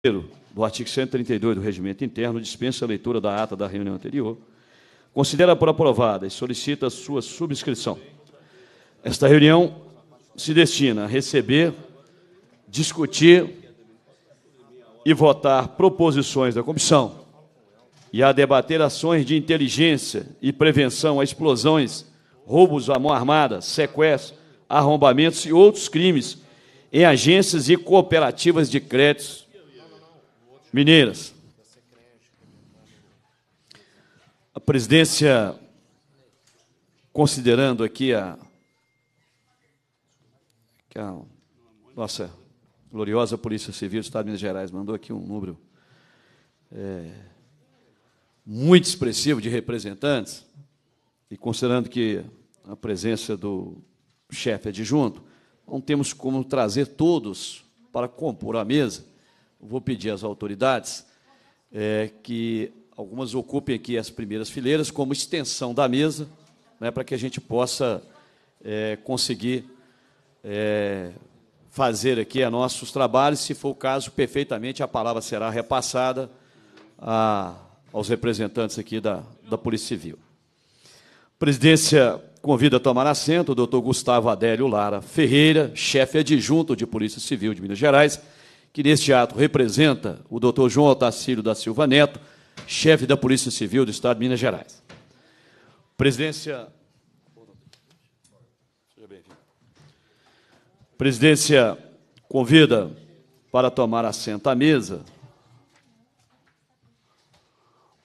do artigo 132 do Regimento Interno dispensa a leitura da ata da reunião anterior, considera por aprovada e solicita sua subscrição. Esta reunião se destina a receber, discutir e votar proposições da comissão e a debater ações de inteligência e prevenção a explosões, roubos à mão armada, sequestros, arrombamentos e outros crimes em agências e cooperativas de créditos Mineiras. A presidência, considerando aqui a, a nossa gloriosa Polícia Civil do Estado de Minas Gerais, mandou aqui um número é, muito expressivo de representantes, e considerando que a presença do chefe adjunto, não temos como trazer todos para compor a mesa vou pedir às autoridades é, que algumas ocupem aqui as primeiras fileiras como extensão da mesa, né, para que a gente possa é, conseguir é, fazer aqui a nossos trabalhos. Se for o caso, perfeitamente a palavra será repassada a, aos representantes aqui da, da Polícia Civil. Presidência convida a tomar assento o doutor Gustavo Adélio Lara Ferreira, chefe adjunto de Polícia Civil de Minas Gerais que neste ato representa o Dr. João Otacílio da Silva Neto, chefe da Polícia Civil do Estado de Minas Gerais. Presidência. Presidência convida para tomar assento à mesa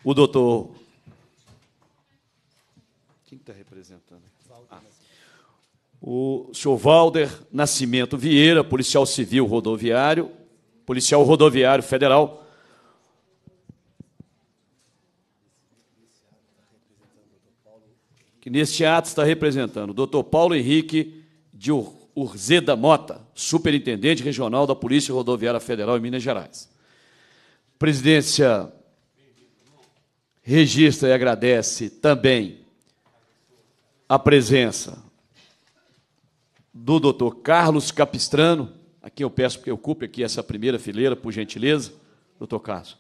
o doutor. Quem está representando? Ah. O senhor Valder Nascimento Vieira, policial civil rodoviário, policial rodoviário federal. Que neste ato está representando o doutor Paulo Henrique de Urzeda Mota, superintendente regional da Polícia Rodoviária Federal em Minas Gerais. Presidência registra e agradece também a presença do doutor Carlos Capistrano, a quem eu peço que ocupe aqui essa primeira fileira, por gentileza, doutor Carlos.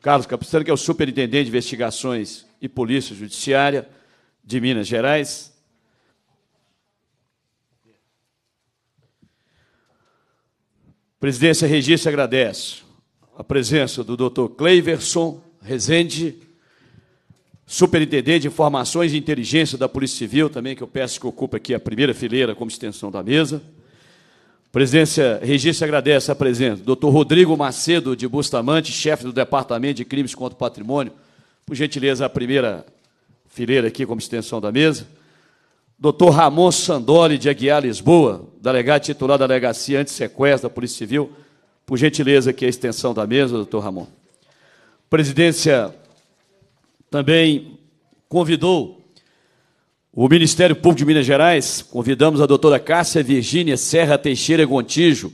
Carlos Capistrano, que é o superintendente de investigações e polícia judiciária de Minas Gerais. Presidência Regício agradece a presença do doutor Cleiverson Rezende, superintendente de informações e inteligência da Polícia Civil, também que eu peço que ocupe aqui a primeira fileira como extensão da mesa. Presidência Registro agradece a presença Dr. Rodrigo Macedo de Bustamante, chefe do Departamento de Crimes contra o Patrimônio. Por gentileza, a primeira fileira aqui como extensão da mesa. Dr. Ramon Sandoli de Aguiar Lisboa, delegado titular da Delegacia Antissequestro da Polícia Civil. Por gentileza, aqui a extensão da mesa, doutor Ramon. presidência também convidou o Ministério Público de Minas Gerais, convidamos a doutora Cássia Virgínia Serra Teixeira Gontijo,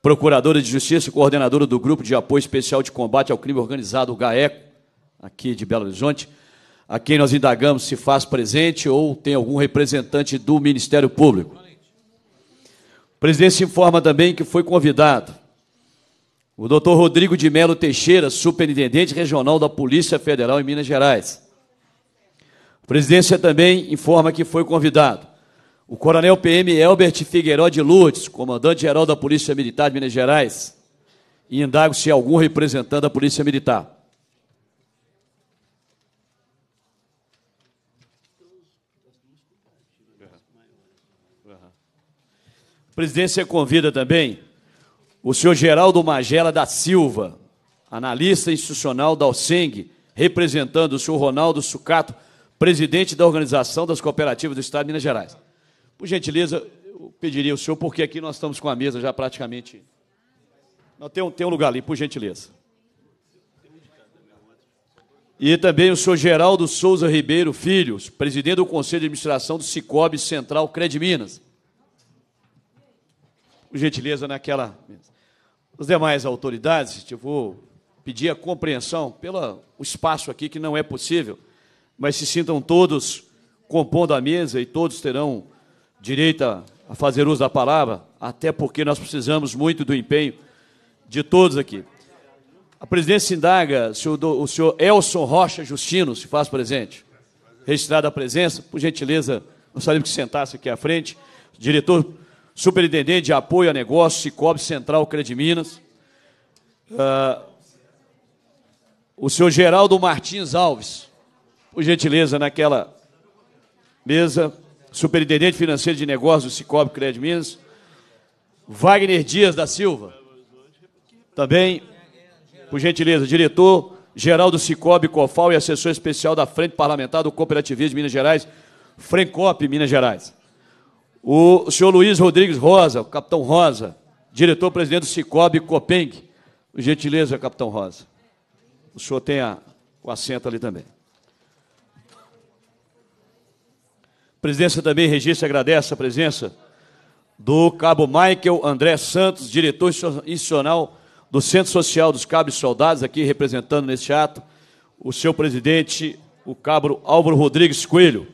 procuradora de justiça e coordenadora do Grupo de Apoio Especial de Combate ao Crime Organizado, o GAECO, aqui de Belo Horizonte, a quem nós indagamos se faz presente ou tem algum representante do Ministério Público. O presidente informa também que foi convidado o doutor Rodrigo de Melo Teixeira, superintendente regional da Polícia Federal em Minas Gerais presidência também informa que foi convidado o coronel PM Elbert Figueiró de Lourdes, comandante-geral da Polícia Militar de Minas Gerais, e indago se algum representante da Polícia Militar. A presidência convida também o senhor Geraldo Magela da Silva, analista institucional da OSENG, representando o senhor Ronaldo Sucato, presidente da Organização das Cooperativas do Estado de Minas Gerais. Por gentileza, eu pediria ao senhor, porque aqui nós estamos com a mesa já praticamente. Não, tem, um, tem um lugar ali, por gentileza. E também o senhor Geraldo Souza Ribeiro Filhos, presidente do Conselho de Administração do Cicobi Central Cred Minas. Por gentileza, naquela mesa. As demais autoridades, eu vou pedir a compreensão pelo espaço aqui que não é possível mas se sintam todos compondo a mesa e todos terão direito a fazer uso da palavra, até porque nós precisamos muito do empenho de todos aqui. A presidência indaga o senhor Elson Rocha Justino se faz presente. Registrada a presença, por gentileza, gostaria que sentasse aqui à frente. Diretor Superintendente de Apoio a Negócios, Cicobi Central, Crede Minas. Uh, o senhor Geraldo Martins Alves, por gentileza, naquela mesa, superintendente financeiro de negócios do Cicobi Crédito Minas, Wagner Dias da Silva, também, por gentileza, diretor geral do Cicobi Cofal e assessor especial da Frente Parlamentar do Cooperativismo de Minas Gerais, Frencop Minas Gerais. O senhor Luiz Rodrigues Rosa, o capitão Rosa, diretor-presidente do Cicobi Copeng, por gentileza, capitão Rosa. O senhor tem a, o assento ali também. A presidência também registra e agradece a presença do cabo Michael André Santos, diretor institucional do Centro Social dos Cabos e Soldados, aqui representando neste ato o seu presidente, o cabo Álvaro Rodrigues Coelho.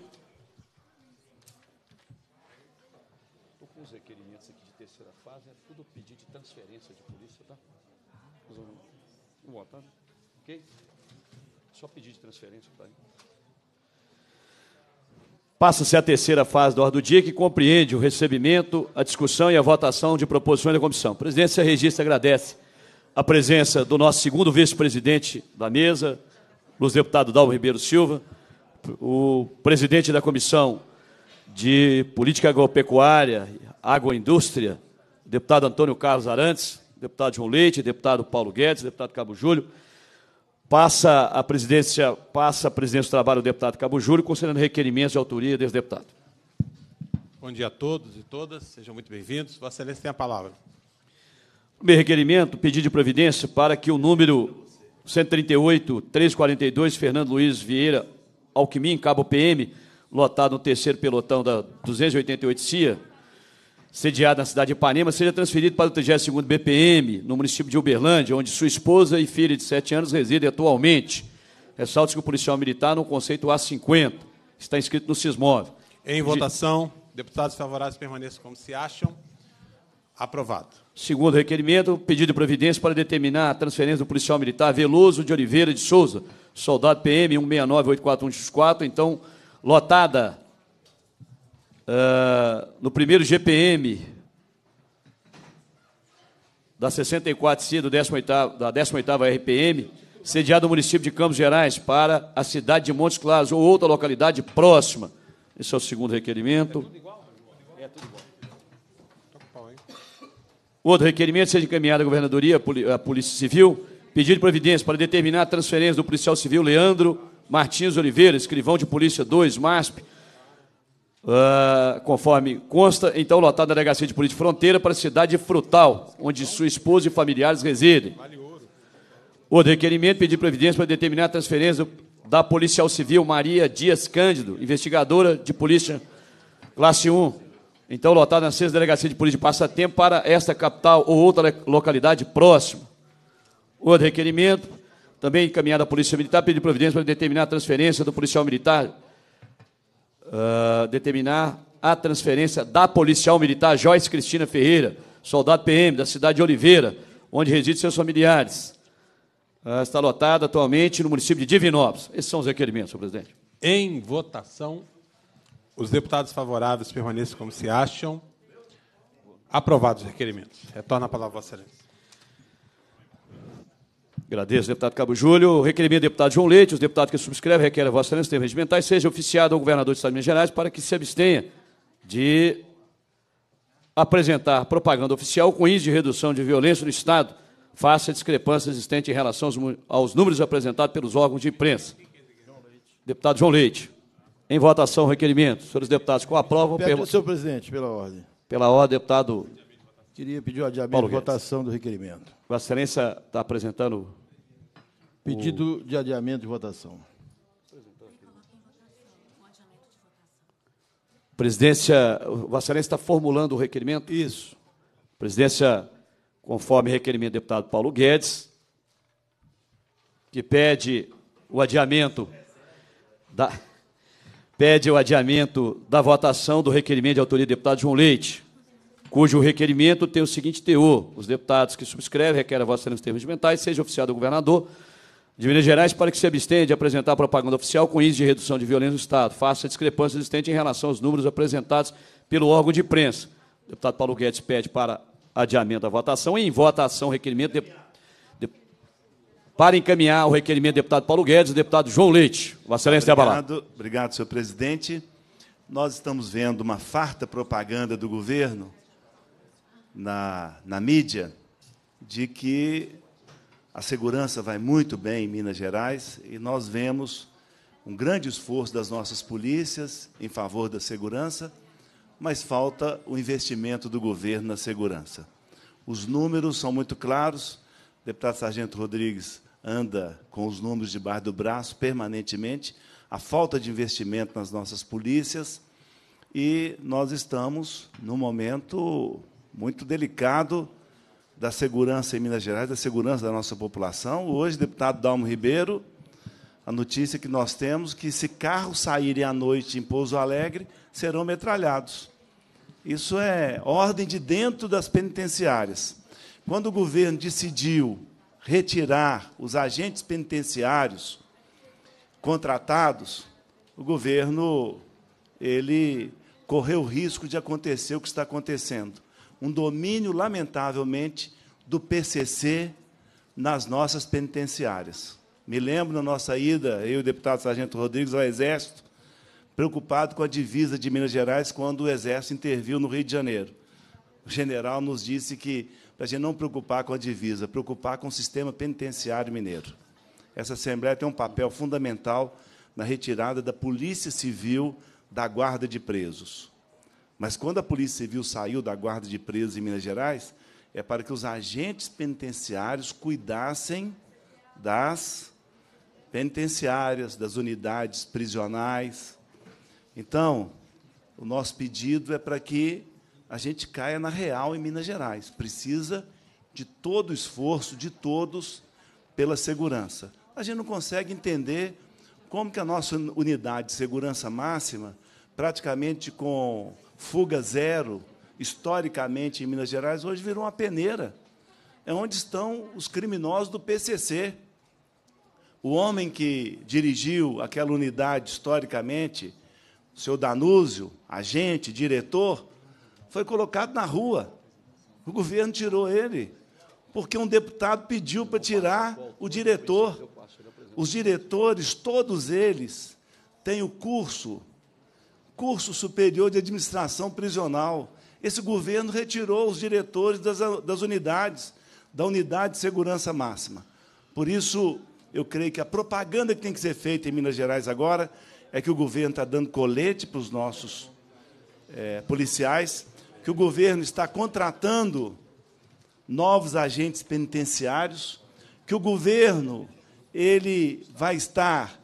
Passa-se a terceira fase da ordem do dia, que compreende o recebimento, a discussão e a votação de proposições da comissão. A presidência registra agradece a presença do nosso segundo vice-presidente da mesa, o deputado Dalmo Ribeiro Silva, o presidente da Comissão de Política Agropecuária, Agroindústria, deputado Antônio Carlos Arantes, deputado João Leite, deputado Paulo Guedes, deputado Cabo Júlio, Passa a presidência, passa a presidência do trabalho o deputado Cabo Júlio, considerando requerimentos de autoria desse deputado. Bom dia a todos e todas, sejam muito bem-vindos. Vossa Excelência tem a palavra. Primeiro requerimento, pedido de providência para que o número 138-342, Fernando Luiz Vieira Alquimim, Cabo PM, lotado no terceiro pelotão da 288 CIA, sediado na cidade de Ipanema, seja transferido para o 32º BPM, no município de Uberlândia, onde sua esposa e filha de 7 anos residem atualmente. É se que o policial militar no conceito A50 está inscrito no Sismov. Em votação, deputados favoráveis permaneçam como se acham. Aprovado. Segundo requerimento, pedido de providência para determinar a transferência do policial militar Veloso de Oliveira de Souza, soldado PM 169841 então lotada uh, no primeiro GPM da 64C do 18, da 18ª RPM, sediado no município de Campos Gerais, para a cidade de Montes Claros ou outra localidade próxima. Esse é o segundo requerimento. É tudo igual? É tudo igual. Outro requerimento seja encaminhado à Governadoria, à Polícia Civil, pedido de providência para determinar a transferência do policial civil Leandro Martins Oliveira, escrivão de Polícia 2, MASP, Uh, conforme consta, então lotada a delegacia de polícia de fronteira para a cidade de Frutal, onde sua esposa e familiares residem. O requerimento pedir providência para determinar a transferência da policial civil Maria Dias Cândido, investigadora de polícia classe 1, então lotada na sexta delegacia de polícia de Passatempo para esta capital ou outra localidade próxima. Outro requerimento, também encaminhado à Polícia Militar, pedir providência para determinar a transferência do policial militar uh, determinar a transferência da policial militar Joyce Cristina Ferreira, soldado PM da cidade de Oliveira, onde residem seus familiares. Uh, está lotada atualmente no município de Divinópolis. Esses são os requerimentos, senhor presidente. Em votação, os deputados favoráveis permaneçam como se acham. Aprovados os requerimentos. Retorna a palavra, Vossa Excelência. Agradeço, deputado Cabo Júlio. Requerimento do deputado João Leite, os deputados que subscrevem requerem a vossa excelência termos regimentais, seja oficiado ao governador do Estado de Minas Gerais para que se abstenha de apresentar propaganda oficial com índice de redução de violência no Estado, face à discrepância existente em relação aos, aos números apresentados pelos órgãos de imprensa. Deputado João Leite. Em votação, requerimento. Senhores deputados, com a prova... Pelo, Senhor presidente, pela ordem. Pela ordem, deputado Queria pedir o adiamento de votação do requerimento. Vossa Excelência está apresentando. Pedido o... de adiamento de votação. Presidência, Vossa Excelência está formulando o requerimento? Isso. Presidência, conforme requerimento do deputado Paulo Guedes, que pede o adiamento da, pede o adiamento da votação do requerimento de autoria do deputado João Leite cujo requerimento tem o seguinte teor: os deputados que subscrevem requerem a vossa excelência termos mentais, seja oficial do governador de Minas Gerais para que se abstenha de apresentar propaganda oficial com índice de redução de violência no Estado. Faça a discrepância existente em relação aos números apresentados pelo órgão de imprensa. O deputado Paulo Guedes pede para adiamento da votação e em votação requerimento de... De... para encaminhar o requerimento deputado Paulo Guedes, o deputado João Leite. Vossa Excelência palavra. obrigado senhor presidente. Nós estamos vendo uma farta propaganda do governo na, na mídia de que a segurança vai muito bem em Minas Gerais e nós vemos um grande esforço das nossas polícias em favor da segurança, mas falta o investimento do governo na segurança. Os números são muito claros. O deputado Sargento Rodrigues anda com os números debaixo do braço permanentemente. A falta de investimento nas nossas polícias. E nós estamos, no momento muito delicado da segurança em Minas Gerais, da segurança da nossa população. Hoje, deputado Dalmo Ribeiro, a notícia que nós temos que se carros saírem à noite em Pouso Alegre, serão metralhados. Isso é ordem de dentro das penitenciárias. Quando o governo decidiu retirar os agentes penitenciários contratados, o governo ele correu o risco de acontecer o que está acontecendo um domínio, lamentavelmente, do PCC nas nossas penitenciárias. Me lembro na nossa ida, eu e o deputado Sargento Rodrigues ao Exército, preocupado com a divisa de Minas Gerais quando o Exército interviu no Rio de Janeiro. O general nos disse que para a gente não preocupar com a divisa, preocupar com o sistema penitenciário mineiro. Essa Assembleia tem um papel fundamental na retirada da Polícia Civil da guarda de presos. Mas quando a Polícia Civil saiu da Guarda de Presos em Minas Gerais, é para que os agentes penitenciários cuidassem das penitenciárias, das unidades prisionais. Então, o nosso pedido é para que a gente caia na real em Minas Gerais. Precisa de todo o esforço de todos pela segurança. A gente não consegue entender como que a nossa unidade de segurança máxima, praticamente com Fuga Zero, historicamente em Minas Gerais, hoje virou uma peneira. É onde estão os criminosos do PCC. O homem que dirigiu aquela unidade historicamente, o seu Danúzio, agente, diretor, foi colocado na rua. O governo tirou ele, porque um deputado pediu para tirar o diretor. Os diretores, todos eles, têm o curso curso superior de administração prisional. Esse governo retirou os diretores das, das unidades, da unidade de segurança máxima. Por isso, eu creio que a propaganda que tem que ser feita em Minas Gerais agora é que o governo está dando colete para os nossos é, policiais, que o governo está contratando novos agentes penitenciários, que o governo ele vai estar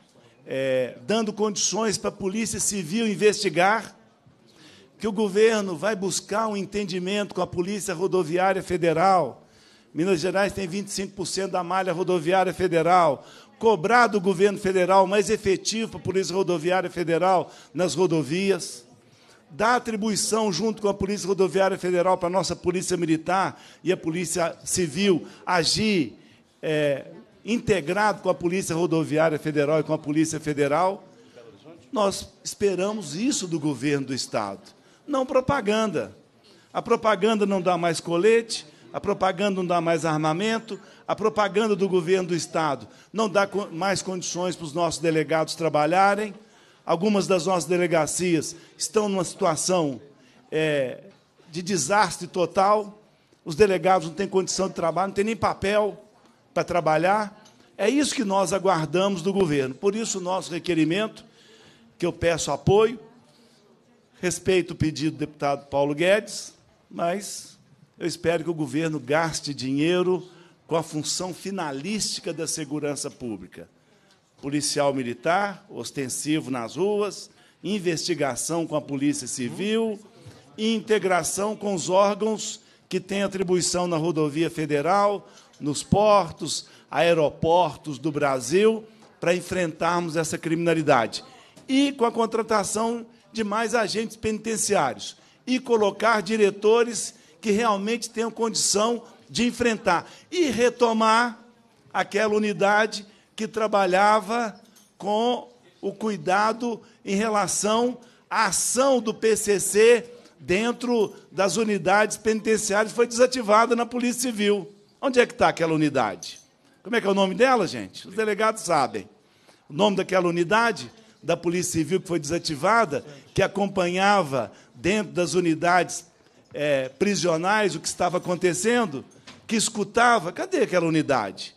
é, dando condições para a Polícia Civil investigar, que o governo vai buscar um entendimento com a Polícia Rodoviária Federal. Minas Gerais tem 25% da malha rodoviária federal. Cobrar do governo federal mais efetivo para a Polícia Rodoviária Federal nas rodovias dar atribuição junto com a Polícia Rodoviária Federal para a nossa Polícia Militar e a Polícia Civil agir é, integrado com a Polícia Rodoviária Federal e com a Polícia Federal, nós esperamos isso do governo do Estado, não propaganda. A propaganda não dá mais colete, a propaganda não dá mais armamento, a propaganda do governo do Estado não dá mais condições para os nossos delegados trabalharem. Algumas das nossas delegacias estão numa situação é, de desastre total, os delegados não têm condição de trabalho, não têm nem papel para trabalhar. É isso que nós aguardamos do governo. Por isso, o nosso requerimento, que eu peço apoio, respeito o pedido do deputado Paulo Guedes, mas eu espero que o governo gaste dinheiro com a função finalística da segurança pública. Policial militar, ostensivo nas ruas, investigação com a Polícia Civil e integração com os órgãos que têm atribuição na rodovia federal, nos portos, aeroportos do Brasil para enfrentarmos essa criminalidade. E com a contratação de mais agentes penitenciários e colocar diretores que realmente tenham condição de enfrentar e retomar aquela unidade que trabalhava com o cuidado em relação à ação do PCC dentro das unidades penitenciárias foi desativada na Polícia Civil. Onde é que está aquela unidade? Como é que é o nome dela, gente? Os delegados sabem. O nome daquela unidade da Polícia Civil que foi desativada, que acompanhava dentro das unidades é, prisionais o que estava acontecendo, que escutava. Cadê aquela unidade?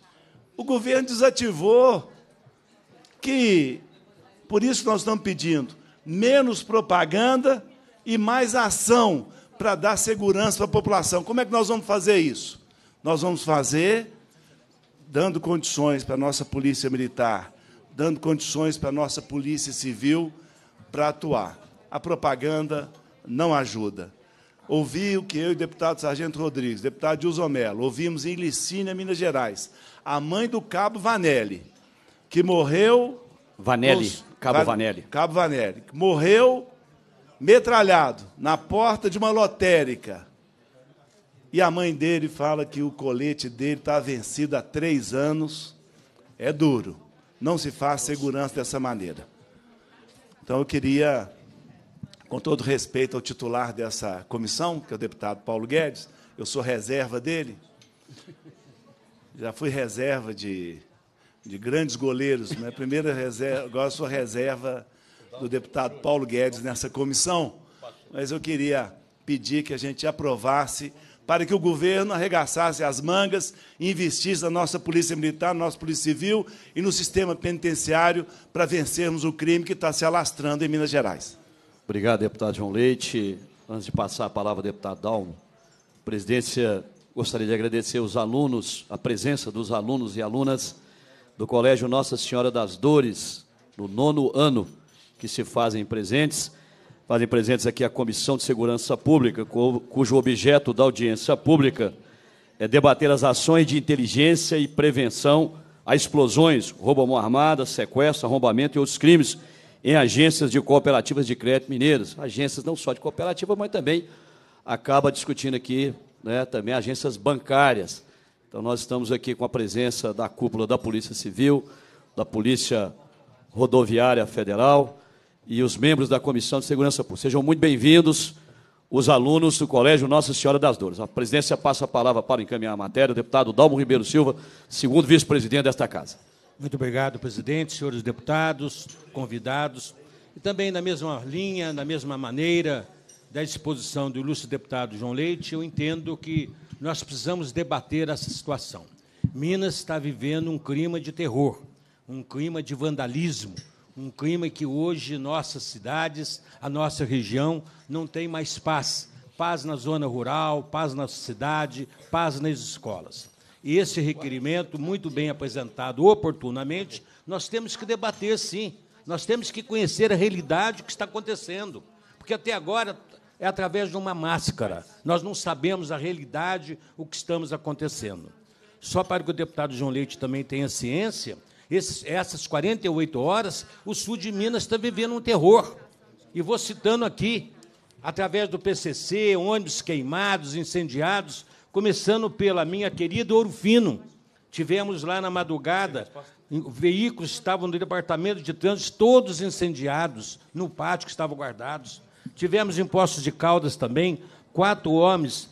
O governo desativou. Que por isso nós estamos pedindo menos propaganda e mais ação para dar segurança para a população. Como é que nós vamos fazer isso? Nós vamos fazer dando condições para a nossa polícia militar, dando condições para a nossa polícia civil para atuar. A propaganda não ajuda. Ouvi o que eu e o deputado Sargento Rodrigues, deputado Dilson Mello, ouvimos em Licínia, Minas Gerais. A mãe do cabo Vanelli, que morreu... Vanelli, nos... cabo Va... Vanelli. Cabo Vanelli, morreu metralhado na porta de uma lotérica. E a mãe dele fala que o colete dele está vencido há três anos. É duro. Não se faz segurança dessa maneira. Então eu queria, com todo respeito ao titular dessa comissão, que é o deputado Paulo Guedes, eu sou reserva dele. Já fui reserva de, de grandes goleiros. Né? primeira reserva, agora sou reserva do deputado Paulo Guedes nessa comissão. Mas eu queria pedir que a gente aprovasse para que o governo arregaçasse as mangas e investisse na nossa polícia militar, na nossa polícia civil e no sistema penitenciário para vencermos o crime que está se alastrando em Minas Gerais. Obrigado, deputado João Leite. Antes de passar a palavra ao deputado Dalmo, a presidência gostaria de agradecer os alunos, a presença dos alunos e alunas do Colégio Nossa Senhora das Dores, no nono ano, que se fazem presentes. Fazem presentes aqui a Comissão de Segurança Pública, cujo objeto da audiência pública é debater as ações de inteligência e prevenção a explosões, roubo à mão armada, sequestro, arrombamento e outros crimes em agências de cooperativas de crédito mineiras. Agências não só de cooperativa, mas também acaba discutindo aqui né, também agências bancárias. Então, nós estamos aqui com a presença da cúpula da Polícia Civil, da Polícia Rodoviária Federal, e os membros da Comissão de Segurança Pública. Sejam muito bem-vindos, os alunos do Colégio Nossa Senhora das Dores. A presidência passa a palavra para encaminhar a matéria, o deputado Dalmo Ribeiro Silva, segundo vice-presidente desta Casa. Muito obrigado, presidente, senhores deputados, convidados. E também, na mesma linha, na mesma maneira da exposição do ilustre deputado João Leite, eu entendo que nós precisamos debater essa situação. Minas está vivendo um clima de terror, um clima de vandalismo, um clima que hoje nossas cidades, a nossa região não tem mais paz. Paz na zona rural, paz na cidade, paz nas escolas. E esse requerimento, muito bem apresentado oportunamente, nós temos que debater, sim. Nós temos que conhecer a realidade que está acontecendo. Porque até agora é através de uma máscara. Nós não sabemos a realidade, o que estamos acontecendo. Só para que o deputado João Leite também tenha ciência, esses, essas 48 horas, o sul de Minas está vivendo um terror. E vou citando aqui, através do PCC, ônibus queimados, incendiados, começando pela minha querida Ouro Fino. Tivemos lá na madrugada, veículos estavam no departamento de trânsito, todos incendiados, no pátio que estavam guardados. Tivemos em Poços de Caldas também, quatro homens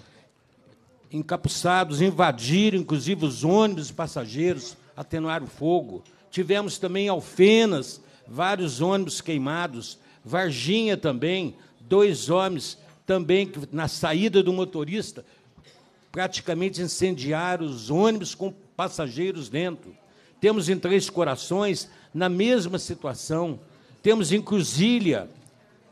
encapuçados invadiram, inclusive, os ônibus e passageiros atenuar o fogo. Tivemos também Alfenas, vários ônibus queimados, Varginha também, dois homens também que na saída do motorista praticamente incendiaram os ônibus com passageiros dentro. Temos em Três Corações na mesma situação. Temos em Cruzília,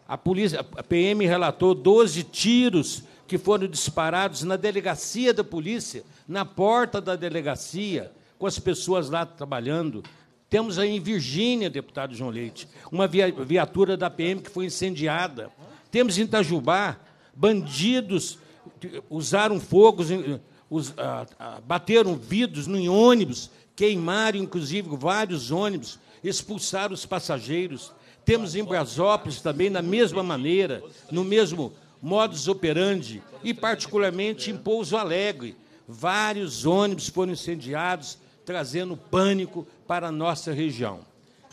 a polícia, a PM relatou 12 tiros que foram disparados na delegacia da polícia, na porta da delegacia com as pessoas lá trabalhando. Temos aí em Virgínia, deputado João Leite, uma viatura da PM que foi incendiada. Temos em Itajubá bandidos que usaram fogos, bateram vidros em ônibus, queimaram, inclusive, vários ônibus, expulsaram os passageiros. Temos em Brasópolis também, da mesma maneira, no mesmo modus operandi, e particularmente em Pouso Alegre. Vários ônibus foram incendiados, trazendo pânico para a nossa região.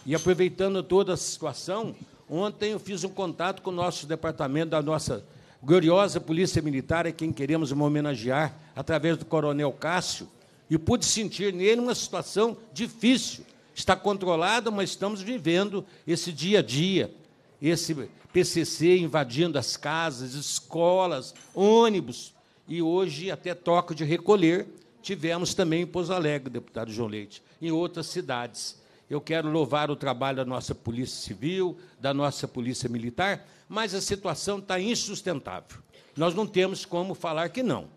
E aproveitando toda a situação, ontem eu fiz um contato com o nosso departamento da nossa gloriosa Polícia Militar, a quem queremos homenagear através do Coronel Cássio, e pude sentir nele uma situação difícil. Está controlada, mas estamos vivendo esse dia a dia, esse PCC invadindo as casas, escolas, ônibus, e hoje até toque de recolher, Tivemos também em Pouso Alegre, deputado João Leite, em outras cidades. Eu quero louvar o trabalho da nossa Polícia Civil, da nossa Polícia Militar, mas a situação está insustentável. Nós não temos como falar que não.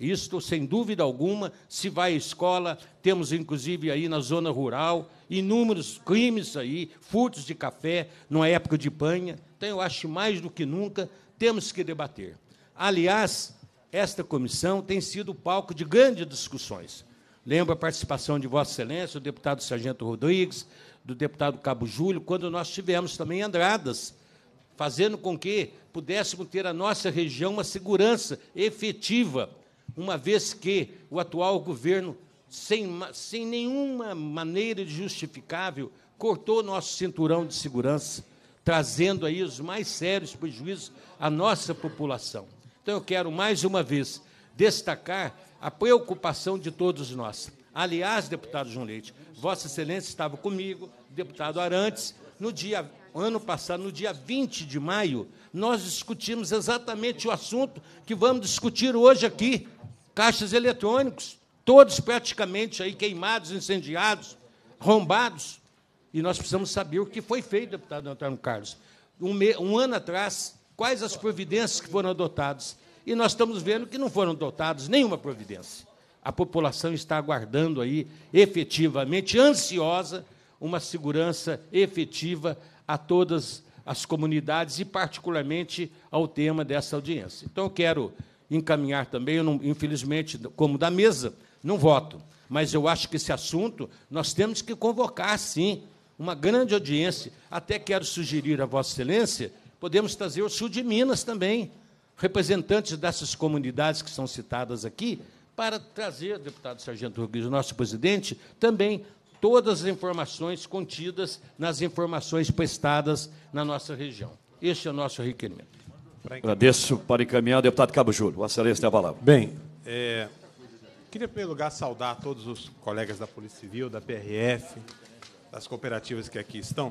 Isto, sem dúvida alguma, se vai à escola, temos inclusive aí na zona rural inúmeros crimes aí, furtos de café numa época de panha. Então, eu acho mais do que nunca temos que debater. Aliás, esta comissão tem sido palco de grandes discussões. Lembro a participação de Vossa Excelência, o deputado Sargento Rodrigues, do deputado Cabo Júlio, quando nós tivemos também Andradas, fazendo com que pudéssemos ter a nossa região uma segurança efetiva, uma vez que o atual governo, sem, sem nenhuma maneira de justificável, cortou nosso cinturão de segurança, trazendo aí os mais sérios prejuízos à nossa população. Então eu quero mais uma vez destacar a preocupação de todos nós. Aliás, deputado João Leite, Vossa Excelência estava comigo, deputado Arantes, no dia ano passado, no dia 20 de maio, nós discutimos exatamente o assunto que vamos discutir hoje aqui: caixas eletrônicos, todos praticamente aí queimados, incendiados, rombados. E nós precisamos saber o que foi feito, deputado Antônio Carlos. Um, me, um ano atrás, quais as providências que foram adotadas. E nós estamos vendo que não foram adotadas nenhuma providência. A população está aguardando aí, efetivamente, ansiosa, uma segurança efetiva a todas as comunidades e, particularmente, ao tema dessa audiência. Então, eu quero encaminhar também, eu não, infelizmente, como da mesa, não voto, mas eu acho que esse assunto nós temos que convocar, sim, uma grande audiência. Até quero sugerir a Vossa Excelência Podemos trazer o sul de Minas também, representantes dessas comunidades que são citadas aqui, para trazer, deputado Sargento Rodrigues, nosso presidente, também todas as informações contidas nas informações prestadas na nossa região. Este é o nosso requerimento. Agradeço para encaminhar o deputado Cabo Júlio. Vossa Excelência tem a palavra. Bem, é, queria, em primeiro lugar, saudar todos os colegas da Polícia Civil, da PRF, das cooperativas que aqui estão.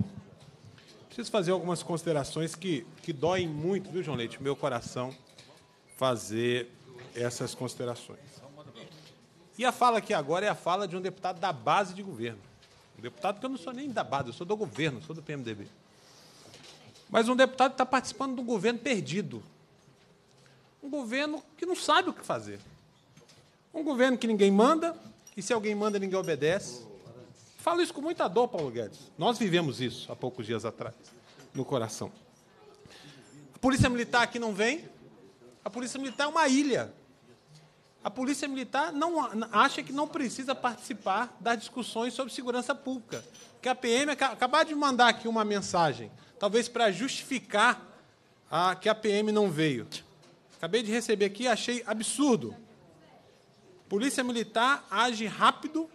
Preciso fazer algumas considerações que, que doem muito, viu, João Leite? Meu coração fazer essas considerações. E a fala aqui agora é a fala de um deputado da base de governo. Um deputado que eu não sou nem da base, eu sou do governo, sou do PMDB. Mas um deputado que está participando de um governo perdido. Um governo que não sabe o que fazer. Um governo que ninguém manda, e se alguém manda, ninguém obedece. Falo isso com muita dor, Paulo Guedes. Nós vivemos isso há poucos dias atrás, no coração. A polícia militar aqui não vem. A polícia militar é uma ilha. A polícia militar não acha que não precisa participar das discussões sobre segurança pública. Que a PM acabar de mandar aqui uma mensagem, talvez para justificar a, que a PM não veio. Acabei de receber aqui, achei absurdo. Polícia militar age rápido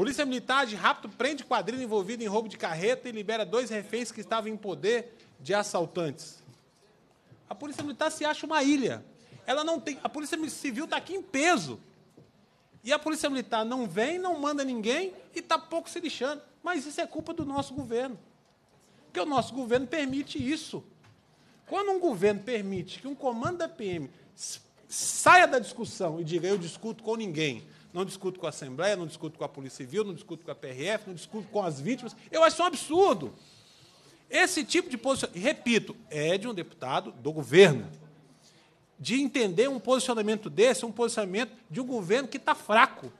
Polícia Militar de Rápido prende quadrilha envolvida em roubo de carreta e libera dois reféns que estavam em poder de assaltantes. A Polícia Militar se acha uma ilha. Ela não tem. A Polícia Civil está aqui em peso. E a Polícia Militar não vem, não manda ninguém e está pouco se lixando. Mas isso é culpa do nosso governo. Porque o nosso governo permite isso. Quando um governo permite que um comando da PM saia da discussão e diga eu discuto com ninguém, não discuto com a Assembleia, não discuto com a Polícia Civil, não discuto com a PRF, não discuto com as vítimas. Eu acho um absurdo. Esse tipo de posicionamento, repito, é de um deputado do governo. De entender um posicionamento desse, um posicionamento de um governo que está fraco.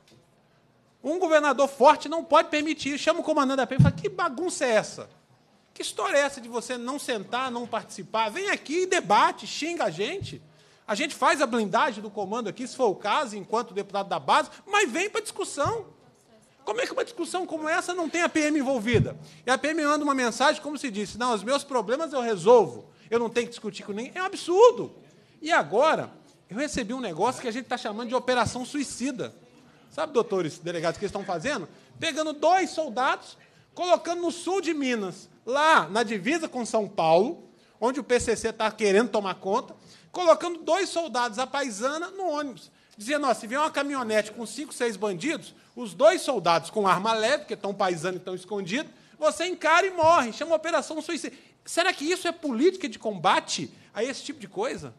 Um governador forte não pode permitir. Chama o comandante da PM e fala: que bagunça é essa? Que história é essa de você não sentar, não participar? Vem aqui e debate, xinga a gente. A gente faz a blindagem do comando aqui, se for o caso, enquanto deputado da base, mas vem para discussão. Como é que uma discussão como essa não tem a PM envolvida? E a PM manda uma mensagem como se disse: não, os meus problemas eu resolvo, eu não tenho que discutir com ninguém. É um absurdo. E agora, eu recebi um negócio que a gente está chamando de operação suicida. Sabe, doutores, delegados, o que estão fazendo? Pegando dois soldados, colocando no sul de Minas, lá na divisa com São Paulo, onde o PCC está querendo tomar conta, colocando dois soldados à paisana no ônibus. Dizendo, ó, se vier uma caminhonete com cinco, seis bandidos, os dois soldados com arma leve, porque estão paisando e estão escondidos, você encara e morre, chama Operação Suicídio. Será que isso é política de combate a esse tipo de coisa?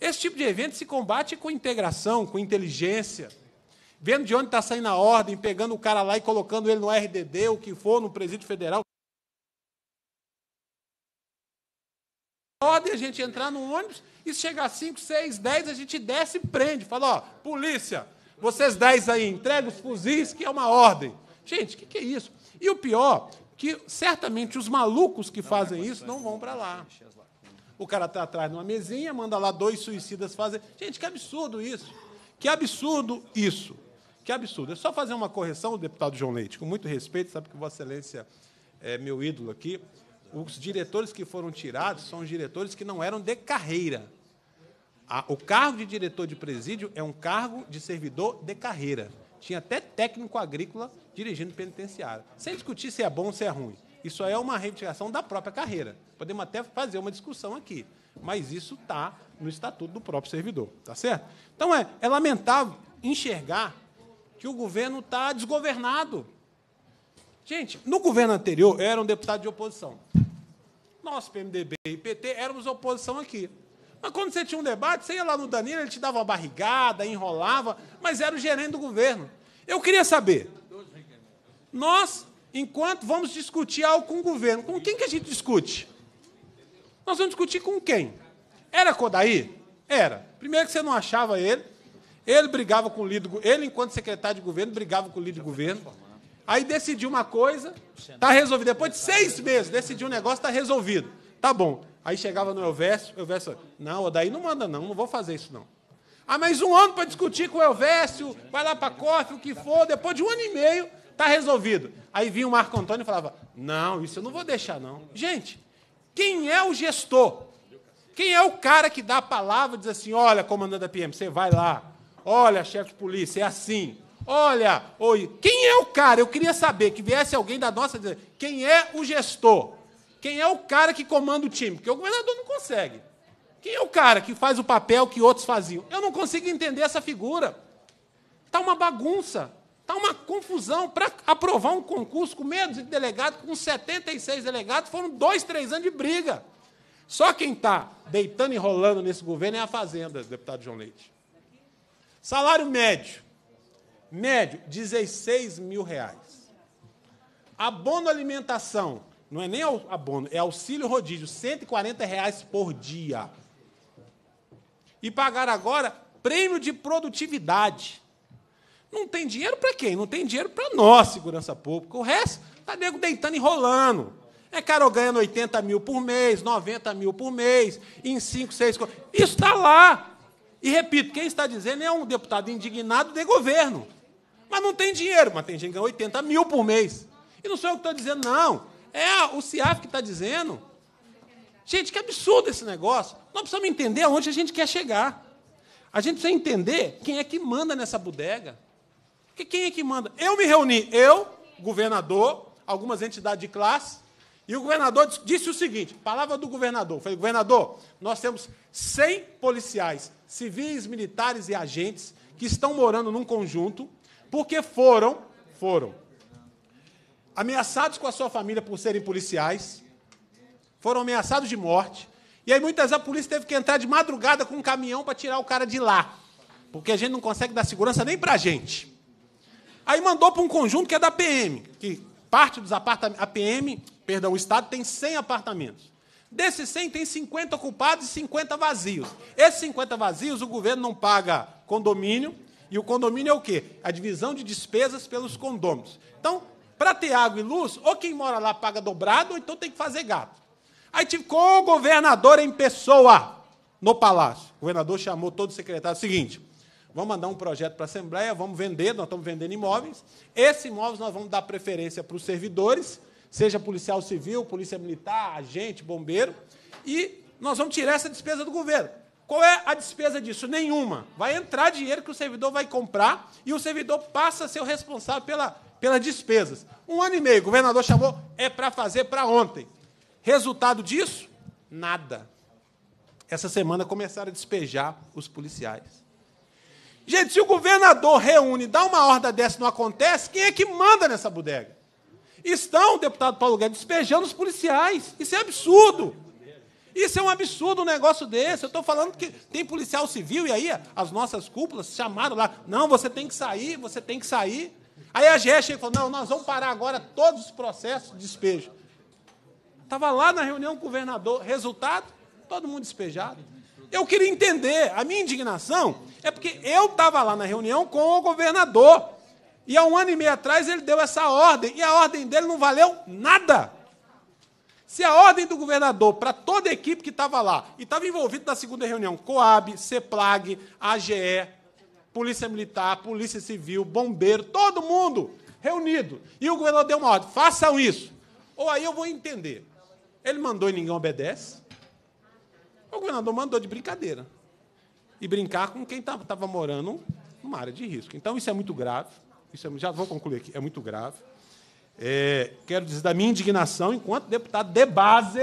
Esse tipo de evento se combate com integração, com inteligência, vendo de onde está saindo a ordem, pegando o cara lá e colocando ele no RDD, o que for, no presídio federal. ordem a gente entrar no ônibus e chegar 5, 6, 10, a gente desce e prende. Fala, ó, polícia, vocês 10 aí, entrega os fuzis, que é uma ordem. Gente, o que, que, é isso? E o pior, que certamente os malucos que fazem isso não vão para lá. O cara está atrás de uma mesinha, manda lá dois suicidas fazer. Gente, que absurdo isso. Que absurdo isso. Que absurdo. É só fazer uma correção, o deputado João Leite, com muito respeito, sabe que Vossa Excelência é meu ídolo aqui os diretores que foram tirados são os diretores que não eram de carreira. o cargo de diretor de presídio é um cargo de servidor de carreira. Tinha até técnico agrícola dirigindo penitenciário. Sem discutir se é bom ou se é ruim. Isso é uma reivindicação da própria carreira. Podemos até fazer uma discussão aqui, mas isso está no estatuto do próprio servidor, está certo? Então é, é lamentável enxergar que o governo está desgovernado. Gente, no governo anterior eu era um deputado de oposição. Nós, PMDB e PT, éramos oposição aqui. Mas quando você tinha um debate, você ia lá no Danilo, ele te dava uma barrigada, enrolava, mas era o gerente do governo. Eu queria saber, nós, enquanto vamos discutir algo com o governo, com quem que a gente discute? Nós vamos discutir com quem? Era Kodai? Era. Primeiro que você não achava ele, ele brigava com o líder, ele enquanto secretário de governo brigava com o líder do governo. Aí decidiu uma coisa, tá resolvido. Depois de seis meses, decidiu um negócio, tá resolvido. Tá bom. Aí chegava no Elvésio, o Elvésio, não, o daí não manda não, não vou fazer isso não. Ah, mas um ano para discutir com o Elvésio, vai lá para corte, o que for, depois de um ano e meio, tá resolvido. Aí vinha o Marco Antônio e falava, não, isso eu não vou deixar não. Gente, quem é o gestor? Quem é o cara que dá a palavra e diz assim, olha, comandante da PM, você vai lá, olha, chefe de polícia, é assim, Olha, oi, quem é o cara? Eu queria saber que viesse alguém da nossa quem é o gestor? Quem é o cara que comanda o time? Porque o governador não consegue. Quem é o cara que faz o papel que outros faziam? Eu não consigo entender essa figura. Está uma bagunça, está uma confusão. Para aprovar um concurso com menos de delegado, com 76 delegados, foram dois, três anos de briga. Só quem está deitando e rolando nesse governo é a Fazenda, deputado João Leite. Salário médio médio, 16 mil reais. Abono alimentação, não é nem abono, é auxílio rodízio, 140 reais por dia. E pagar agora prêmio de produtividade. Não tem dinheiro para quem? Não tem dinheiro para nós, segurança pública. O resto está nego deitando e rolando. É caro, ganhando 80 mil por mês, 90 mil por mês, em 5, 6... Isso está lá. E, repito, quem está dizendo é um deputado indignado de governo. Mas não tem dinheiro, mas tem gente que ganha 80 mil por mês. E não sou eu que estou dizendo, não. É o CIAF que está dizendo. Gente, que absurdo esse negócio. Nós precisamos entender aonde a gente quer chegar. A gente precisa entender quem é que manda nessa bodega. Porque quem é que manda? Eu me reuni, eu, governador, algumas entidades de classe, e o governador disse o seguinte: palavra do governador. Falei, governador, nós temos 100 policiais, civis, militares e agentes que estão morando num conjunto porque foram, foram ameaçados com a sua família por serem policiais, foram ameaçados de morte. E aí muitas vezes a polícia teve que entrar de madrugada com um caminhão para tirar o cara de lá, porque a gente não consegue dar segurança nem para a gente. Aí mandou para um conjunto que é da PM, que parte dos apartamentos, a PM, perdão, o Estado tem 100 apartamentos. Desses 100 tem 50 ocupados e 50 vazios. Esses 50 vazios o governo não paga condomínio, e o condomínio é o quê? A divisão de despesas pelos condôminos. Então, para ter água e luz, ou quem mora lá paga dobrado, ou então tem que fazer gato. Aí ficou com o governador em pessoa no palácio. O governador chamou todo o secretário. Seguinte, vamos mandar um projeto para a Assembleia, vamos vender, nós estamos vendendo imóveis. Esses imóveis nós vamos dar preferência para os servidores, seja policial civil, polícia militar, agente, bombeiro. E nós vamos tirar essa despesa do governo. Qual é a despesa disso? Nenhuma. Vai entrar dinheiro que o servidor vai comprar e o servidor passa a ser o responsável pela, pelas despesas. Um ano e meio, o governador chamou, é para fazer para ontem. Resultado disso? Nada. Essa semana começaram a despejar os policiais. Gente, se o governador reúne, dá uma horda dessa e não acontece, quem é que manda nessa bodega? Estão, o deputado Paulo Guedes, despejando os policiais. Isso é absurdo. Isso é um absurdo um negócio desse. Eu estou falando que tem policial civil e aí as nossas cúpulas chamaram lá: não, você tem que sair, você tem que sair. Aí a GES chegou falou: não, nós vamos parar agora todos os processos de despejo. Estava lá na reunião com o governador, resultado: todo mundo despejado. Eu queria entender, a minha indignação é porque eu estava lá na reunião com o governador. E há um ano e meio atrás ele deu essa ordem, e a ordem dele não valeu nada. Se a ordem do governador para toda a equipe que estava lá e estava envolvida na segunda reunião, Coab, CEPLAG, AGE, Polícia Militar, Polícia Civil, Bombeiro, todo mundo reunido. E o governador deu uma ordem: façam isso. Ou aí eu vou entender. Ele mandou e ninguém obedece. O governador mandou de brincadeira. E brincar com quem estava morando numa área de risco. Então isso é muito grave. Isso é, já vou concluir aqui: é muito grave. É, quero dizer da minha indignação enquanto deputado de base.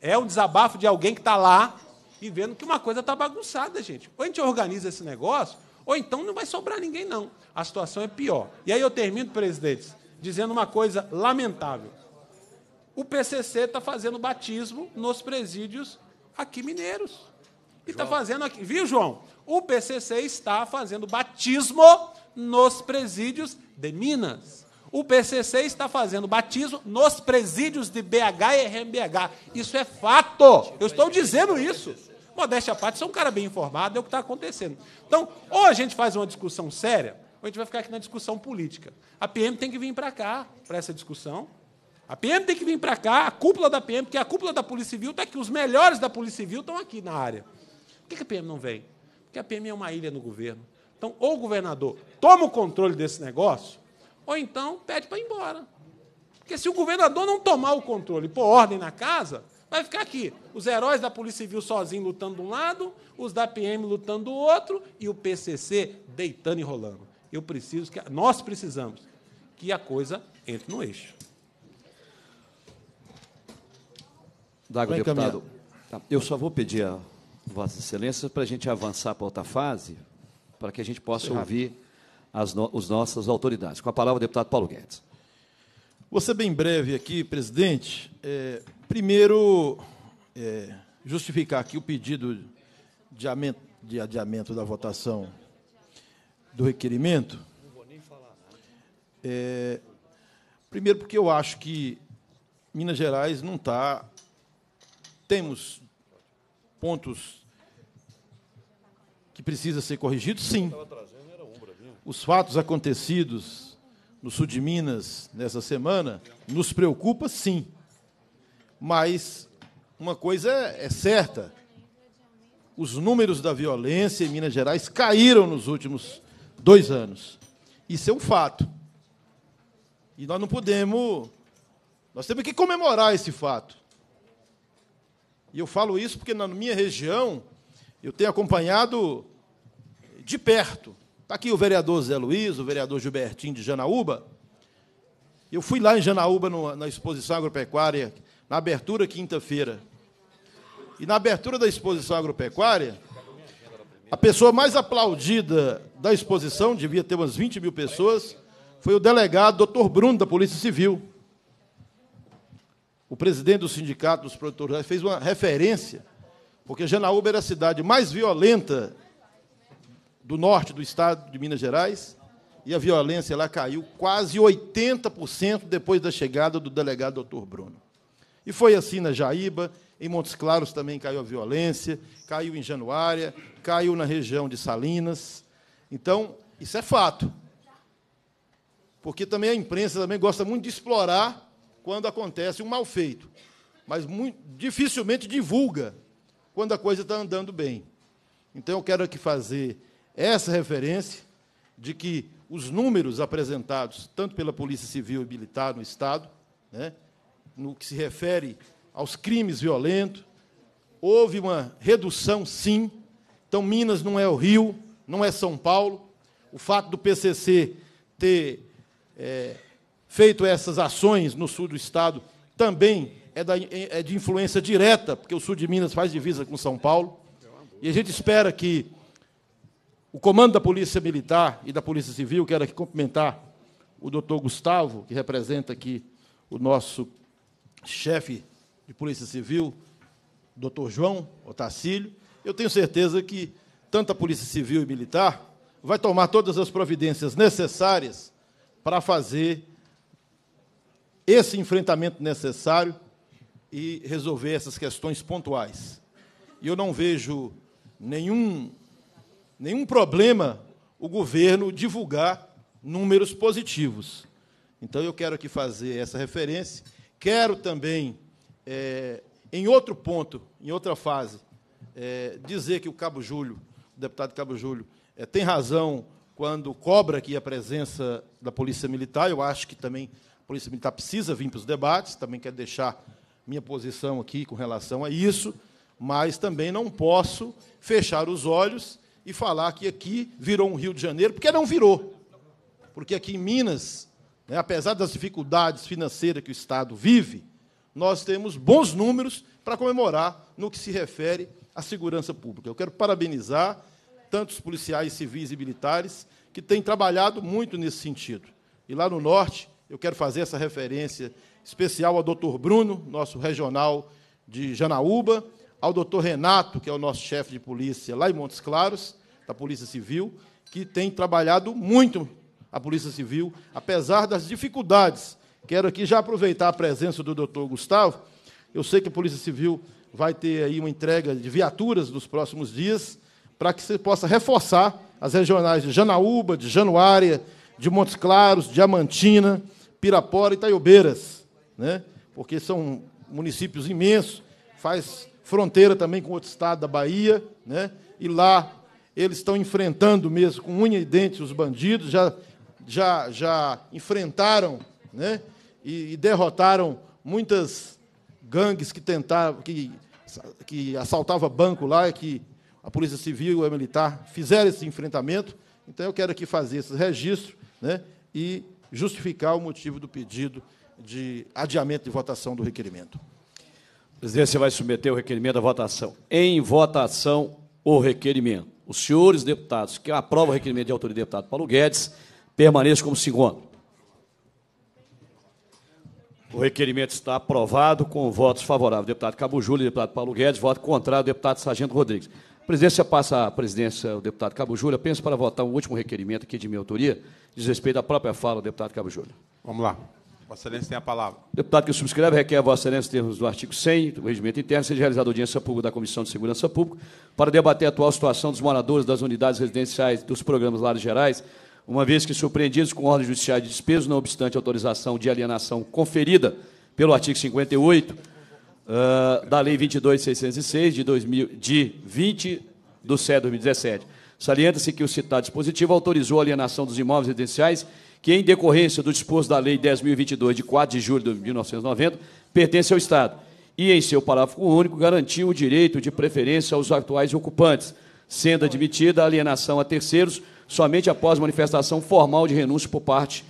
É o desabafo de alguém que está lá e vendo que uma coisa está bagunçada, gente. Ou a gente organiza esse negócio, ou então não vai sobrar ninguém, não. A situação é pior. E aí eu termino, presidentes, dizendo uma coisa lamentável. O PCC está fazendo batismo nos presídios aqui mineiros. E está fazendo aqui. Viu, João? O PCC está fazendo batismo nos presídios de Minas. O PCC está fazendo batismo nos presídios de BH e RMBH. Isso é fato. Eu estou dizendo isso. Modéstia à parte, sou é um cara bem informado, é o que está acontecendo. Então, ou a gente faz uma discussão séria, ou a gente vai ficar aqui na discussão política. A PM tem que vir para cá, para essa discussão. A PM tem que vir para cá, a cúpula da PM, porque a cúpula da Polícia Civil está aqui, os melhores da Polícia Civil estão aqui na área. Por que a PM não vem? Porque a PM é uma ilha no governo. Então, ou o governador toma o controle desse negócio, ou então pede para ir embora. Porque se o governador não tomar o controle e pôr ordem na casa, vai ficar aqui. Os heróis da Polícia Civil sozinhos lutando de um lado, os da PM lutando do outro e o PCC deitando e rolando. Eu preciso que nós precisamos que a coisa entre no eixo. Dago, deputado. Tá. Eu só vou pedir a Vossa Excelência para a gente avançar para outra fase, para que a gente possa ouvir as no, os nossas autoridades. Com a palavra, o deputado Paulo Guedes. Vou ser bem breve aqui, presidente. É, primeiro, é, justificar aqui o pedido de, de adiamento da votação do requerimento. É, primeiro, porque eu acho que Minas Gerais não está. Temos pontos que precisa ser corrigidos, sim os fatos acontecidos no sul de Minas nessa semana nos preocupa, sim. Mas uma coisa é certa: os números da violência em Minas Gerais caíram nos últimos dois anos. Isso é um fato. E nós não podemos. Nós temos que comemorar esse fato. E eu falo isso porque na minha região eu tenho acompanhado de perto Está aqui o vereador Zé Luiz, o vereador Gilbertinho de Janaúba. Eu fui lá em Janaúba, no, na exposição agropecuária, na abertura quinta-feira. E na abertura da exposição agropecuária, a pessoa mais aplaudida da exposição, devia ter umas 20 mil pessoas, foi o delegado doutor Bruno, da Polícia Civil. O presidente do Sindicato dos Produtores fez uma referência, porque Janaúba era a cidade mais violenta do norte do estado de Minas Gerais, e a violência lá caiu quase 80% depois da chegada do delegado doutor Bruno. E foi assim na Jaíba, em Montes Claros também caiu a violência, caiu em Januária, caiu na região de Salinas. Então, isso é fato. Porque também a imprensa também gosta muito de explorar quando acontece um mal feito, mas muito, dificilmente divulga quando a coisa está andando bem. Então, eu quero aqui fazer essa referência de que os números apresentados, tanto pela Polícia Civil e Militar no Estado, né, no que se refere aos crimes violentos, houve uma redução, sim. Então, Minas não é o Rio, não é São Paulo. O fato do PCC ter é, feito essas ações no sul do Estado também é, da, é de influência direta, porque o sul de Minas faz divisa com São Paulo. E a gente espera que o comando da Polícia Militar e da Polícia Civil, quero aqui cumprimentar o doutor Gustavo, que representa aqui o nosso chefe de Polícia Civil, doutor João Otacílio. Eu tenho certeza que tanto a Polícia Civil e Militar vai tomar todas as providências necessárias para fazer esse enfrentamento necessário e resolver essas questões pontuais. E eu não vejo nenhum nenhum problema o governo divulgar números positivos. Então, eu quero aqui fazer essa referência. Quero também, é, em outro ponto, em outra fase, é, dizer que o Cabo Júlio, o deputado Cabo Júlio, é, tem razão quando cobra aqui a presença da Polícia Militar. Eu acho que também a Polícia Militar precisa vir para os debates, também quero deixar minha posição aqui com relação a isso, mas também não posso fechar os olhos e falar que aqui virou um Rio de Janeiro, porque não virou. Porque aqui em Minas, né, apesar das dificuldades financeiras que o Estado vive, nós temos bons números para comemorar no que se refere à segurança pública. Eu quero parabenizar tantos policiais civis e militares que têm trabalhado muito nesse sentido. E lá no Norte, eu quero fazer essa referência especial ao doutor Bruno, nosso regional de Janaúba, ao doutor Renato, que é o nosso chefe de polícia lá em Montes Claros, da Polícia Civil, que tem trabalhado muito a Polícia Civil, apesar das dificuldades. Quero aqui já aproveitar a presença do doutor Gustavo. Eu sei que a Polícia Civil vai ter aí uma entrega de viaturas nos próximos dias, para que se possa reforçar as regionais de Janaúba, de Januária, de Montes Claros, Diamantina, Pirapora e Itaiobeiras, né? porque são municípios imensos, faz fronteira também com outro estado da Bahia, né? E lá eles estão enfrentando mesmo com unha e dente os bandidos, já já já enfrentaram, né? E, e derrotaram muitas gangues que tentavam que que assaltavam banco lá, que a Polícia Civil e a Militar fizeram esse enfrentamento. Então eu quero aqui fazer esse registro, né? E justificar o motivo do pedido de adiamento de votação do requerimento presidência vai submeter o requerimento à votação. Em votação, o requerimento. Os senhores deputados que aprovam o requerimento de autoria do deputado Paulo Guedes permaneçam como se encontram. O requerimento está aprovado com votos favoráveis. Deputado Cabo Júlio e deputado Paulo Guedes, voto contrário do deputado Sargento Rodrigues. A presidência passa a presidência, o deputado Cabo Júlio, Penso para votar um último requerimento aqui de minha autoria, diz respeito à própria fala do deputado Cabo Júlio. Vamos lá. Vossa Excelência tem a palavra. Deputado que subscreve requer a Vossa Excelência, termos do artigo 100 do Regimento Interno, seja realizada audiência pública da Comissão de Segurança Pública para debater a atual situação dos moradores das unidades residenciais dos programas Lares Gerais, uma vez que surpreendidos com ordem judicial de despeso, não obstante autorização de alienação conferida pelo artigo 58 uh, ah, da Lei 22.606 de, 2000, de 20 do CED 2017. Salienta-se que o citado dispositivo autorizou a alienação dos imóveis residenciais que, em decorrência do disposto da Lei 10.022, de 4 de julho de 1990, pertence ao Estado, e, em seu parágrafo único, garantiu o direito de preferência aos atuais ocupantes, sendo admitida a alienação a terceiros somente após manifestação formal de renúncia por parte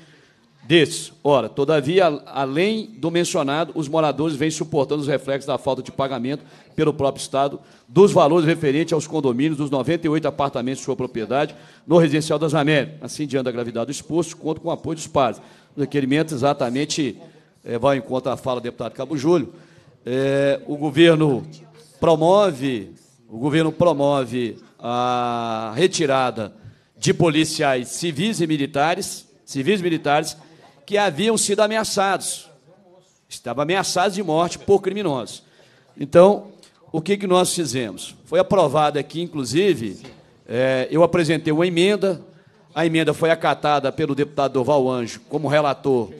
Desses, ora, todavia, além do mencionado, os moradores vêm suportando os reflexos da falta de pagamento pelo próprio Estado dos valores referentes aos condomínios dos 98 apartamentos de sua propriedade no Residencial das Américas. Assim, diante da gravidade do exposto, conto com o apoio dos pares. O requerimento exatamente é, vai em conta a fala do deputado Cabo Júlio. É, o governo promove, o governo promove a retirada de policiais civis e militares, civis e militares que haviam sido ameaçados. Estavam ameaçados de morte por criminosos. Então, o que, que nós fizemos? Foi aprovado aqui, inclusive, é, eu apresentei uma emenda, a emenda foi acatada pelo deputado Doval Anjo como relator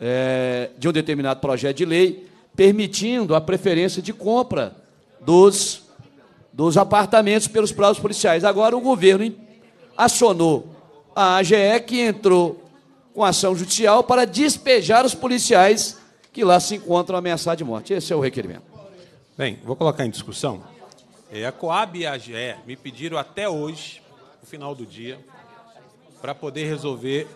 é, de um determinado projeto de lei, permitindo a preferência de compra dos, dos apartamentos pelos próprios policiais. Agora, o governo acionou a AGE, que entrou com ação judicial para despejar os policiais que lá se encontram ameaçados de morte. Esse é o requerimento. Bem, vou colocar em discussão. É, a Coab e a AGE me pediram até hoje, no final do dia, para poder resolver.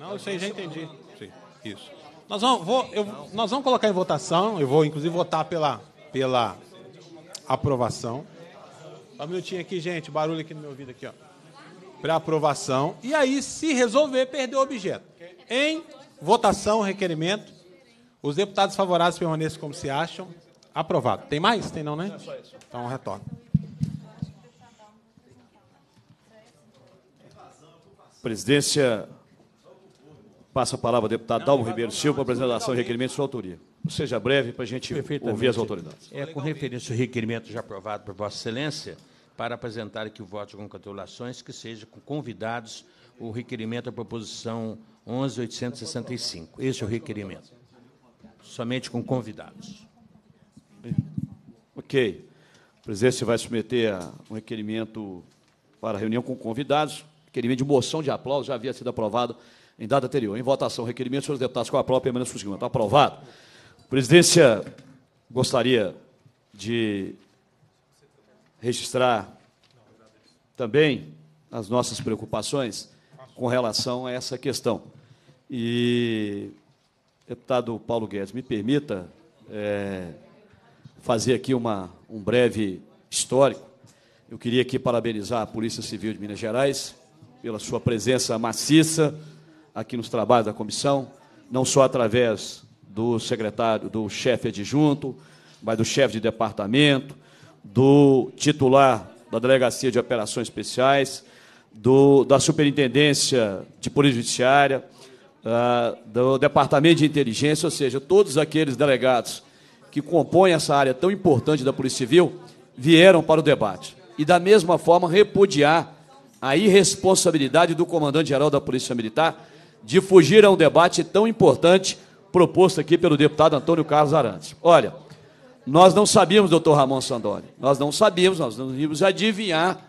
Não, isso aí já entendi. Sim, isso. Nós vamos, vou, eu, nós vamos colocar em votação, eu vou inclusive votar pela, pela aprovação. Só um minutinho aqui, gente, barulho aqui no meu ouvido aqui, ó para aprovação. E aí, se resolver, perder o objeto. Em votação, requerimento. Os deputados favoráveis permaneçam como se acham. Aprovado. Tem mais? Tem não, né? É então, retorno. Presidência, passa a palavra ao deputado Dalmo Ribeiro Silva para apresentação de requerimento de sua autoria. Seja breve para a gente ouvir as autoridades. É com referência ao requerimento já aprovado por Vossa Excelência para apresentar aqui o voto com congratulações, que seja com convidados o requerimento da proposição 11.865. Esse é o requerimento. Somente com convidados. Ok. O presidente vai submeter um requerimento para reunião com convidados. Requerimento de moção de aplauso já havia sido aprovado em data anterior. Em votação, requerimento, senhores deputados, com a própria por cima. Está então, aprovado. A presidência gostaria de registrar também as nossas preocupações com relação a essa questão. E, deputado Paulo Guedes, me permita é, fazer aqui uma, um breve histórico. Eu queria aqui parabenizar a Polícia Civil de Minas Gerais pela sua presença maciça aqui nos trabalhos da comissão, não só através do secretário, do chefe adjunto, mas do chefe de departamento, do titular da Delegacia de Operações Especiais, do, da Superintendência de Polícia Judiciária, uh, do Departamento de Inteligência, ou seja, todos aqueles delegados que compõem essa área tão importante da Polícia Civil vieram para o debate. E, da mesma forma, repudiar a irresponsabilidade do comandante-geral da Polícia Militar de fugir a um debate tão importante proposto aqui pelo deputado Antônio Carlos Arantes. Olha, nós não sabíamos, doutor Ramon Sandoni, nós não sabíamos, nós não íamos adivinhar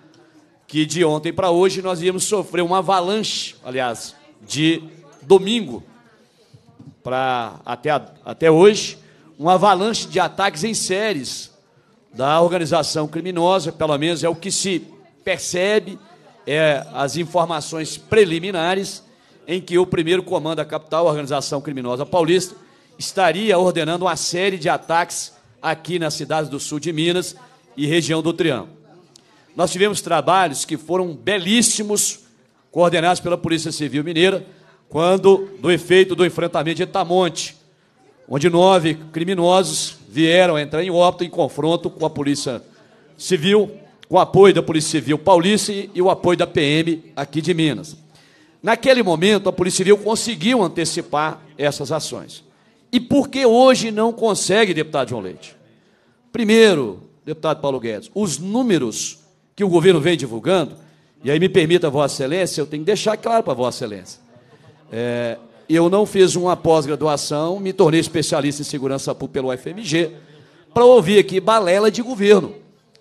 que de ontem para hoje nós íamos sofrer uma avalanche, aliás, de domingo para até, até hoje, uma avalanche de ataques em séries da organização criminosa, pelo menos é o que se percebe, é as informações preliminares em que o primeiro comando da capital, a organização criminosa paulista, estaria ordenando uma série de ataques aqui nas cidades do sul de Minas e região do Triângulo. Nós tivemos trabalhos que foram belíssimos, coordenados pela Polícia Civil Mineira, quando, no efeito do enfrentamento de Itamonte, onde nove criminosos vieram entrar em óbito em confronto com a Polícia Civil, com o apoio da Polícia Civil paulista e o apoio da PM aqui de Minas. Naquele momento, a Polícia Civil conseguiu antecipar essas ações. E por que hoje não consegue, deputado João Leite? Primeiro, deputado Paulo Guedes, os números que o governo vem divulgando, e aí me permita, Vossa Excelência, eu tenho que deixar claro para Vossa Excelência. É, eu não fiz uma pós-graduação, me tornei especialista em segurança pública pelo FMG, para ouvir aqui balela de governo.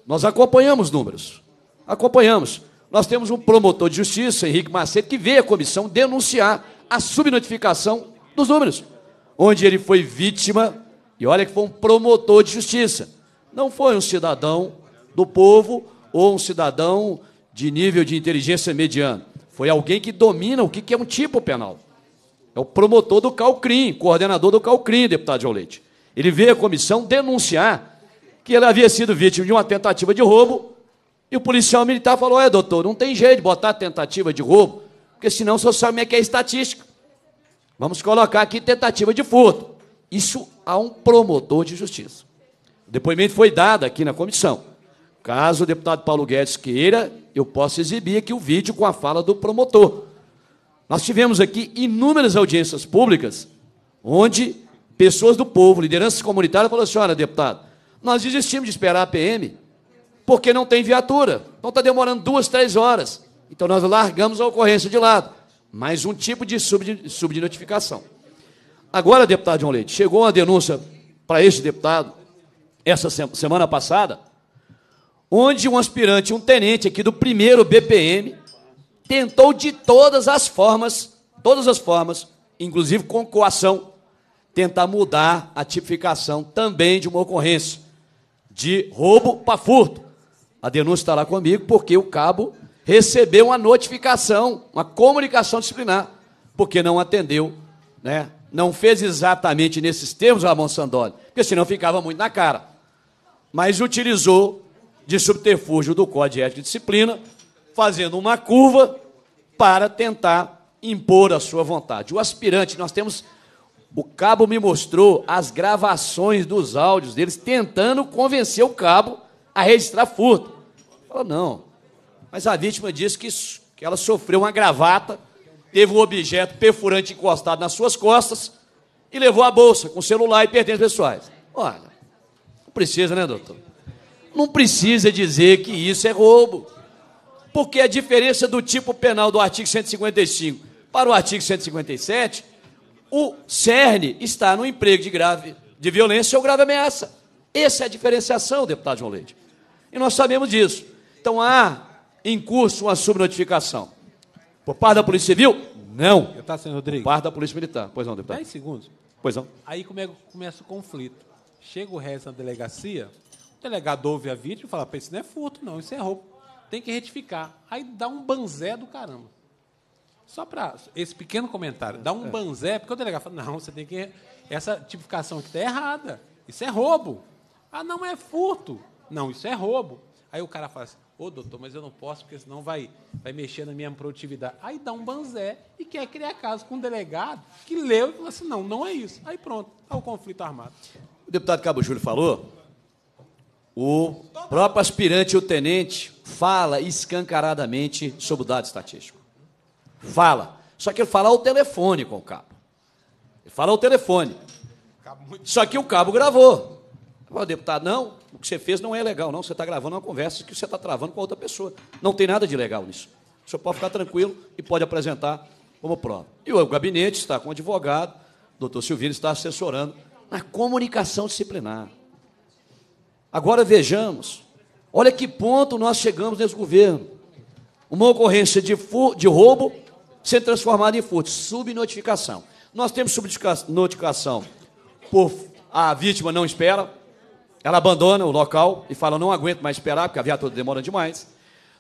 Nós acompanhamos números. Acompanhamos. Nós temos um promotor de justiça, Henrique Macedo, que veio à comissão denunciar a subnotificação dos números onde ele foi vítima, e olha que foi um promotor de justiça, não foi um cidadão do povo ou um cidadão de nível de inteligência mediano. Foi alguém que domina o que é um tipo penal. É o promotor do Calcrim, coordenador do Calcrim, deputado João Leite. Ele veio à comissão denunciar que ele havia sido vítima de uma tentativa de roubo e o policial militar falou: é, doutor, não tem jeito de botar tentativa de roubo, porque senão o senhor sabe como é que é estatística. Vamos colocar aqui tentativa de furto. Isso a um promotor de justiça. O depoimento foi dado aqui na comissão. Caso o deputado Paulo Guedes queira, eu posso exibir aqui o vídeo com a fala do promotor. Nós tivemos aqui inúmeras audiências públicas onde pessoas do povo, lideranças comunitárias, falaram assim: olha, deputado, nós desistimos de esperar a PM porque não tem viatura. Então está demorando duas, três horas. Então nós largamos a ocorrência de lado. Mais um tipo de subnotificação. Agora, deputado João Leite, chegou uma denúncia para este deputado, essa semana passada, onde um aspirante, um tenente aqui do primeiro BPM, tentou de todas as formas, todas as formas, inclusive com coação, tentar mudar a tipificação também de uma ocorrência de roubo para furto. A denúncia está lá comigo porque o cabo recebeu uma notificação, uma comunicação disciplinar, porque não atendeu, né? Não fez exatamente nesses termos, Ramon Sandoli, porque senão ficava muito na cara. Mas utilizou de subterfúgio do Código de Ética e Disciplina, fazendo uma curva para tentar impor a sua vontade. O aspirante, nós temos. O cabo me mostrou as gravações dos áudios deles tentando convencer o cabo a registrar furto. Falou, não, mas a vítima disse que, que ela sofreu uma gravata, teve um objeto perfurante encostado nas suas costas e levou a bolsa com celular e pertences pessoais. Olha, não precisa, né, doutor? Não precisa dizer que isso é roubo. Porque a diferença do tipo penal do artigo 155 para o artigo 157, o cerne está no emprego de grave de violência ou grave ameaça. Essa é a diferenciação, deputado João Leite. E nós sabemos disso. Então há em curso uma subnotificação. Por parte da Polícia Civil? Não. Deputado tá, Senhor Rodrigues. Por parte da Polícia Militar. Pois não, deputado. Dez segundos. Pois não. Aí começa o conflito. Chega o resto na delegacia, o delegado ouve a vítima e fala: isso não é furto, não, isso é roubo. Tem que retificar. Aí dá um banzé do caramba. Só para esse pequeno comentário, dá um é. banzé, porque o delegado fala: não, você tem que. Essa tipificação aqui está errada. Isso é roubo. Ah, não é furto. Não, isso é roubo. Aí o cara fala assim: Ô, doutor, mas eu não posso, porque senão vai, vai mexer na minha produtividade. Aí dá um banzé e quer criar caso com um delegado que leu e falou assim: não, não é isso. Aí pronto, está o conflito armado. O deputado Cabo Júlio falou, o próprio aspirante o tenente fala escancaradamente sobre o dado estatístico. Fala. Só que ele fala ao telefone com o cabo. Ele fala ao telefone. Só que o cabo gravou o deputado, não, o que você fez não é legal, não. Você está gravando uma conversa que você está travando com outra pessoa. Não tem nada de legal nisso. O senhor pode ficar tranquilo e pode apresentar como prova. E o gabinete está com o advogado, o doutor Silvino está assessorando na comunicação disciplinar. Agora vejamos, olha que ponto nós chegamos nesse governo. Uma ocorrência de, de roubo ser transformada em furto, subnotificação. Nós temos subnotificação por a vítima não espera, ela abandona o local e fala: não aguento mais esperar, porque a viatura demora demais.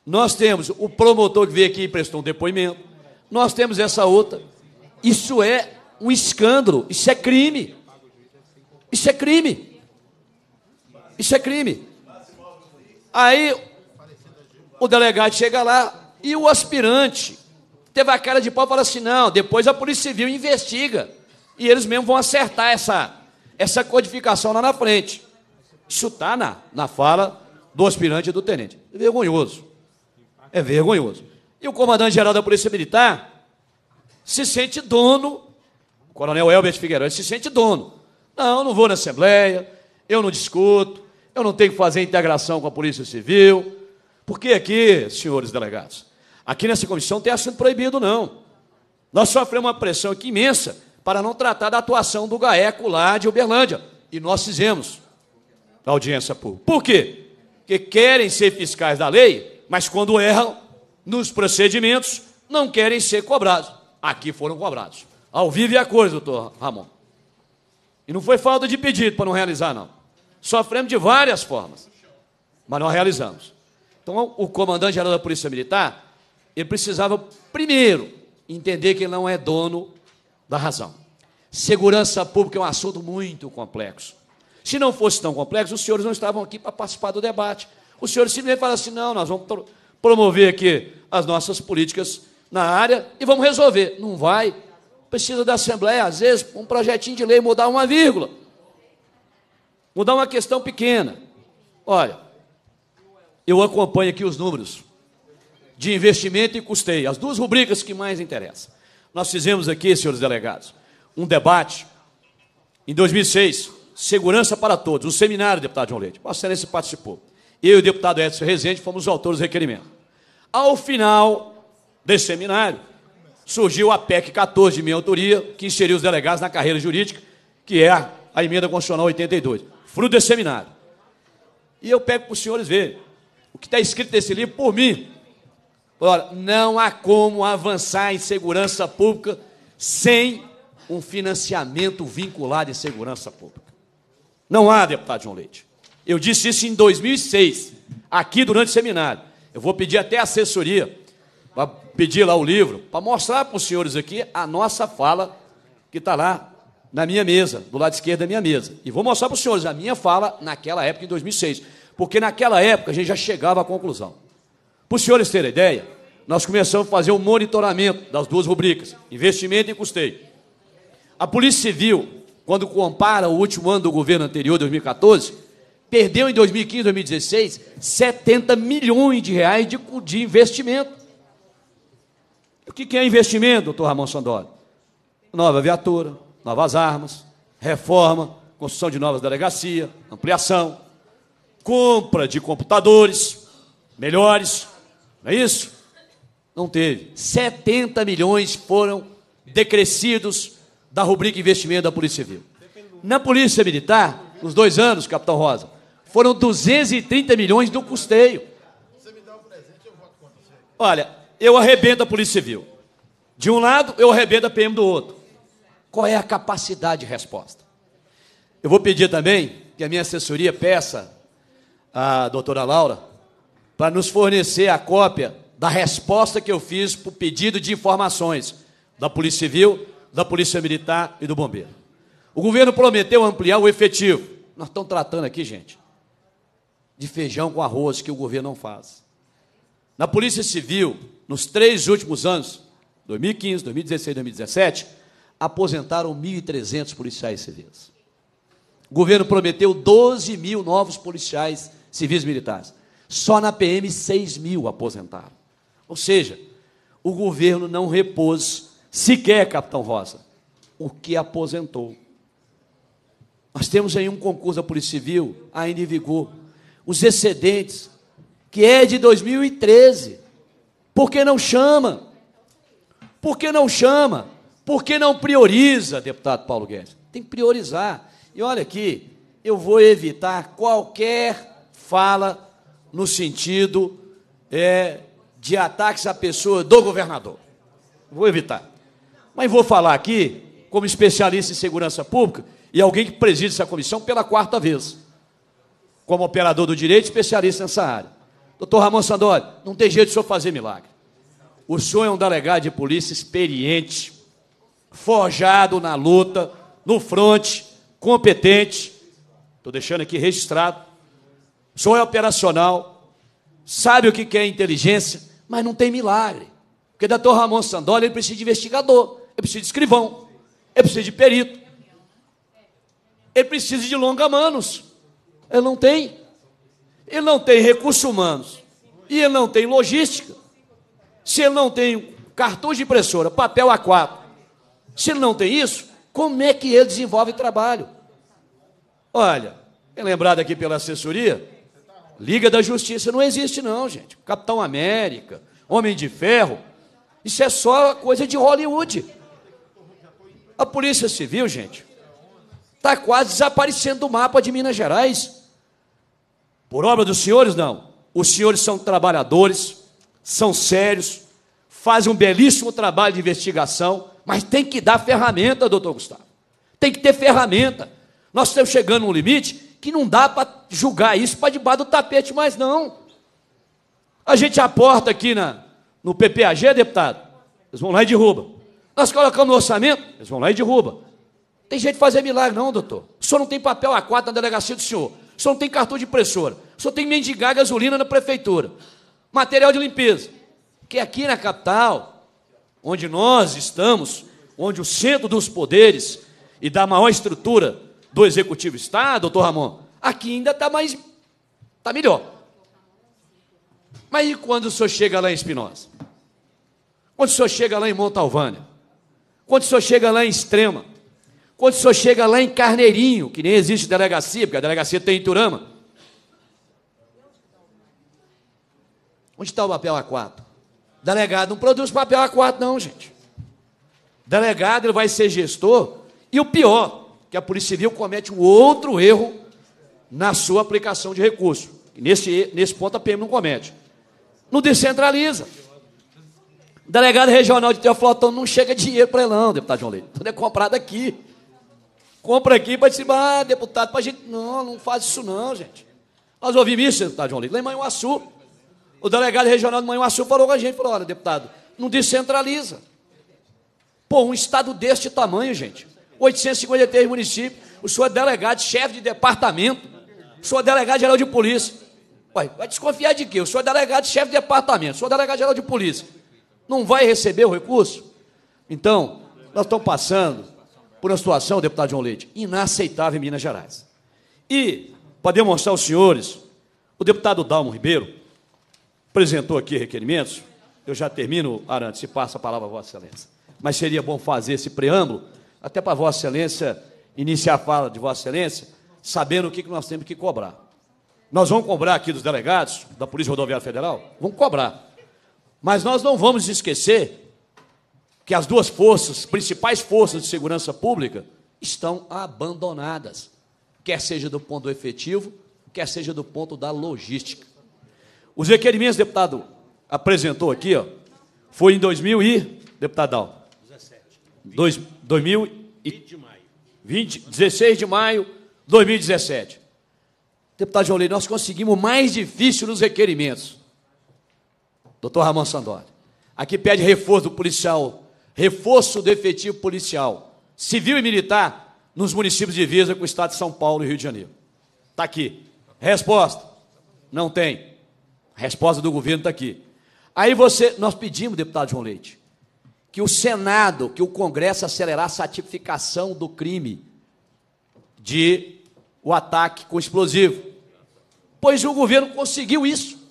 Nós temos o promotor que veio aqui e prestou um depoimento. Nós temos essa outra. Isso é um escândalo. Isso é crime. Isso é crime. Isso é crime. Aí o delegado chega lá e o aspirante teve a cara de pau e fala assim: não, depois a Polícia Civil investiga. E eles mesmos vão acertar essa, essa codificação lá na frente. Chutar na, na fala do aspirante e do tenente. É vergonhoso. É vergonhoso. E o comandante-geral da Polícia Militar se sente dono, o coronel Elbert Figueiredo se sente dono. Não, eu não vou na Assembleia, eu não discuto, eu não tenho que fazer integração com a Polícia Civil. Porque aqui, senhores delegados, aqui nessa comissão tem assunto proibido, não. Nós sofremos uma pressão aqui imensa para não tratar da atuação do GAECO lá de Uberlândia. E nós fizemos da audiência pública. Por quê? Porque querem ser fiscais da lei, mas quando erram nos procedimentos, não querem ser cobrados. Aqui foram cobrados. Ao vivo e a coisa, doutor Ramon. E não foi falta de pedido para não realizar, não. Sofremos de várias formas, mas não realizamos. Então, o comandante-geral da Polícia Militar, ele precisava, primeiro, entender que ele não é dono da razão. Segurança pública é um assunto muito complexo. Se não fosse tão complexo, os senhores não estavam aqui para participar do debate. Os senhores simplesmente falam assim: não, nós vamos promover aqui as nossas políticas na área e vamos resolver. Não vai. Precisa da Assembleia, às vezes, um projetinho de lei mudar uma vírgula, mudar uma questão pequena. Olha, eu acompanho aqui os números de investimento e custeio, as duas rubricas que mais interessam. Nós fizemos aqui, senhores delegados, um debate em 2006 Segurança para Todos, O seminário, deputado João Leite. Vossa Excelência participou. Eu e o deputado Edson Rezende fomos os autores do requerimento. Ao final desse seminário, surgiu a PEC 14 de minha autoria, que inseriu os delegados na carreira jurídica, que é a, a emenda constitucional 82, fruto desse seminário. E eu pego para os senhores verem. O que está escrito nesse livro, por mim, Ora, não há como avançar em segurança pública sem um financiamento vinculado em segurança pública. Não há, deputado João Leite. Eu disse isso em 2006, aqui durante o seminário. Eu vou pedir até assessoria, para pedir lá o livro, para mostrar para os senhores aqui a nossa fala que está lá na minha mesa, do lado esquerdo da minha mesa. E vou mostrar para os senhores a minha fala naquela época, em 2006. Porque naquela época a gente já chegava à conclusão. Para os senhores terem ideia, nós começamos a fazer um monitoramento das duas rubricas, investimento e custeio. A Polícia Civil quando compara o último ano do governo anterior, 2014, perdeu em 2015, 2016, 70 milhões de reais de, de investimento. O que, que é investimento, doutor Ramon Sandoro? Nova viatura, novas armas, reforma, construção de novas delegacias, ampliação, compra de computadores melhores, não é isso? Não teve. 70 milhões foram decrescidos da rubrica investimento da Polícia Civil. Na Polícia Militar, nos dois anos, Capitão Rosa, foram 230 milhões do custeio. Você me dá presente, eu voto contra você. Olha, eu arrebento a Polícia Civil. De um lado, eu arrebento a PM do outro. Qual é a capacidade de resposta? Eu vou pedir também que a minha assessoria peça à doutora Laura para nos fornecer a cópia da resposta que eu fiz para o pedido de informações da Polícia Civil da Polícia Militar e do Bombeiro. O governo prometeu ampliar o efetivo. Nós estamos tratando aqui, gente, de feijão com arroz que o governo não faz. Na Polícia Civil, nos três últimos anos, 2015, 2016, 2017, aposentaram 1.300 policiais civis. O governo prometeu 12 mil novos policiais civis militares. Só na PM, 6 mil aposentaram. Ou seja, o governo não repôs sequer, capitão Rosa, o que aposentou. Nós temos aí um concurso da Polícia Civil ainda em vigor. Os excedentes, que é de 2013. Por que não chama? Por que não chama? Por que não prioriza, deputado Paulo Guedes? Tem que priorizar. E olha aqui, eu vou evitar qualquer fala no sentido é, de ataques à pessoa do governador. Vou evitar. Mas vou falar aqui, como especialista em segurança pública e alguém que preside essa comissão pela quarta vez, como operador do direito, especialista nessa área. Doutor Ramon Sandori, não tem jeito de senhor fazer milagre. O senhor é um delegado de polícia experiente, forjado na luta, no fronte, competente. Estou deixando aqui registrado. O senhor é operacional, sabe o que é inteligência, mas não tem milagre. Porque doutor Ramon Sandoli ele precisa de investigador ele precisa de escrivão, ele precisa de perito, ele precisa de longa-manos. Ele não tem. Ele não tem recursos humanos. E ele não tem logística. Se ele não tem cartões de impressora, papel A4, se ele não tem isso, como é que ele desenvolve trabalho? Olha, é lembrado aqui pela assessoria, Liga da Justiça não existe, não, gente. Capitão América, Homem de Ferro, isso é só coisa de Hollywood. A Polícia Civil, gente, está quase desaparecendo do mapa de Minas Gerais. Por obra dos senhores, não. Os senhores são trabalhadores, são sérios, fazem um belíssimo trabalho de investigação, mas tem que dar ferramenta, doutor Gustavo. Tem que ter ferramenta. Nós estamos chegando a um limite que não dá para julgar isso para debaixo do tapete mais, não. A gente aporta aqui na, no PPAG, deputado. Eles vão lá e derrubam. Nós colocamos no orçamento, eles vão lá e derrubam. Tem jeito de fazer milagre, não, doutor. O senhor não tem papel A4 na delegacia do senhor. O senhor não tem cartão de impressora. O senhor tem mendigar gasolina na prefeitura. Material de limpeza. Porque aqui na capital, onde nós estamos, onde o centro dos poderes e da maior estrutura do executivo está, doutor Ramon, aqui ainda está mais. está melhor. Mas e quando o senhor chega lá em Espinosa? Quando o senhor chega lá em Montalvânia? Quando o senhor chega lá em Extrema, quando o senhor chega lá em Carneirinho, que nem existe delegacia, porque a delegacia tem em Turama. Onde está o papel A4? Delegado não produz papel A4, não, gente. Delegado ele vai ser gestor, e o pior, que a Polícia Civil comete um outro erro na sua aplicação de recurso. Nesse, nesse ponto a PM não comete. Não descentraliza delegado regional de Teoflotão não chega dinheiro para ele, não, deputado João Leite. Tudo é comprado aqui. Compra aqui para dizer, ah, deputado, para a gente. Não, não faz isso, não, gente. Nós ouvimos isso, deputado João Leite, lá em Manhuaçu. O delegado regional de Manhuaçu falou com a gente: falou, olha, deputado, não descentraliza. Pô, um estado deste tamanho, gente. 853 municípios. O senhor é delegado, chefe de departamento. O senhor é delegado geral de polícia. Ué, vai desconfiar de quê? O senhor é delegado, chefe de departamento. O senhor é delegado geral de polícia não vai receber o recurso? Então, nós estamos passando por uma situação, deputado João Leite, inaceitável em Minas Gerais. E, para demonstrar aos senhores, o deputado Dalmo Ribeiro apresentou aqui requerimentos. Eu já termino, Arantes, e passo a palavra a Vossa Excelência. Mas seria bom fazer esse preâmbulo, até para Vossa Excelência iniciar a fala de Vossa Excelência, sabendo o que nós temos que cobrar. Nós vamos cobrar aqui dos delegados da Polícia Rodoviária Federal? Vamos cobrar. Mas nós não vamos esquecer que as duas forças, principais forças de segurança pública, estão abandonadas, quer seja do ponto efetivo, quer seja do ponto da logística. Os requerimentos, deputado, apresentou aqui, ó, foi em 2000 e, deputadão, 17. 20 de maio. 20, 16 de maio de 2017. Deputado João Leite, nós conseguimos o mais difícil nos requerimentos doutor Ramon Sandori. Aqui pede reforço policial, reforço do efetivo policial, civil e militar, nos municípios de Visa com o estado de São Paulo e Rio de Janeiro. Está aqui. Resposta: não tem. Resposta do governo está aqui. Aí você, nós pedimos, deputado João Leite, que o Senado, que o Congresso acelerasse a tipificação do crime de o ataque com explosivo. Pois o governo conseguiu isso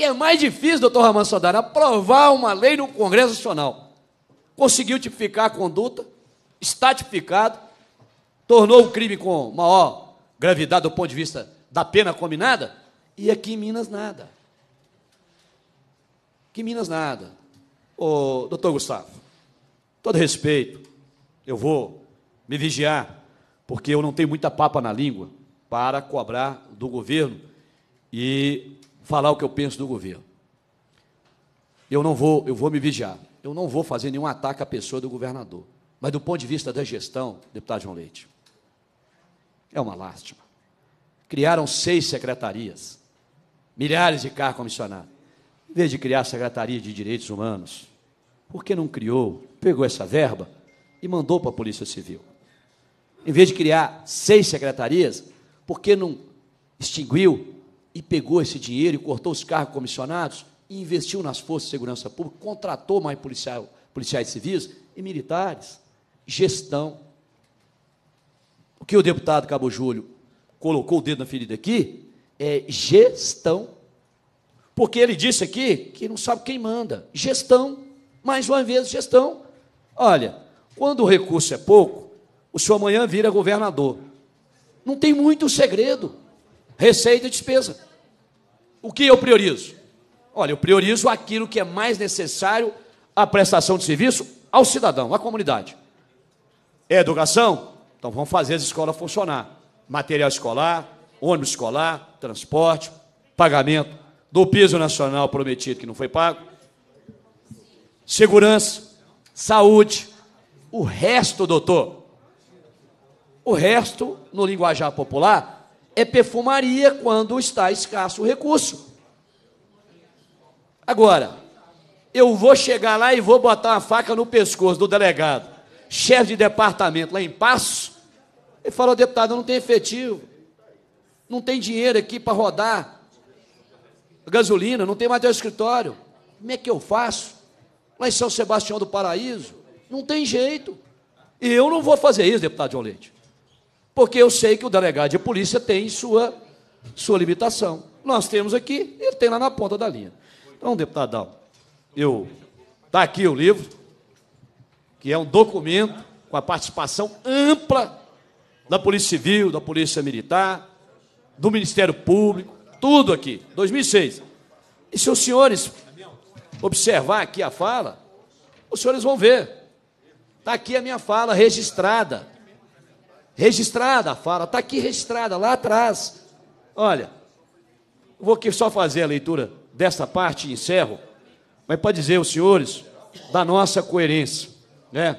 que é mais difícil, doutor Ramon Sodaro, aprovar uma lei no Congresso Nacional. Conseguiu tipificar a conduta, está tipificado, tornou o crime com maior gravidade do ponto de vista da pena combinada, e aqui em Minas nada. Aqui em Minas nada. Ô, doutor Gustavo, todo respeito, eu vou me vigiar, porque eu não tenho muita papa na língua para cobrar do governo e falar o que eu penso do governo. Eu não vou, eu vou me vigiar. Eu não vou fazer nenhum ataque à pessoa do governador. Mas do ponto de vista da gestão, deputado João Leite, é uma lástima. Criaram seis secretarias, milhares de cargos comissionados. Em vez de criar a Secretaria de Direitos Humanos, por que não criou, pegou essa verba e mandou para a Polícia Civil? Em vez de criar seis secretarias, por que não extinguiu e pegou esse dinheiro e cortou os carros comissionados e investiu nas forças de segurança pública, contratou mais policial, policiais civis e militares. Gestão. O que o deputado Cabo Júlio colocou o dedo na ferida aqui é gestão. Porque ele disse aqui que não sabe quem manda. Gestão. Mais uma vez, gestão. Olha, quando o recurso é pouco, o senhor amanhã vira governador. Não tem muito segredo. Receita e despesa. O que eu priorizo? Olha, eu priorizo aquilo que é mais necessário à prestação de serviço ao cidadão, à comunidade. É educação? Então vamos fazer as escolas funcionar. Material escolar, ônibus escolar, transporte, pagamento do piso nacional prometido que não foi pago. Segurança, saúde, o resto, doutor. O resto, no linguajar popular, é perfumaria quando está escasso o recurso. Agora, eu vou chegar lá e vou botar uma faca no pescoço do delegado, chefe de departamento lá em Passo, e falou, deputado, eu não tenho efetivo, não tem dinheiro aqui para rodar gasolina, não tem mais escritório. Como é que eu faço? Lá em São Sebastião do Paraíso, não tem jeito. E eu não vou fazer isso, deputado João Leite porque eu sei que o delegado de polícia tem sua, sua limitação. Nós temos aqui, ele tem lá na ponta da linha. Então, deputadão, eu está aqui o livro, que é um documento com a participação ampla da Polícia Civil, da Polícia Militar, do Ministério Público, tudo aqui, 2006. E se os senhores observar aqui a fala, os senhores vão ver. Está aqui a minha fala registrada. Registrada a fala, está aqui registrada, lá atrás. Olha, vou aqui só fazer a leitura dessa parte e encerro, mas para dizer aos senhores da nossa coerência. Né?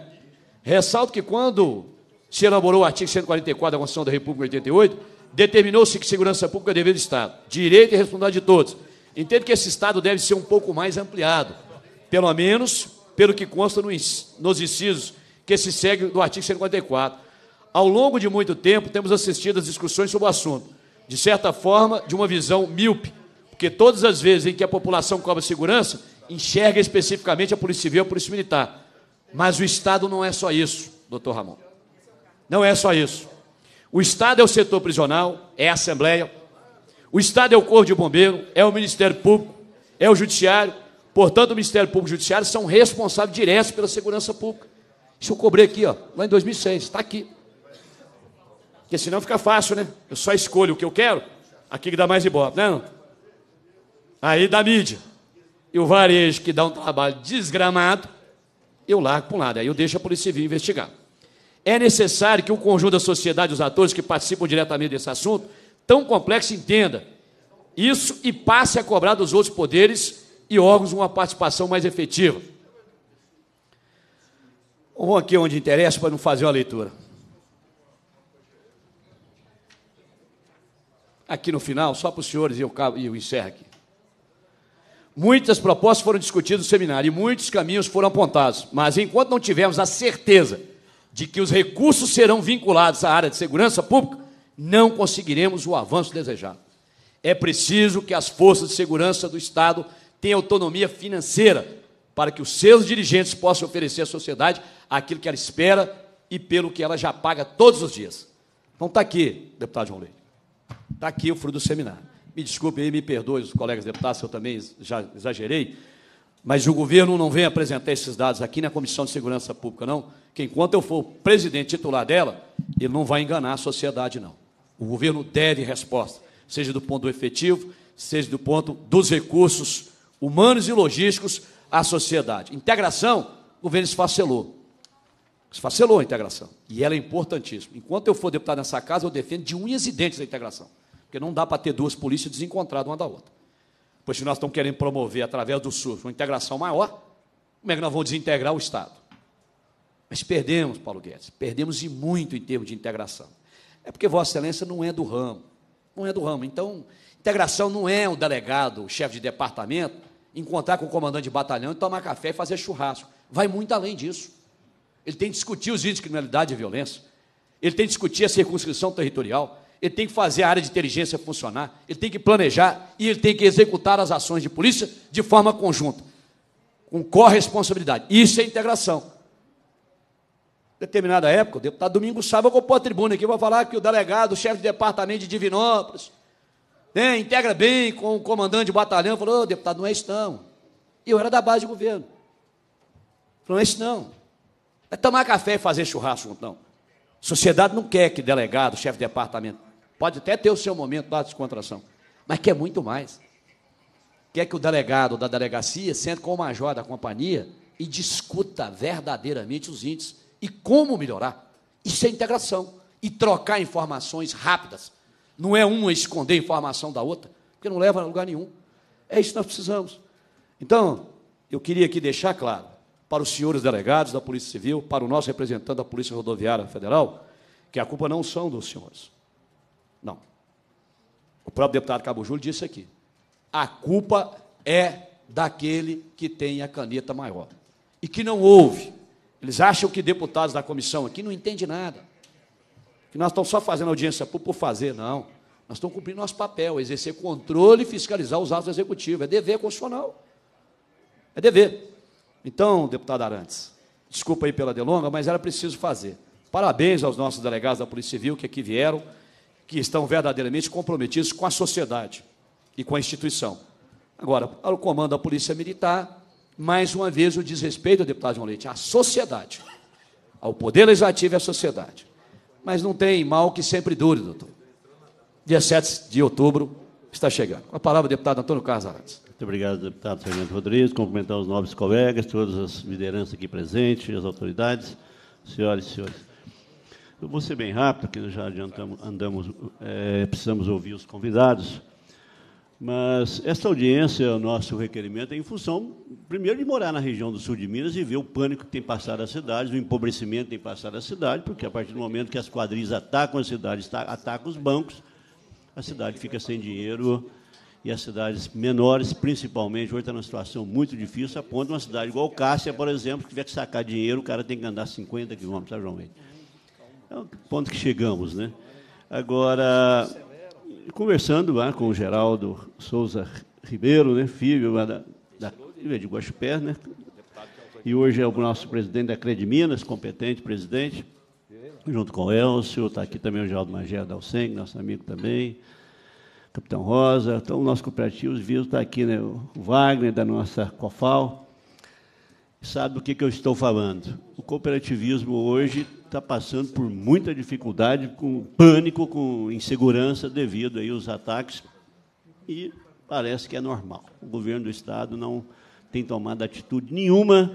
Ressalto que quando se elaborou o artigo 144 da Constituição da República 88, determinou-se que segurança pública é dever do Estado, direito e responsabilidade de todos. Entendo que esse Estado deve ser um pouco mais ampliado, pelo menos pelo que consta nos incisos que se segue do artigo 144. Ao longo de muito tempo, temos assistido às discussões sobre o assunto, de certa forma, de uma visão míope, porque todas as vezes em que a população cobra segurança, enxerga especificamente a Polícia Civil e a Polícia Militar. Mas o Estado não é só isso, doutor Ramon. Não é só isso. O Estado é o setor prisional, é a Assembleia, o Estado é o Corpo de Bombeiro, é o Ministério Público, é o Judiciário. Portanto, o Ministério Público e o Judiciário são responsáveis diretos pela segurança pública. Isso eu cobrei aqui, ó, lá em 2006, está aqui. Porque senão fica fácil, né? Eu só escolho o que eu quero, aqui que dá mais ibope, né? Não? Aí dá mídia. E o varejo, que dá um trabalho desgramado, eu largo para um lado. Aí eu deixo a Polícia Civil investigar. É necessário que o conjunto da sociedade, os atores que participam diretamente desse assunto, tão complexo, entenda isso e passe a cobrar dos outros poderes e órgãos uma participação mais efetiva. Vamos aqui onde interessa para não fazer uma leitura. aqui no final, só para os senhores, e eu, eu encerro aqui. Muitas propostas foram discutidas no seminário e muitos caminhos foram apontados, mas enquanto não tivermos a certeza de que os recursos serão vinculados à área de segurança pública, não conseguiremos o avanço desejado. É preciso que as forças de segurança do Estado tenham autonomia financeira para que os seus dirigentes possam oferecer à sociedade aquilo que ela espera e pelo que ela já paga todos os dias. Então está aqui, deputado João Leite. Está aqui o fruto do seminário. Me desculpe aí, me perdoe os colegas deputados, se eu também já exagerei, mas o governo não vem apresentar esses dados aqui na Comissão de Segurança Pública, não, que enquanto eu for presidente titular dela, ele não vai enganar a sociedade, não. O governo deve resposta, seja do ponto do efetivo, seja do ponto dos recursos humanos e logísticos à sociedade. Integração, o governo esfacelou. Esfacelou a integração. E ela é importantíssima. Enquanto eu for deputado nessa casa, eu defendo de unhas e dentes a integração. Porque não dá para ter duas polícias desencontradas uma da outra. Pois se nós estamos querendo promover, através do SUS, uma integração maior, como é que nós vamos desintegrar o Estado? Mas perdemos, Paulo Guedes, perdemos e muito em termos de integração. É porque Vossa Excelência não é do ramo. Não é do ramo. Então, integração não é o delegado, o chefe de departamento, encontrar com o comandante de batalhão e tomar café e fazer churrasco. Vai muito além disso. Ele tem que discutir os índices de criminalidade e violência. Ele tem que discutir a circunscrição territorial. Ele tem que fazer a área de inteligência funcionar. Ele tem que planejar e ele tem que executar as ações de polícia de forma conjunta, com corresponsabilidade. Isso é integração. Determinada época, o deputado Domingos Saba pôr a tribuna aqui para falar que o delegado, o chefe de departamento de Divinópolis, né, integra bem com o comandante de batalhão. Falou, oh, deputado, não é isso não. E eu era da base de governo. Falou, não é isso não. É tomar café e fazer churrasco juntão. não. Sociedade não quer que delegado, chefe de departamento. Pode até ter o seu momento lá de descontração. Mas quer muito mais. Quer que o delegado da delegacia sente com o major da companhia e discuta verdadeiramente os índices e como melhorar. Isso é integração. E trocar informações rápidas. Não é uma esconder informação da outra, porque não leva a lugar nenhum. É isso que nós precisamos. Então, eu queria aqui deixar claro para os senhores delegados da Polícia Civil, para o nosso representante da Polícia Rodoviária Federal, que a culpa não são dos senhores. Não. O próprio deputado Cabo Júlio disse aqui: a culpa é daquele que tem a caneta maior. E que não ouve. Eles acham que deputados da comissão aqui não entendem nada. Que nós estamos só fazendo audiência por fazer, não. Nós estamos cumprindo nosso papel, exercer controle e fiscalizar os atos executivos. É dever constitucional. É dever. Então, deputado Arantes, desculpa aí pela delonga, mas era preciso fazer. Parabéns aos nossos delegados da Polícia Civil que aqui vieram, que estão verdadeiramente comprometidos com a sociedade e com a instituição. Agora, ao comando da Polícia Militar, mais uma vez o desrespeito, deputado João Leite, à sociedade, ao Poder Legislativo e à sociedade. Mas não tem mal que sempre dure, doutor. Dia 7 de outubro está chegando. A palavra, deputado Antônio Carlos Arantes. Muito obrigado, deputado Fernando Rodrigues. Cumprimentar os nobres colegas, todas as lideranças aqui presentes, as autoridades, senhoras e senhores. Eu vou ser bem rápido, porque já adiantamos, andamos, é, precisamos ouvir os convidados. Mas esta audiência, o nosso requerimento é em função, primeiro, de morar na região do sul de Minas e ver o pânico que tem passado as cidades, o empobrecimento que tem passado a cidade, porque a partir do momento que as quadrilhas atacam as cidades, atacam os bancos, a cidade fica sem dinheiro, e as cidades menores, principalmente, hoje está numa situação muito difícil, a ponto de uma cidade igual Cássia, por exemplo, que tiver que sacar dinheiro, o cara tem que andar 50 quilômetros, sabe, tá, João É o ponto que chegamos, né? Agora, conversando lá né, com o Geraldo Souza Ribeiro, né, filho lá da, da, de Guaxupé, né, e hoje é o nosso presidente da Cred Minas, competente presidente, junto com o Elcio, está aqui também o Geraldo Magé da Alceng, nosso amigo também, Capitão Rosa, então, nossos cooperativos, viram, está aqui né, o Wagner, da nossa COFAL, sabe do que, que eu estou falando. O cooperativismo hoje está passando por muita dificuldade, com pânico, com insegurança devido aí aos ataques, e parece que é normal. O governo do Estado não tem tomado atitude nenhuma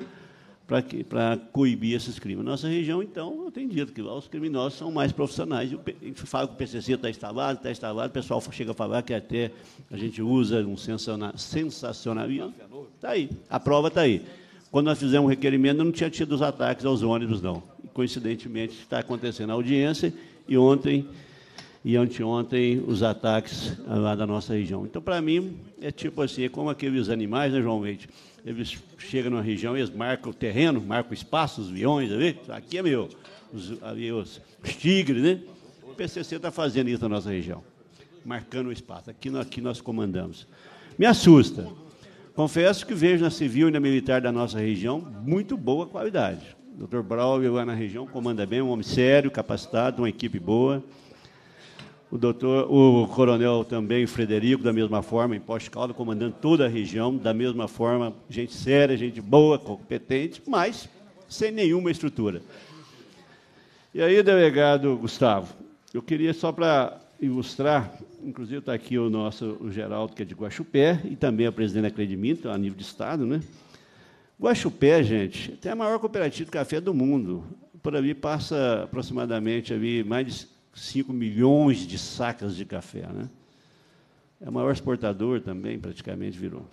para coibir esses crimes. Nossa região, então, eu tenho dito que lá os criminosos são mais profissionais. Eu falo que o PCC está instalado, está instalado, o pessoal chega a falar que até a gente usa um sensacionalismo. Está aí, a prova está aí. Quando nós fizemos o requerimento, não tinha tido os ataques aos ônibus, não. coincidentemente, está acontecendo a audiência e ontem e anteontem os ataques lá da nossa região. Então, para mim, é tipo assim, é como aqueles animais, né, João Leite? eles chegam numa região, eles marcam o terreno, marcam o espaço, os leões, aqui é meu, os, ali é os, os tigres, né? O PCC está fazendo isso na nossa região, marcando o espaço, aqui, aqui nós comandamos. Me assusta. Confesso que vejo na civil e na militar da nossa região muito boa qualidade. O doutor Braulio lá na região comanda bem, um homem sério, capacitado, uma equipe boa o doutor, o coronel também, Frederico, da mesma forma, em pós caldo comandando toda a região, da mesma forma, gente séria, gente boa, competente, mas sem nenhuma estrutura. E aí, delegado Gustavo, eu queria só para ilustrar, inclusive está aqui o nosso o Geraldo, que é de Guaxupé, e também a presidente da Credimito, a nível de Estado, né? Guaxupé, gente, tem a maior cooperativa de café do mundo. Por ali passa aproximadamente ali, mais de 5 milhões de sacas de café. Né? É o maior exportador também, praticamente virou.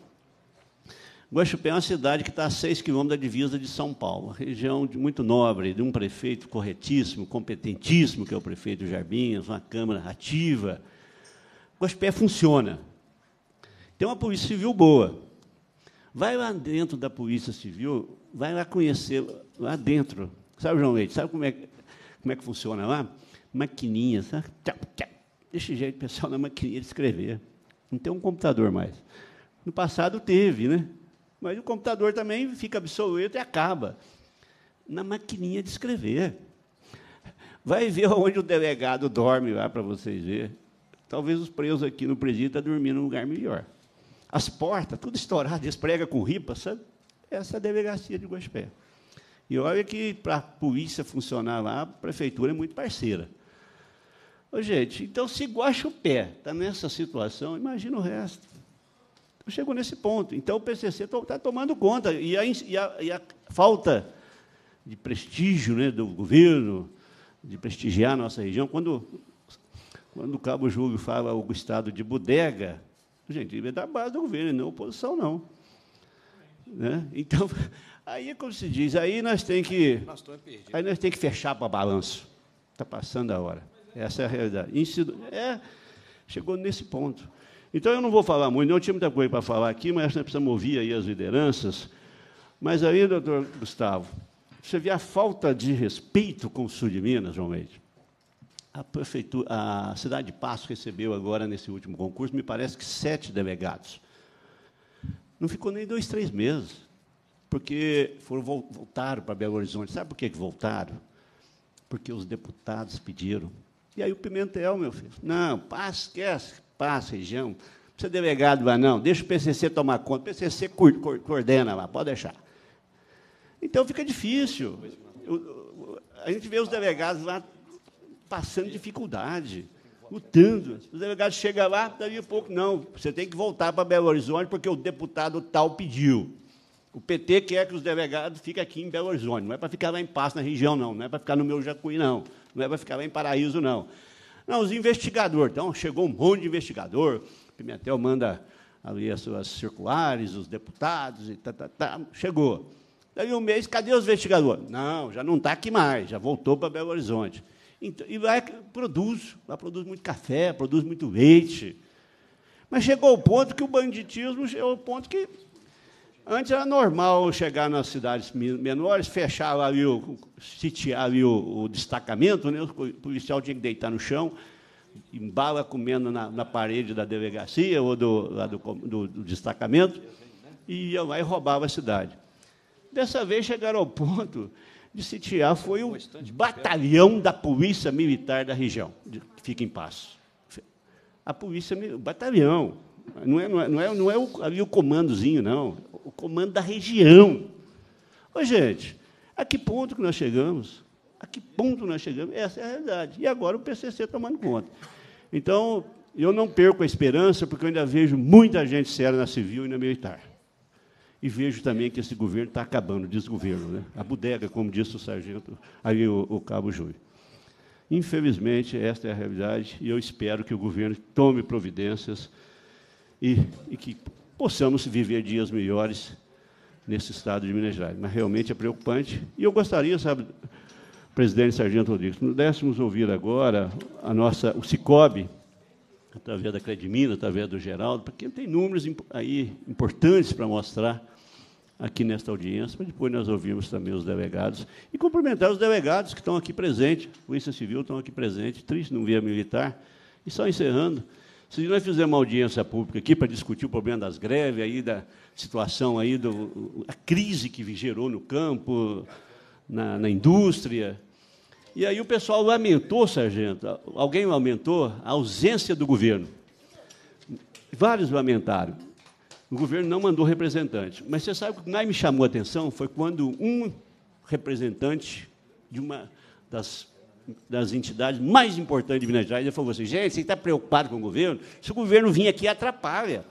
Guaxupé é uma cidade que está a 6 quilômetros da divisa de São Paulo, uma região de, muito nobre, de um prefeito corretíssimo, competentíssimo, que é o prefeito Jarbinhas, uma Câmara ativa. Guaxupé funciona. Tem uma polícia civil boa. Vai lá dentro da polícia civil, vai lá conhecer, lá dentro. Sabe, João Leite, sabe como é, como é que funciona lá? maquininhas, né? desse jeito, o pessoal na maquininha de escrever. Não tem um computador mais. No passado teve, né? Mas o computador também fica obsoleto e acaba. Na maquininha de escrever. Vai ver onde o delegado dorme lá para vocês ver. Talvez os presos aqui no presídio estão tá dormindo dormindo num lugar melhor. As portas, tudo estourado, esprega com ripa, sabe? Essa é a delegacia de Guaspé. E olha que para a polícia funcionar lá, a prefeitura é muito parceira. Ô, gente, então se guacha o pé, está nessa situação, imagina o resto. Então, chegou nesse ponto. Então o PCC está tomando conta. E a, e, a, e a, falta de prestígio né, do governo, de prestigiar a nossa região, quando, quando o Cabo Júlio fala o Estado de bodega, gente, é da base do governo, não é oposição, não. Né? Então, aí, como se diz, aí nós temos que, aí nós tem que fechar para balanço. Está passando a hora. Essa é a realidade. É, chegou nesse ponto. Então eu não vou falar muito, não tinha muita coisa para falar aqui, mas nós precisamos ouvir aí as lideranças. Mas aí, doutor Gustavo, você vê a falta de respeito com o sul de Minas, realmente. A, prefeitura, a cidade de Passo recebeu agora, nesse último concurso, me parece que sete delegados. Não ficou nem dois, três meses, porque foram, voltaram para Belo Horizonte. Sabe por que voltaram? Porque os deputados pediram e aí o Pimentel, é, meu filho, não, passa, esquece, passa, região. Não precisa delegado lá, não. Deixa o PCC tomar conta. O PCC coordena lá, pode deixar. Então fica difícil. A gente vê os delegados lá passando dificuldade, lutando. Os delegados chegam lá, daí um pouco, não, você tem que voltar para Belo Horizonte porque o deputado tal pediu. O PT quer que os delegados fiquem aqui em Belo Horizonte, não é para ficar lá em paz na região, não, não é para ficar no meu Jacuí, não não é para ficar lá em paraíso, não. Não, os investigadores, então chegou um monte de investigador, Pimentel manda ali as suas circulares, os deputados e tá, tá, tá chegou. Daí um mês, cadê os investigadores? Não, já não está aqui mais, já voltou para Belo Horizonte. Então, e vai produz, lá produz muito café, produz muito leite. Mas chegou o ponto que o banditismo chegou ao ponto que Antes era normal chegar nas cidades menores, fechar ali o, sitiar ali o, o destacamento, né? o policial tinha que deitar no chão, embala comendo na, na parede da delegacia ou do, do, do, do destacamento, e ia lá e roubava a cidade. Dessa vez chegaram ao ponto de sitiar foi o batalhão da Polícia Militar da região, que fica em paz. A polícia, o batalhão, não é, não é, não é, não é o, ali o comandozinho, não. O comando da região. Ô, gente, a que ponto que nós chegamos? A que ponto nós chegamos? Essa é a realidade. E agora o PCC tá tomando conta. Então, eu não perco a esperança, porque eu ainda vejo muita gente séria na civil e na militar. E vejo também que esse governo está acabando, desgoverno, né? a bodega, como disse o sargento, aí o, o cabo Júlio. Infelizmente, esta é a realidade, e eu espero que o governo tome providências e, e que possamos viver dias melhores nesse estado de Minas Gerais. Mas realmente é preocupante. E eu gostaria, sabe, presidente Sargento Rodrigues, se pudéssemos ouvir agora a nossa, o CICOB, através da Credimina, através do Geraldo, porque tem números aí importantes para mostrar aqui nesta audiência, mas depois nós ouvimos também os delegados e cumprimentar os delegados que estão aqui presentes, Polícia Civil estão aqui presentes, triste não ver militar. E só encerrando, se nós fizermos uma audiência pública aqui para discutir o problema das greves, aí, da situação aí, do, a crise que gerou no campo, na, na indústria. E aí o pessoal lamentou, sargento, alguém lamentou a ausência do governo. Vários lamentaram. O governo não mandou representante. Mas você sabe o que mais me chamou a atenção foi quando um representante de uma das das entidades mais importantes de Minas Gerais, ele falou assim, gente, você está preocupado com o governo? Se o governo vir aqui, atrapalha.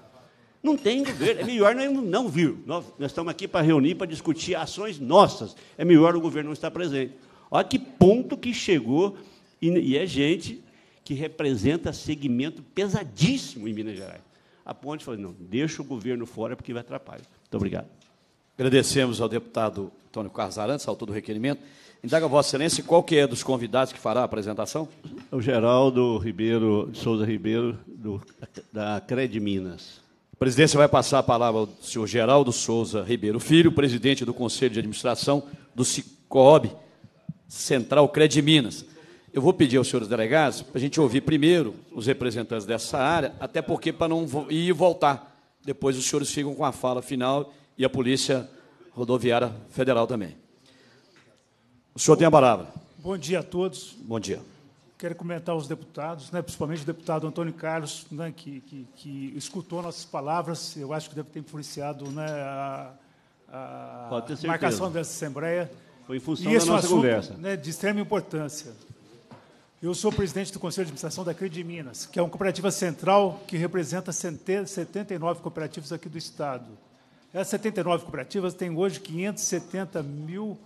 Não tem governo. É melhor não vir. Nós, nós estamos aqui para reunir, para discutir ações nossas. É melhor o governo não estar presente. Olha que ponto que chegou, e, e é gente que representa segmento pesadíssimo em Minas Gerais. A ponte falou, não, deixa o governo fora porque vai atrapalhar. Muito obrigado. Agradecemos ao deputado Antônio Carlos Arantes, autor do requerimento. Indaga Vossa Excelência, qual que é dos convidados que fará a apresentação? O Geraldo Ribeiro, de Souza Ribeiro, do, da CRED Minas. A presidência vai passar a palavra ao senhor Geraldo Souza Ribeiro Filho, presidente do Conselho de Administração do Cicobi Central CRED Minas. Eu vou pedir aos senhores delegados para a gente ouvir primeiro os representantes dessa área, até porque para não ir e voltar. Depois os senhores ficam com a fala final e a Polícia Rodoviária Federal também. O senhor tem a palavra. Bom dia a todos. Bom dia. Quero comentar os deputados, né, principalmente o deputado Antônio Carlos, né, que, que, que, escutou nossas palavras. Eu acho que deve ter influenciado né, a, a marcação dessa Assembleia. Foi em função e da nossa assunto, conversa. Né, de extrema importância. Eu sou presidente do Conselho de Administração da CRED de Minas, que é uma cooperativa central que representa 79 cooperativas aqui do Estado. Essas 79 cooperativas têm hoje 570 mil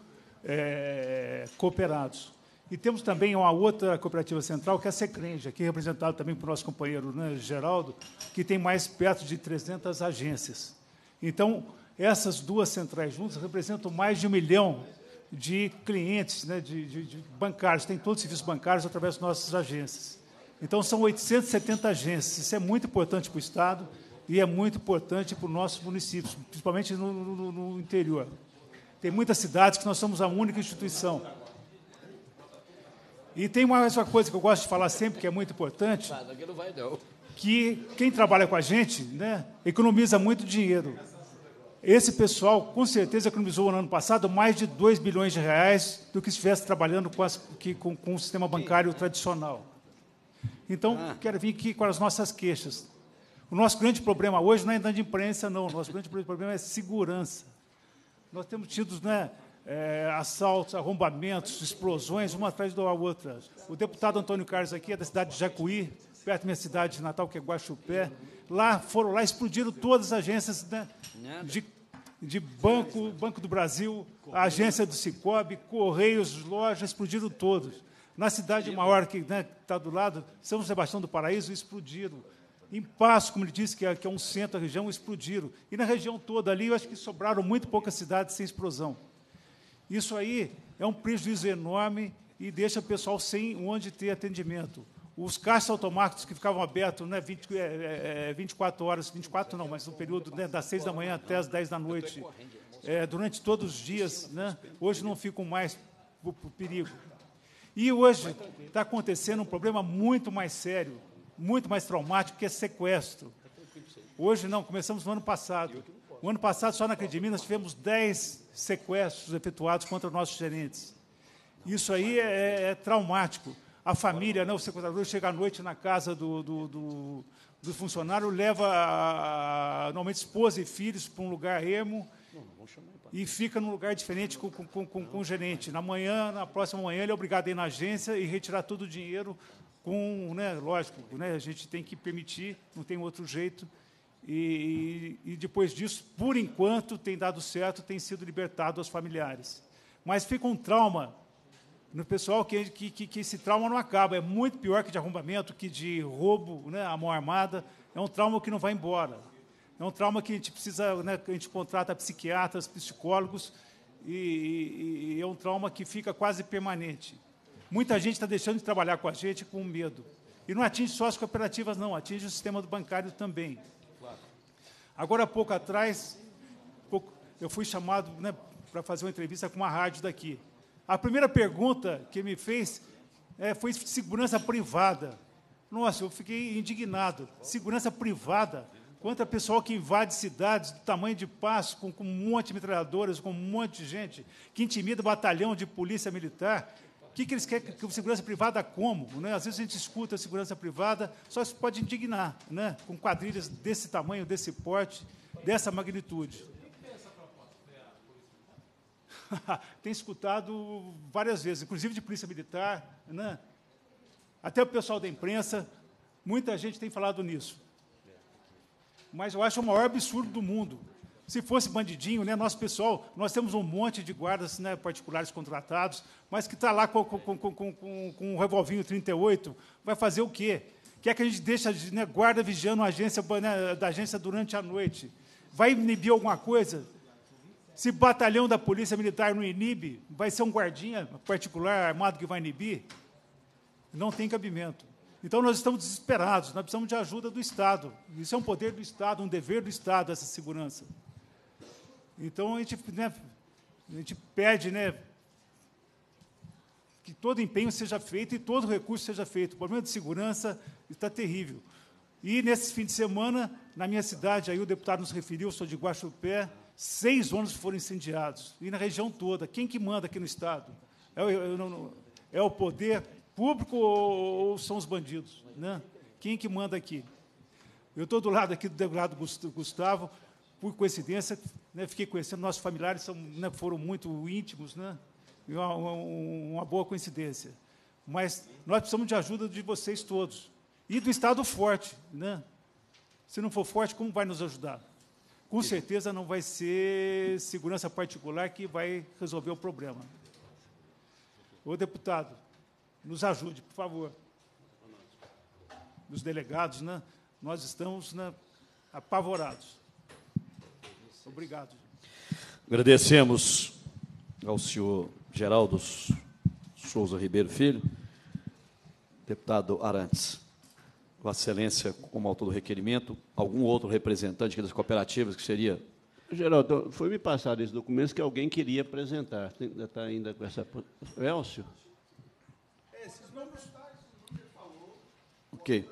é, cooperados. E temos também uma outra cooperativa central, que é a Secrenge, aqui representada também por nosso companheiro né, Geraldo, que tem mais perto de 300 agências. Então, essas duas centrais juntas representam mais de um milhão de clientes, né, de, de, de bancários, tem todos os serviços bancários através das nossas agências. Então, são 870 agências. Isso é muito importante para o Estado e é muito importante para os nossos municípios, principalmente no, no, no interior. Tem muitas cidades que nós somos a única instituição. E tem uma outra coisa que eu gosto de falar sempre, que é muito importante, que quem trabalha com a gente né, economiza muito dinheiro. Esse pessoal, com certeza, economizou no ano passado mais de 2 bilhões de reais do que estivesse trabalhando com, as, que, com, com o sistema bancário tradicional. Então, ah. quero vir aqui com as nossas queixas. O nosso grande problema hoje não é de imprensa, não. O nosso grande problema é segurança. Nós temos tido né, é, assaltos, arrombamentos, explosões, uma atrás da outra. O deputado Antônio Carlos aqui é da cidade de Jacuí, perto da minha cidade de Natal, que é Guaxupé. Lá foram lá, explodiram todas as agências né, de, de banco, Banco do Brasil, a agência do Cicobi, Correios, lojas, explodiram todos. Na cidade maior que está né, tá do lado, São Sebastião do Paraíso, explodiram. Em Passo, como ele disse, que é, que é um centro da região, explodiram. E na região toda ali, eu acho que sobraram muito poucas cidades sem explosão. Isso aí é um prejuízo enorme e deixa o pessoal sem onde ter atendimento. Os caixas automáticos que ficavam abertos né, 20, é, é, 24 é, horas, 24 não, mas no período né, das 6 da manhã até as 10 da noite, é, durante todos os dias, né, hoje não ficam mais por, por perigo. E hoje está acontecendo um problema muito mais sério, muito mais traumático que sequestro. Hoje não, começamos no ano passado. O ano passado, só na nós tivemos 10 sequestros efetuados contra nossos gerentes. Isso aí é, é, é traumático. A família, né, o sequestrador chega à noite na casa do, do, do, do funcionário, leva a, normalmente esposa e filhos para um lugar remo e fica num lugar diferente com, com, com, com, o gerente. Na manhã, na próxima manhã, ele é obrigado a ir na agência e retirar todo o dinheiro com, né, lógico, né, a gente tem que permitir, não tem outro jeito. E, e, depois disso, por enquanto, tem dado certo, tem sido libertado os familiares. Mas fica um trauma no pessoal que, que, que esse trauma não acaba. É muito pior que de arrombamento, que de roubo, né, a mão armada. É um trauma que não vai embora. É um trauma que a gente precisa, né, a gente contrata psiquiatras, psicólogos, e, e, e é um trauma que fica quase permanente. Muita gente está deixando de trabalhar com a gente com medo. E não atinge só as cooperativas, não, atinge o sistema bancário também. Agora há pouco atrás, pouco, eu fui chamado né, para fazer uma entrevista com uma rádio daqui. A primeira pergunta que me fez é, foi segurança privada. Nossa, eu fiquei indignado. Segurança privada. Quanto a pessoal que invade cidades do tamanho de passo, com, com um monte de metralhadoras, com um monte de gente, que intimida batalhão de polícia militar, que, que eles querem que a segurança privada como? Né? Às vezes a gente escuta a segurança privada, só isso pode indignar, né? com quadrilhas desse tamanho, desse porte, dessa magnitude. Tem escutado várias vezes, inclusive de polícia militar, né? até o pessoal da imprensa, muita gente tem falado nisso. Mas eu acho o maior absurdo do mundo se fosse bandidinho, né, nosso pessoal, nós temos um monte de guardas né, particulares contratados, mas que está lá com, com, com, com, um revolvinho 38, vai fazer o quê? Quer que a gente deixe né, guarda vigiando a agência, né, da agência durante a noite? Vai inibir alguma coisa? Se batalhão da Polícia Militar não inibe, vai ser um guardinha particular armado que vai inibir? Não tem cabimento. Então, nós estamos desesperados, nós precisamos de ajuda do Estado. Isso é um poder do Estado, um dever do Estado, essa segurança. Então a gente, né, a gente pede né, que todo empenho seja feito e todo recurso seja feito. O problema de segurança está terrível. E nesse fim de semana, na minha cidade, aí o deputado nos referiu, sou de Guaxupé, seis ônibus foram incendiados, e na região toda. Quem que manda aqui no Estado? É, o, é o é poder público ou, ou, são os bandidos? Né? Quem que manda aqui? Eu estou do lado aqui do deputado Gustavo, por coincidência, né, fiquei conhecendo, nossos familiares são, né, foram muito íntimos, né? É uma, uma, uma, boa coincidência. Mas nós precisamos de ajuda de vocês todos. E do Estado forte, né? Se não for forte, como vai nos ajudar? Com certeza não vai ser segurança particular que vai resolver o problema. Ô deputado, nos ajude, por favor. Os delegados, né? Nós estamos né, apavorados. Obrigado. Agradecemos ao senhor Geraldo Souza Ribeiro Filho, deputado Arantes. Vossa Excelência, como autor do requerimento, algum outro representante das cooperativas que seria Geraldo, foi me passado esses documentos que alguém queria apresentar. Ainda está ainda com essa. Elcio? Esses números que tá, falou. Ok.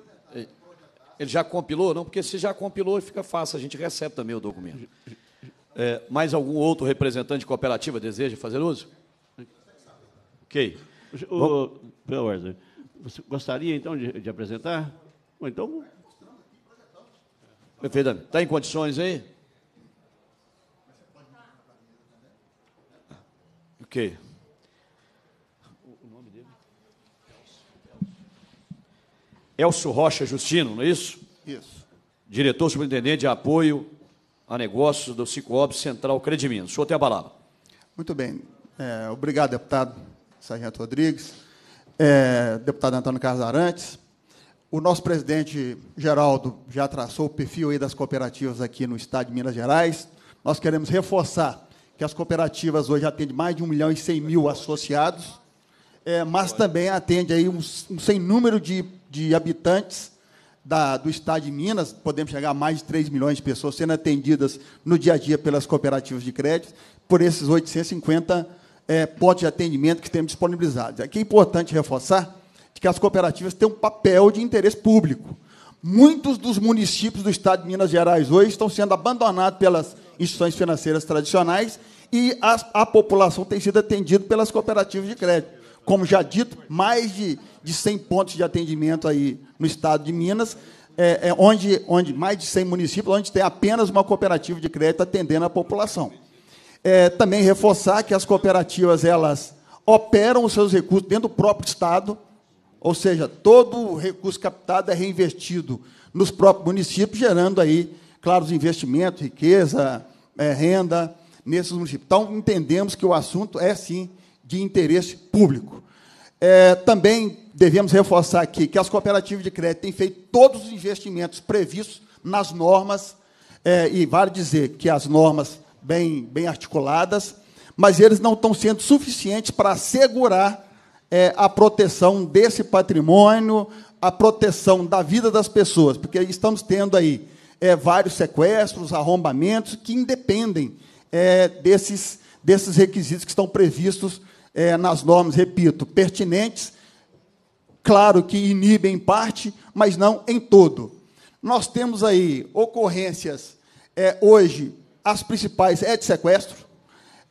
Ele já compilou? Não, porque se já compilou, fica fácil. A gente recebe também o documento. É, mais algum outro representante de cooperativa deseja fazer uso? Ok. O, pela ordem. Você gostaria, então, de, de apresentar? Ou então... Perfeito. Está em condições aí? Ok. O nome dele? Elcio Rocha Justino, não é isso? Isso. Diretor-Superintendente de Apoio a negócios do Cicobi Central Credimino. O senhor tem a palavra. Muito bem. É, obrigado, deputado Sargento Rodrigues, é, deputado Antônio Carlos Arantes. O nosso presidente Geraldo já traçou o perfil aí das cooperativas aqui no estado de Minas Gerais. Nós queremos reforçar que as cooperativas hoje atendem mais de 1 milhão e 100 mil associados, é, mas também atende aí um, um sem número de, de habitantes da, do estado de Minas, podemos chegar a mais de 3 milhões de pessoas sendo atendidas no dia a dia pelas cooperativas de crédito, por esses 850 é, eh, potes de atendimento que temos disponibilizados. Aqui é importante reforçar que as cooperativas têm um papel de interesse público. Muitos dos municípios do estado de Minas Gerais hoje estão sendo abandonados pelas instituições financeiras tradicionais e a, a população tem sido atendida pelas cooperativas de crédito como já dito, mais de, de 100 pontos de atendimento aí no estado de Minas, é, é onde, onde mais de 100 municípios, onde tem apenas uma cooperativa de crédito atendendo a população. É, também reforçar que as cooperativas elas operam os seus recursos dentro do próprio estado, ou seja, todo o recurso captado é reinvestido nos próprios municípios, gerando aí, claro, os investimentos, riqueza, é, renda nesses municípios. Então entendemos que o assunto é sim de interesse público. É, também devemos reforçar aqui que as cooperativas de crédito têm feito todos os investimentos previstos nas normas, é, e vale dizer que as normas bem, bem articuladas, mas eles não estão sendo suficientes para assegurar é, a proteção desse patrimônio, a proteção da vida das pessoas, porque estamos tendo aí é, vários sequestros, arrombamentos que independem é, desses, desses requisitos que estão previstos é, nas normas, repito, pertinentes, claro que inibem em parte, mas não em todo. Nós temos aí ocorrências é, hoje, as principais é de sequestro.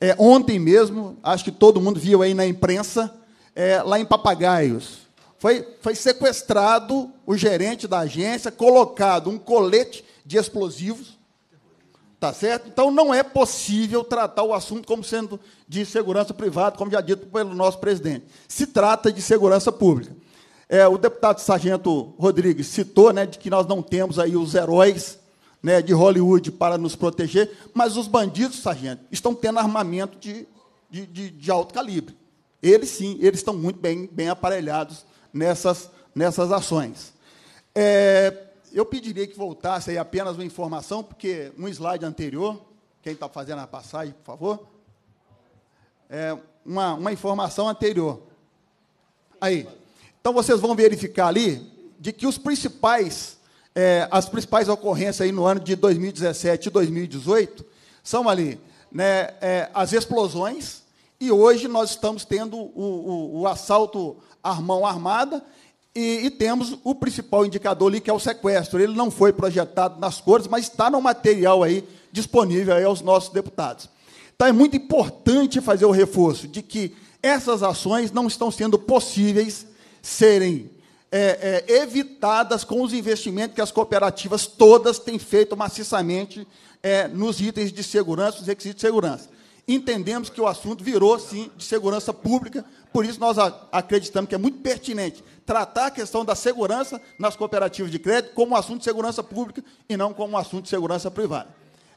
É, ontem mesmo, acho que todo mundo viu aí na imprensa, é, lá em Papagaios, foi, foi sequestrado o gerente da agência, colocado um colete de explosivos Tá certo? Então não é possível tratar o assunto como sendo de segurança privada, como já dito pelo nosso presidente. Se trata de segurança pública. É, o deputado Sargento Rodrigues citou né, de que nós não temos aí os heróis né, de Hollywood para nos proteger, mas os bandidos, sargento, estão tendo armamento de, de, de, de alto calibre. Eles sim, eles estão muito bem, bem aparelhados nessas, nessas ações. É, eu pediria que voltasse aí apenas uma informação, porque um slide anterior, quem está fazendo a passagem, por favor, é uma, uma informação anterior. Aí. Então, vocês vão verificar ali de que os principais, é, as principais ocorrências aí no ano de 2017 e 2018 são ali né, é, as explosões, e hoje nós estamos tendo o, o, o assalto à mão armada, e, e, temos o principal indicador ali, que é o sequestro. Ele não foi projetado nas cores, mas está no material aí disponível aí aos nossos deputados. Então, é muito importante fazer o reforço de que essas ações não estão sendo possíveis serem é, é, evitadas com os investimentos que as cooperativas todas têm feito maciçamente é, nos itens de segurança, nos requisitos de segurança. Entendemos que o assunto virou, sim, de segurança pública, por isso nós acreditamos que é muito pertinente tratar a questão da segurança nas cooperativas de crédito como um assunto de segurança pública e não como um assunto de segurança privada.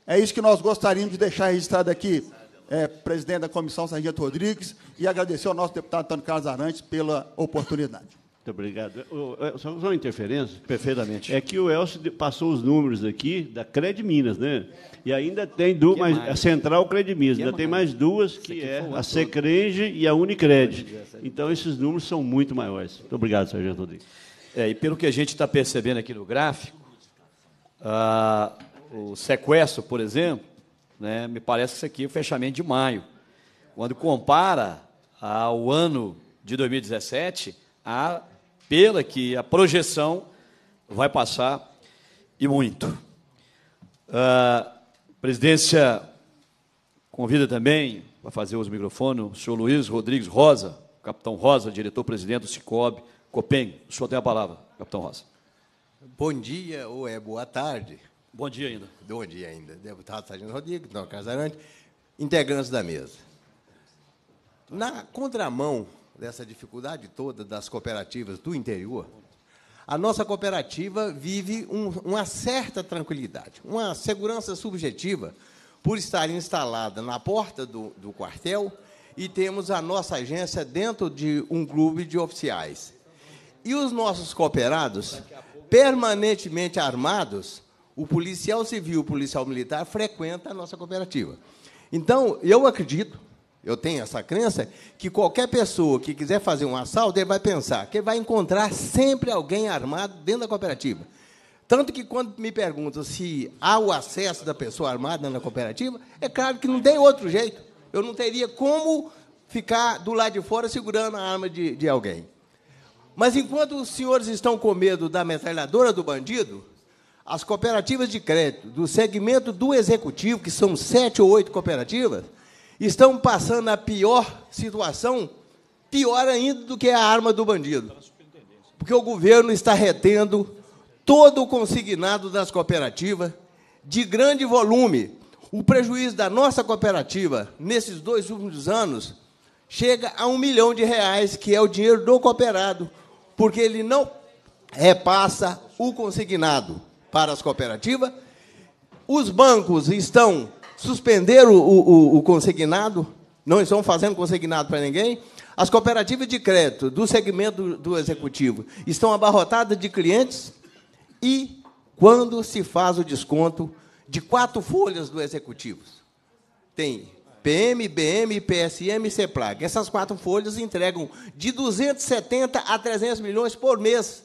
É isso que nós gostaríamos de deixar registrado aqui, é, presidente da comissão, Sargento Rodrigues, e agradecer ao nosso deputado Antônio Carlos Arantes pela oportunidade. Muito obrigado. É, só uma interferência. Perfeitamente. É que o Elcio passou os números aqui da Cred Minas, né? É. E ainda tem duas, mais? a Central Credimismo, ainda mais? tem mais duas, que é a Secrenge e a Unicred. Então, esses números são muito maiores. Muito obrigado, Sargento Rodrigues. É, e pelo que a gente está percebendo aqui no gráfico, ah, o sequestro, por exemplo, né, me parece que isso aqui é o fechamento de maio. Quando compara ao ano de 2017, a, pela que a projeção vai passar e muito. Ah, presidência convida também, para fazer uso do microfone, o senhor Luiz Rodrigues Rosa, capitão Rosa, diretor-presidente do Cicobi, Copem. O senhor tem a palavra, capitão Rosa. Bom dia, ou é boa tarde. Bom dia ainda. Bom dia ainda. Deputado Sargento Rodrigues, Dona Casarante, integrantes da mesa. Na contramão dessa dificuldade toda das cooperativas do interior, a nossa cooperativa vive um, uma certa tranquilidade, uma segurança subjetiva, por estar instalada na porta do, do quartel e temos a nossa agência dentro de um clube de oficiais. E os nossos cooperados, permanentemente armados, o policial civil, o policial militar, frequenta a nossa cooperativa. Então, eu acredito eu tenho essa crença, que qualquer pessoa que quiser fazer um assalto, ele vai pensar que vai encontrar sempre alguém armado dentro da cooperativa. Tanto que quando me perguntam se há o acesso da pessoa armada na cooperativa, é claro que não tem outro jeito. Eu não teria como ficar do lado de fora segurando a arma de, de alguém. Mas enquanto os senhores estão com medo da metralhadora do bandido, as cooperativas de crédito do segmento do executivo, que são sete ou oito cooperativas, estão passando a pior situação, pior ainda do que a arma do bandido. Porque o governo está retendo todo o consignado das cooperativas de grande volume. O prejuízo da nossa cooperativa, nesses dois últimos anos, chega a um milhão de reais, que é o dinheiro do cooperado, porque ele não repassa o consignado para as cooperativas. Os bancos estão suspenderam o, o, o consignado, não estão fazendo consignado para ninguém. As cooperativas de crédito do segmento do executivo estão abarrotadas de clientes e quando se faz o desconto de quatro folhas do executivo? Tem PM, BM, PSM e CEPLAG. Essas quatro folhas entregam de 270 a 300 milhões por mês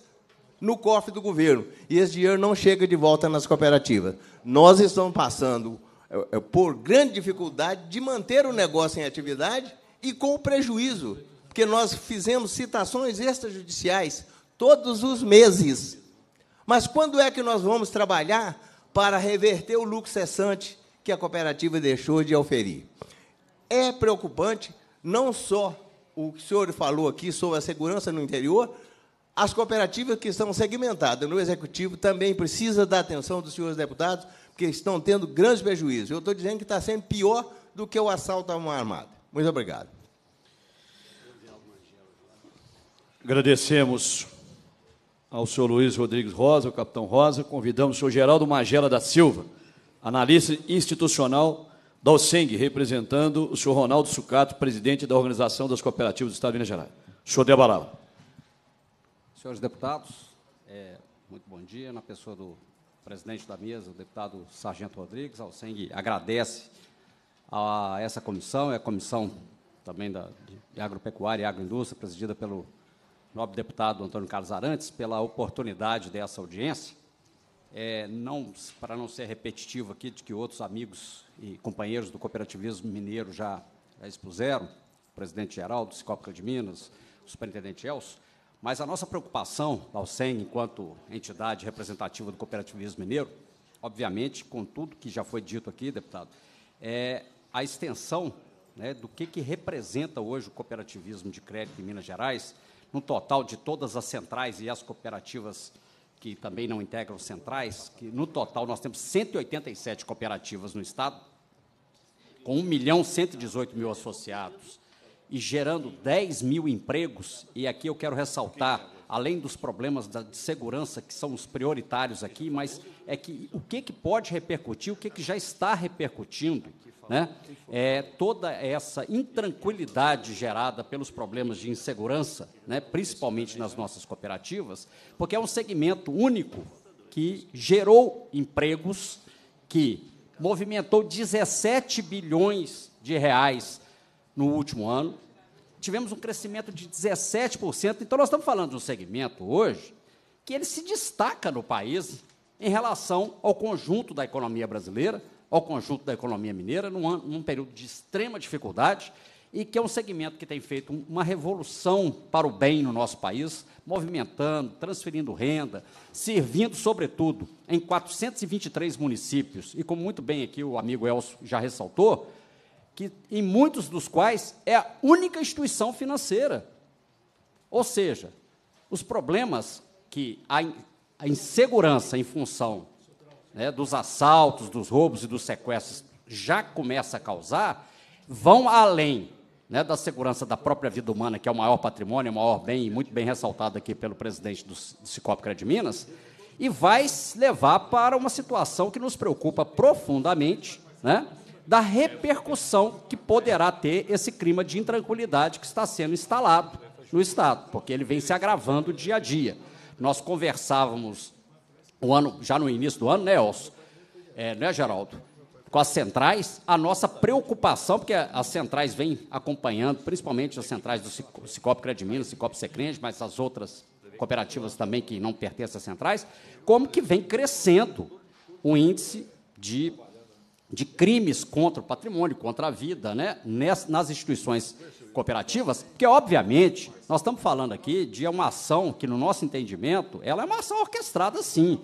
no cofre do governo. E esse dinheiro não chega de volta nas cooperativas. Nós estamos passando é, é por grande dificuldade de manter o negócio em atividade e com o prejuízo, porque nós fizemos citações extrajudiciais todos os meses. Mas quando é que nós vamos trabalhar para reverter o lucro cessante que a cooperativa deixou de oferir? É preocupante não só o que o senhor falou aqui sobre a segurança no interior, as cooperativas que estão segmentadas no executivo também precisa da atenção dos senhores deputados que estão tendo grandes prejuízos. Eu estou dizendo que está sendo pior do que o assalto a uma armada. Muito obrigado. Agradecemos ao senhor Luiz Rodrigues Rosa, o capitão Rosa. Convidamos o senhor Geraldo Magela da Silva, analista institucional da OSENG, representando o senhor Ronaldo Sucato, presidente da Organização das Cooperativas do Estado de Minas Gerais. O senhor dê a palavra. Senhores deputados, é, muito bom dia. Na pessoa do presidente da mesa, o deputado Sargento Rodrigues. Ao SENG agradece a essa comissão, é a comissão também da, de agropecuária e agroindústria, presidida pelo nobre deputado Antônio Carlos Arantes, pela oportunidade dessa audiência. É, não, para não ser repetitivo aqui, de que outros amigos e companheiros do cooperativismo mineiro já, já expuseram, o presidente Geraldo, Sicópica de Minas, o superintendente Elcio, mas a nossa preocupação, da enquanto entidade representativa do cooperativismo mineiro, obviamente, com tudo que já foi dito aqui, deputado, é a extensão né, do que, que representa hoje o cooperativismo de crédito em Minas Gerais, no total de todas as centrais e as cooperativas que também não integram centrais, que no total nós temos 187 cooperativas no Estado, com 1 milhão 118 mil associados, e gerando 10 mil empregos. E aqui eu quero ressaltar, além dos problemas da, de segurança, que são os prioritários aqui, mas é que o que, que pode repercutir, o que, que já está repercutindo, né? é, toda essa intranquilidade gerada pelos problemas de insegurança, né? principalmente nas nossas cooperativas, porque é um segmento único que gerou empregos, que movimentou 17 bilhões de reais no último ano. Tivemos um crescimento de 17%. Então, nós estamos falando de um segmento hoje que ele se destaca no país em relação ao conjunto da economia brasileira, ao conjunto da economia mineira, num, num período de extrema dificuldade, e que é um segmento que tem feito uma revolução para o bem no nosso país, movimentando, transferindo renda, servindo, sobretudo, em 423 municípios. E como muito bem aqui o amigo Elcio já ressaltou, que em muitos dos quais é a única instituição financeira. Ou seja, os problemas que a, a insegurança em função né, dos assaltos, dos roubos e dos sequestros já começa a causar, vão além né, da segurança da própria vida humana, que é o maior patrimônio, o maior bem, e muito bem ressaltado aqui pelo presidente do, do Sicop de Minas, e vai levar para uma situação que nos preocupa profundamente, né, da repercussão que poderá ter esse clima de intranquilidade que está sendo instalado no Estado, porque ele vem se agravando dia a dia. Nós conversávamos um ano, já no início do ano, né, Elcio? É, né, Geraldo? Com as centrais, a nossa preocupação, porque as centrais vêm acompanhando, principalmente as centrais do Sicop Credimino, Sicop Secrente, mas as outras cooperativas também que não pertencem às centrais, como que vem crescendo o índice de de crimes contra o patrimônio, contra a vida, né, nas instituições cooperativas, porque, obviamente, nós estamos falando aqui de uma ação que, no nosso entendimento, ela é uma ação orquestrada, sim.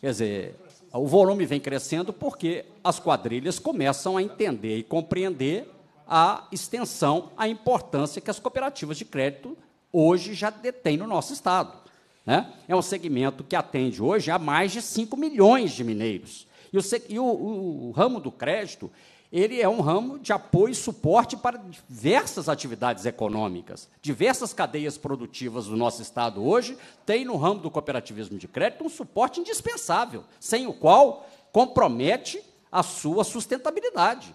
Quer dizer, o volume vem crescendo porque as quadrilhas começam a entender e compreender a extensão, a importância que as cooperativas de crédito hoje já detêm no nosso Estado. Né? É um segmento que atende hoje a mais de 5 milhões de mineiros. E, e o, o, o ramo do crédito, ele é um ramo de apoio e suporte para diversas atividades econômicas. Diversas cadeias produtivas do nosso Estado hoje têm no ramo do cooperativismo de crédito um suporte indispensável, sem o qual compromete a sua sustentabilidade.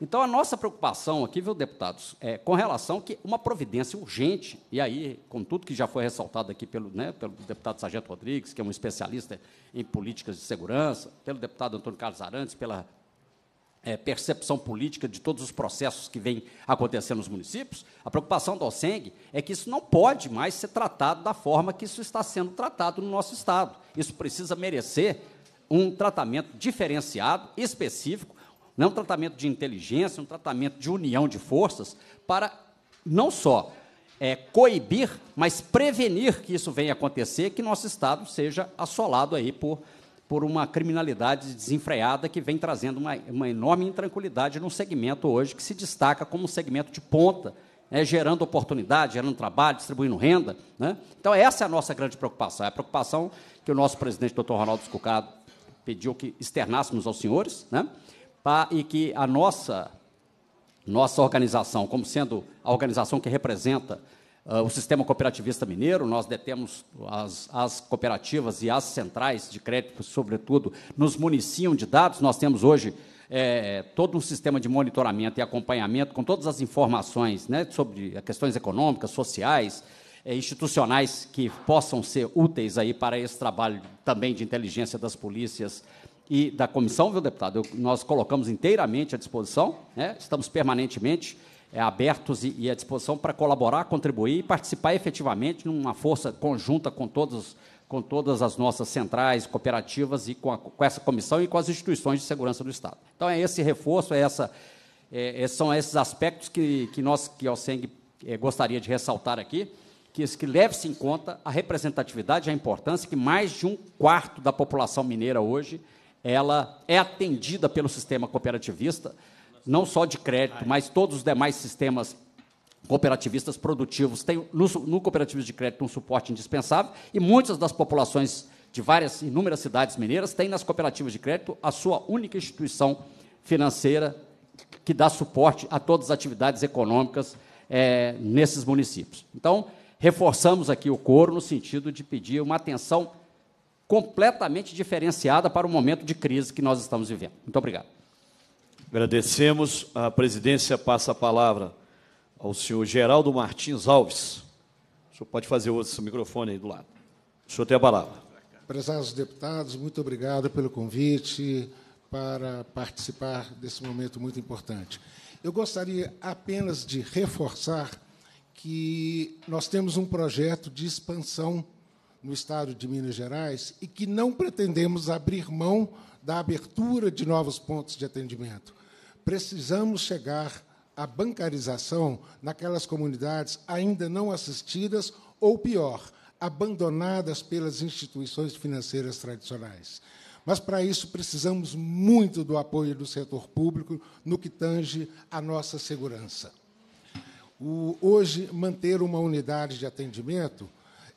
Então, a nossa preocupação aqui, viu, deputados, é com relação que uma providência urgente, e aí, com tudo que já foi ressaltado aqui pelo, né, pelo deputado Sargento Rodrigues, que é um especialista em políticas de segurança, pelo deputado Antônio Carlos Arantes, pela é, percepção política de todos os processos que vêm acontecendo nos municípios, a preocupação do OSENG é que isso não pode mais ser tratado da forma que isso está sendo tratado no nosso Estado. Isso precisa merecer um tratamento diferenciado, específico, não é um tratamento de inteligência, é um tratamento de união de forças para não só é, coibir, mas prevenir que isso venha acontecer, que nosso Estado seja assolado aí por, por uma criminalidade desenfreada que vem trazendo uma, uma enorme intranquilidade num segmento hoje que se destaca como um segmento de ponta, né, gerando oportunidade, gerando trabalho, distribuindo renda. Né? Então, essa é a nossa grande preocupação. É a preocupação que o nosso presidente, doutor Ronaldo Escucado, pediu que externássemos aos senhores, né? e que a nossa, nossa organização, como sendo a organização que representa uh, o sistema cooperativista mineiro, nós detemos as, as cooperativas e as centrais de crédito, sobretudo, nos municiam de dados, nós temos hoje é, todo um sistema de monitoramento e acompanhamento com todas as informações né, sobre questões econômicas, sociais, eh, institucionais que possam ser úteis aí para esse trabalho também de inteligência das polícias e da comissão, viu, deputado? nós colocamos inteiramente à disposição, né? estamos permanentemente é, abertos e, e, à disposição para colaborar, contribuir e participar efetivamente numa força conjunta com todos com todas as nossas centrais, cooperativas e com, a, com essa comissão e com as instituições de segurança do Estado. Então, é esse reforço, é essa, é, são esses aspectos que, que nós, que o SENG é, gostaria de ressaltar aqui, que, que leve-se em conta a representatividade e a importância que mais de um quarto da população mineira hoje ela é atendida pelo sistema cooperativista, não só de crédito, mas todos os demais sistemas cooperativistas produtivos têm no, no cooperativismo de crédito um suporte indispensável e muitas das populações de várias inúmeras cidades mineiras têm nas cooperativas de crédito a sua única instituição financeira que dá suporte a todas as atividades econômicas é, nesses municípios. Então, reforçamos aqui o coro no sentido de pedir uma atenção completamente diferenciada para o momento de crise que nós estamos vivendo. Muito obrigado. Agradecemos. A presidência passa a palavra ao senhor Geraldo Martins Alves. O senhor pode fazer outro microfone aí do lado. O senhor tem a palavra. Prezados deputados, muito obrigado pelo convite para participar desse momento muito importante. Eu gostaria apenas de reforçar que nós temos um projeto de expansão no estado de Minas Gerais e que não pretendemos abrir mão da abertura de novos pontos de atendimento. Precisamos chegar à bancarização naquelas comunidades ainda não assistidas ou pior, abandonadas pelas instituições financeiras tradicionais. Mas para isso precisamos muito do apoio do setor público no que tange à nossa segurança. O, hoje, manter uma unidade de atendimento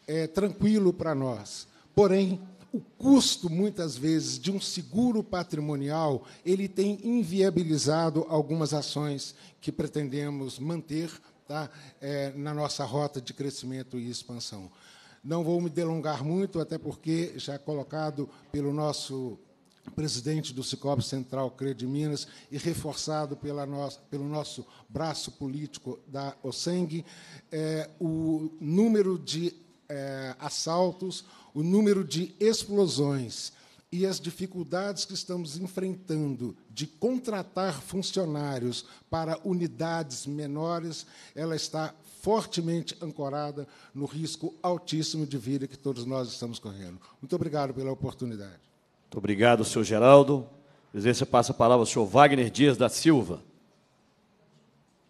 é, tranquilo para nós. Porém, o custo muitas vezes de um seguro patrimonial ele tem inviabilizado algumas ações que pretendemos manter tá, é, na nossa rota de crescimento e expansão. Não vou me delongar muito, até porque já é colocado pelo nosso presidente do Sicob Central Crede Minas e reforçado pela nossa, pelo nosso braço político da OSENG, é, o número de é, assaltos, o número de explosões e as dificuldades que estamos enfrentando de contratar funcionários para unidades menores, ela está fortemente ancorada no risco altíssimo de vida que todos nós estamos correndo. Muito obrigado pela oportunidade. Muito obrigado, senhor Geraldo. presidência passa a palavra ao senhor Wagner Dias da Silva.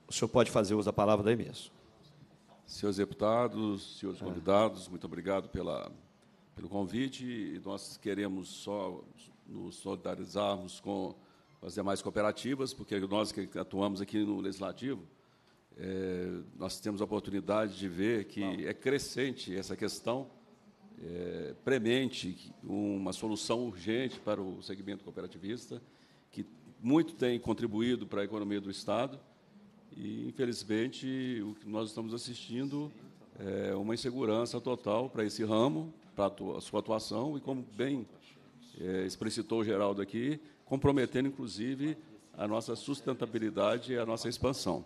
O senhor pode fazer uso da palavra daí mesmo. Senhores deputados, senhores é. convidados, muito obrigado pela, pelo convite. E nós queremos só nos solidarizarmos com as demais cooperativas, porque nós que atuamos aqui no Legislativo, é, nós temos a oportunidade de ver que Não. é crescente essa questão, é, premente uma solução urgente para o segmento cooperativista, que muito tem contribuído para a economia do Estado e, infelizmente, o que nós estamos assistindo é uma insegurança total para esse ramo, para a sua atuação, e como bem é, explicitou o Geraldo aqui, comprometendo, inclusive, a nossa sustentabilidade e a nossa expansão.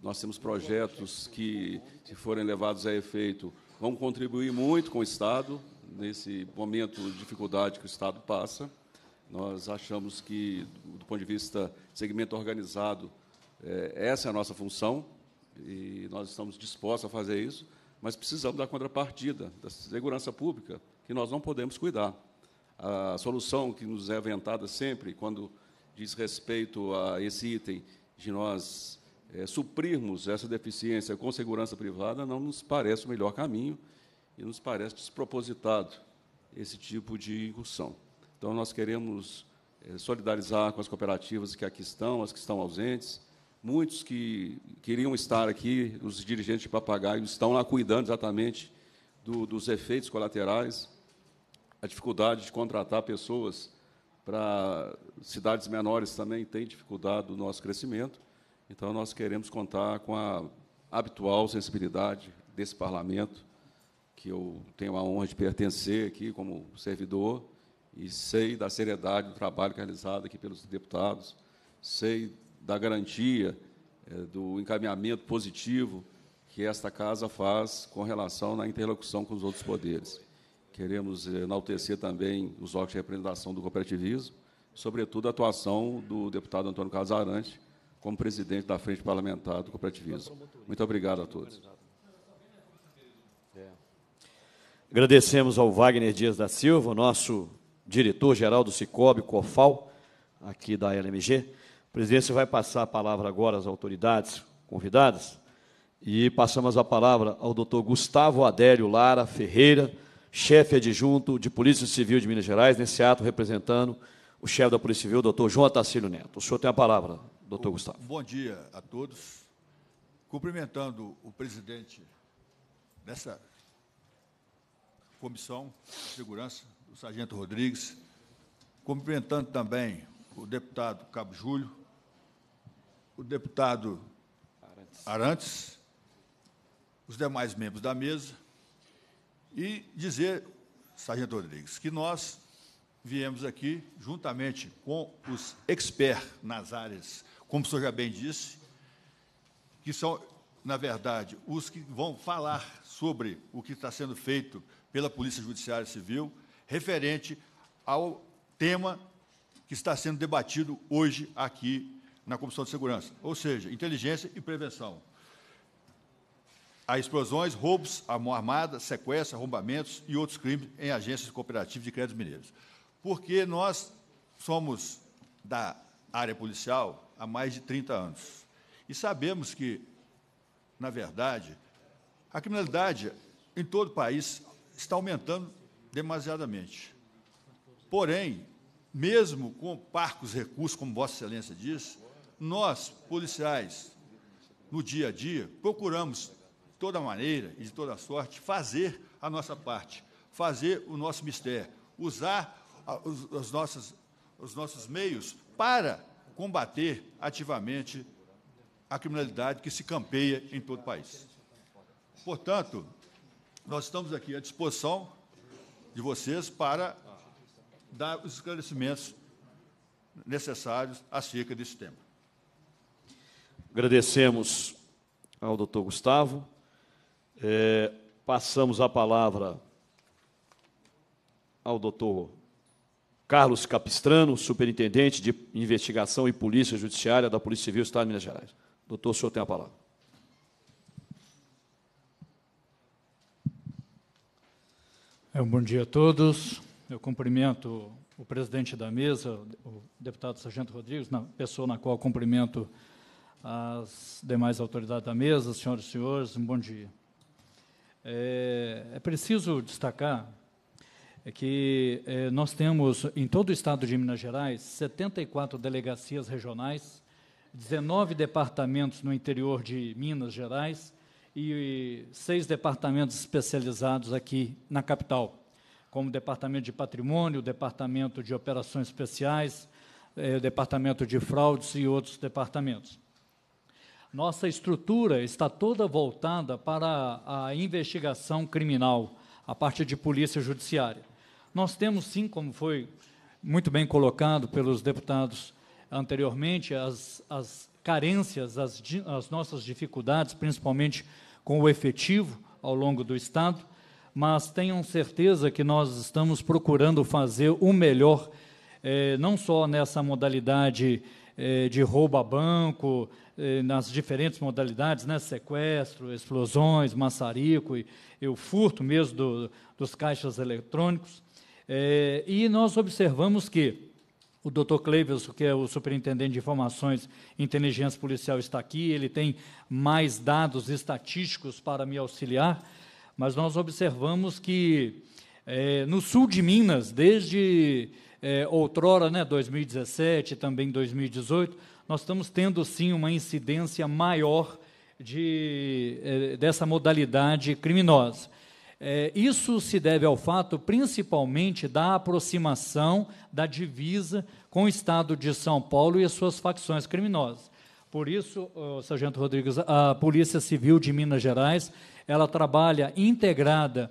Nós temos projetos que, se forem levados a efeito, vão contribuir muito com o Estado, nesse momento de dificuldade que o Estado passa. Nós achamos que, do ponto de vista segmento organizado, é, essa é a nossa função e nós estamos dispostos a fazer isso, mas precisamos da contrapartida, da segurança pública, que nós não podemos cuidar. A solução que nos é aventada sempre, quando diz respeito a esse item, de nós é, suprirmos essa deficiência com segurança privada, não nos parece o melhor caminho e nos parece despropositado esse tipo de incursão. Então, nós queremos é, solidarizar com as cooperativas que aqui estão, as que estão ausentes, Muitos que queriam estar aqui, os dirigentes de papagaio, estão lá cuidando exatamente do, dos efeitos colaterais, a dificuldade de contratar pessoas para cidades menores também tem dificuldade do nosso crescimento. Então, nós queremos contar com a habitual sensibilidade desse parlamento, que eu tenho a honra de pertencer aqui como servidor, e sei da seriedade do trabalho é realizado aqui pelos deputados, sei da garantia, é, do encaminhamento positivo que esta casa faz com relação na interlocução com os outros poderes. Queremos enaltecer também os órgãos de representação do cooperativismo, sobretudo a atuação do deputado Antônio Casarante como presidente da Frente Parlamentar do Cooperativismo. Muito obrigado a todos. É. Agradecemos ao Wagner Dias da Silva, nosso diretor-geral do Cicobi, COFAL, aqui da LMG. A presidência vai passar a palavra agora às autoridades convidadas e passamos a palavra ao doutor Gustavo Adélio Lara Ferreira, chefe adjunto de Polícia Civil de Minas Gerais, nesse ato representando o chefe da Polícia Civil, doutor João Atacílio Neto. O senhor tem a palavra, doutor Gustavo. Bom dia a todos. Cumprimentando o presidente dessa comissão de segurança, o sargento Rodrigues, cumprimentando também o deputado Cabo Júlio, o deputado Arantes. Arantes, os demais membros da mesa, e dizer, Sargento Rodrigues, que nós viemos aqui, juntamente com os experts nas áreas, como o senhor já bem disse, que são, na verdade, os que vão falar sobre o que está sendo feito pela Polícia Judiciária Civil referente ao tema que está sendo debatido hoje aqui na Comissão de Segurança, ou seja, inteligência e prevenção. Há explosões, roubos à mão armada, sequestros, arrombamentos e outros crimes em agências cooperativas de créditos mineiros. Porque nós somos da área policial há mais de 30 anos. E sabemos que, na verdade, a criminalidade em todo o país está aumentando demasiadamente. Porém, mesmo com parcos recursos, como Vossa Excelência disse, nós, policiais, no dia a dia, procuramos, de toda maneira e de toda sorte, fazer a nossa parte, fazer o nosso mistério, usar os, nossos, os nossos meios para combater ativamente a criminalidade que se campeia em todo o país. Portanto, nós estamos aqui à disposição de vocês para dar os esclarecimentos necessários acerca desse tema. Agradecemos ao doutor Gustavo. É, passamos a palavra ao doutor Carlos Capistrano, superintendente de investigação e polícia judiciária da Polícia Civil do Estado de Minas Gerais. Doutor, o senhor tem a palavra. É, bom dia a todos. Eu cumprimento o presidente da mesa, o deputado Sargento Rodrigues, na pessoa na qual cumprimento as demais autoridades da mesa, senhoras e senhores, um bom dia. É, é preciso destacar é que é, nós temos, em todo o estado de Minas Gerais, 74 delegacias regionais, 19 departamentos no interior de Minas Gerais e, seis departamentos especializados aqui na capital, como o Departamento de Patrimônio, o Departamento de Operações Especiais, é, o Departamento de Fraudes e outros departamentos. Nossa estrutura está toda voltada para a investigação criminal, a parte de polícia judiciária. Nós temos, sim, como foi muito bem colocado pelos deputados anteriormente, as, as carências, as, as nossas dificuldades, principalmente com o efetivo ao longo do Estado, mas tenham certeza que nós estamos procurando fazer o melhor, eh, não só nessa modalidade eh, de roubo a banco, eh, nas diferentes modalidades, né, sequestro, explosões, maçarico e, e o furto mesmo do, dos caixas eletrônicos. Eh, e nós observamos que o doutor Cleves, que é o superintendente de informações e inteligência policial, está aqui, ele tem mais dados estatísticos para me auxiliar, mas nós observamos que no sul de Minas, desde é, outrora, né, 2017 também 2018, nós estamos tendo sim uma incidência maior de, é, dessa modalidade criminosa. É, isso se deve ao fato, principalmente, da aproximação da divisa com o Estado de São Paulo e as suas facções criminosas. Por isso, oh, Sargento Rodrigues, a Polícia Civil de Minas Gerais, ela trabalha integrada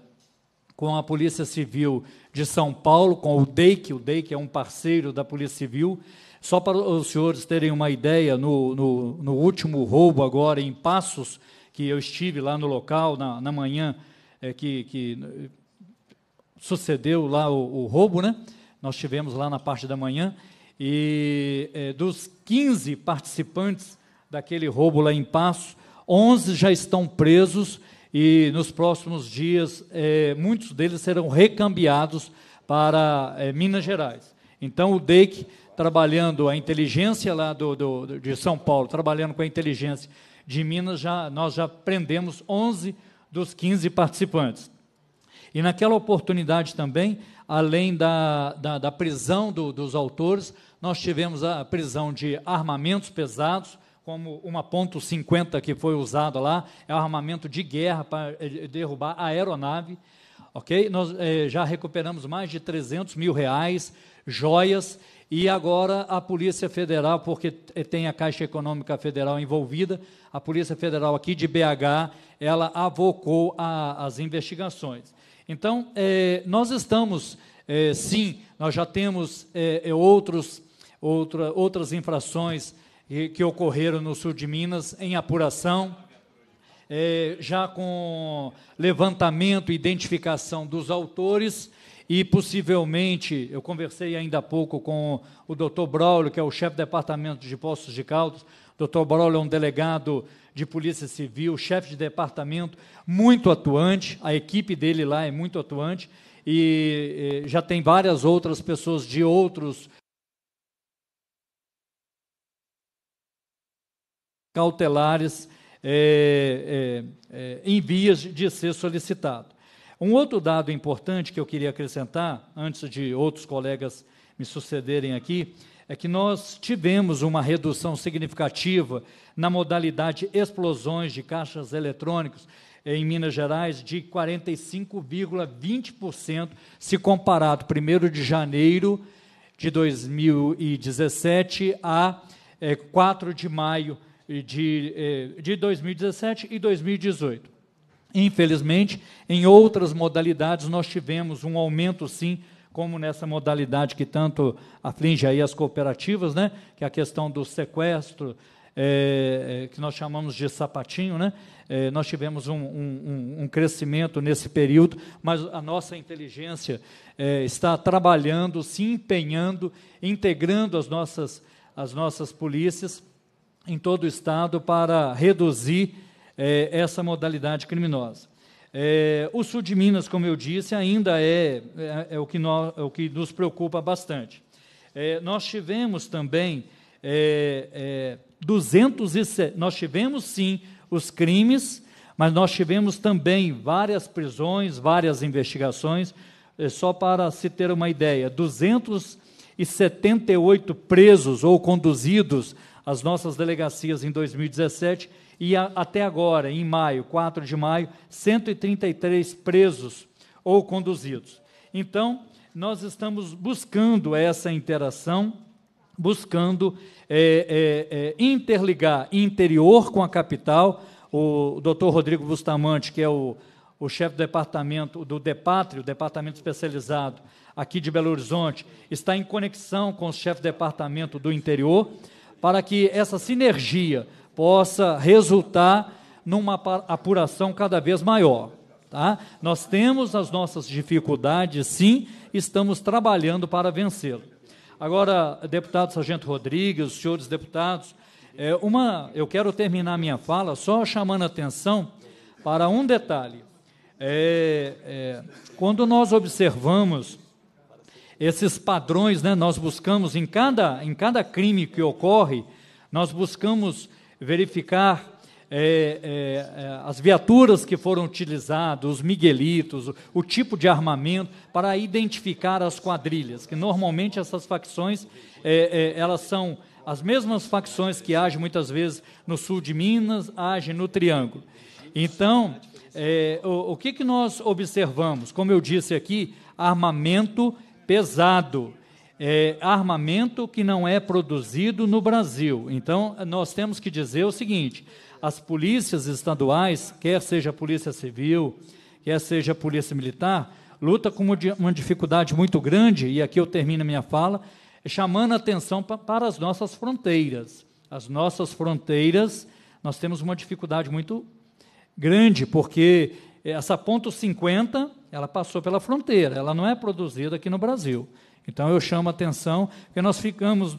com a Polícia Civil de São Paulo, com o DEIC, o DEIC é um parceiro da Polícia Civil. Só para os senhores terem uma ideia, no, no, no último roubo agora em Passos, que eu estive lá no local, na, na manhã é, que, que sucedeu lá o, o roubo, né? nós tivemos lá na parte da manhã, e é, dos 15 participantes daquele roubo lá em Passos, 11 já estão presos e nos próximos dias é, muitos deles serão recambiados para é, Minas Gerais. Então, o DEIC, trabalhando a inteligência lá do, do, de São Paulo, trabalhando com a inteligência de Minas, já, nós já prendemos 11 dos 15 participantes. E naquela oportunidade também, além da, da, da prisão do, dos autores, nós tivemos a prisão de armamentos pesados, como 1.50 que foi usado lá, é um armamento de guerra para eh, derrubar a aeronave, ok? Nós eh, já recuperamos mais de 300 mil reais, joias, e agora a Polícia Federal, porque eh, tem a Caixa Econômica Federal envolvida, a Polícia Federal aqui de BH, ela avocou a, as investigações. Então, nós estamos, sim, nós já temos outros, outra, outras infrações que ocorreram no sul de Minas em apuração, é, já com levantamento e identificação dos autores e possivelmente, eu conversei ainda há pouco com o Dr. Braulio, que é o chefe do departamento de Poços de Caldas. O Dr. Braulio é um delegado de Polícia Civil, chefe de departamento, muito atuante, a equipe dele lá é muito atuante e, e eh, já tem várias outras pessoas de outros cautelares é, é, é, em vias de ser solicitado. Um outro dado importante que eu queria acrescentar, antes de outros colegas me sucederem aqui, é que nós tivemos uma redução significativa na modalidade explosões de caixas eletrônicos em Minas Gerais de 45,20% se comparado 1 de janeiro de 2017 a é, 4 de maio de, eh, de 2017 e 2018. Infelizmente, em outras modalidades, nós tivemos um aumento, sim, como nessa modalidade que tanto aflige aí as cooperativas, né? que é a questão do sequestro, é, que nós chamamos de sapatinho, né? É, nós tivemos um, um, um, crescimento nesse período, mas a nossa inteligência é, está trabalhando, se empenhando, integrando as nossas, as nossas polícias em todo o Estado para reduzir é, essa modalidade criminosa. É, o sul de Minas, como eu disse, ainda é, é, é o, que nós, é o que nos preocupa bastante. Eh, nós tivemos também é, é, 207, nós tivemos sim os crimes, mas nós tivemos também várias prisões, várias investigações, só para se ter uma ideia, 278 presos ou conduzidos as nossas delegacias em 2017 e a, até agora, em maio, 4 de maio, 133 presos ou conduzidos. Então, nós estamos buscando essa interação, buscando é, é, é, interligar interior com a capital. O doutor Rodrigo Bustamante, que é o, o chefe do departamento, do Depátrio, o departamento especializado aqui de Belo Horizonte, está em conexão com o chefe do departamento do interior para que essa sinergia possa resultar numa apuração cada vez maior. Tá? Nós temos as nossas dificuldades, sim, estamos trabalhando para vencê-lo. Agora, deputado Sargento Rodrigues, senhores deputados, é uma, eu quero terminar minha fala só chamando a atenção para um detalhe. É, é, quando nós observamos esses padrões, né, nós buscamos em cada, em cada crime que ocorre, nós buscamos verificar é, é, é as viaturas que foram utilizadas, os miguelitos, o, o, tipo de armamento, para identificar as quadrilhas, que normalmente essas facções, é, é, elas são as mesmas facções que agem muitas vezes no sul de Minas, agem no Triângulo. Então, é, o, o que, que nós observamos? Como eu disse aqui, armamento pesado, é, armamento que não é produzido no Brasil. Então, nós temos que dizer o seguinte: as polícias estaduais, quer seja a Polícia Civil, quer seja a Polícia Militar, luta com uma dificuldade muito grande, e aqui eu termino a minha fala, chamando a atenção para as nossas fronteiras. As nossas fronteiras, nós temos uma dificuldade muito grande, porque essa ponto 50, ela passou pela fronteira, ela não é produzida aqui no Brasil. Então eu chamo a atenção que nós ficamos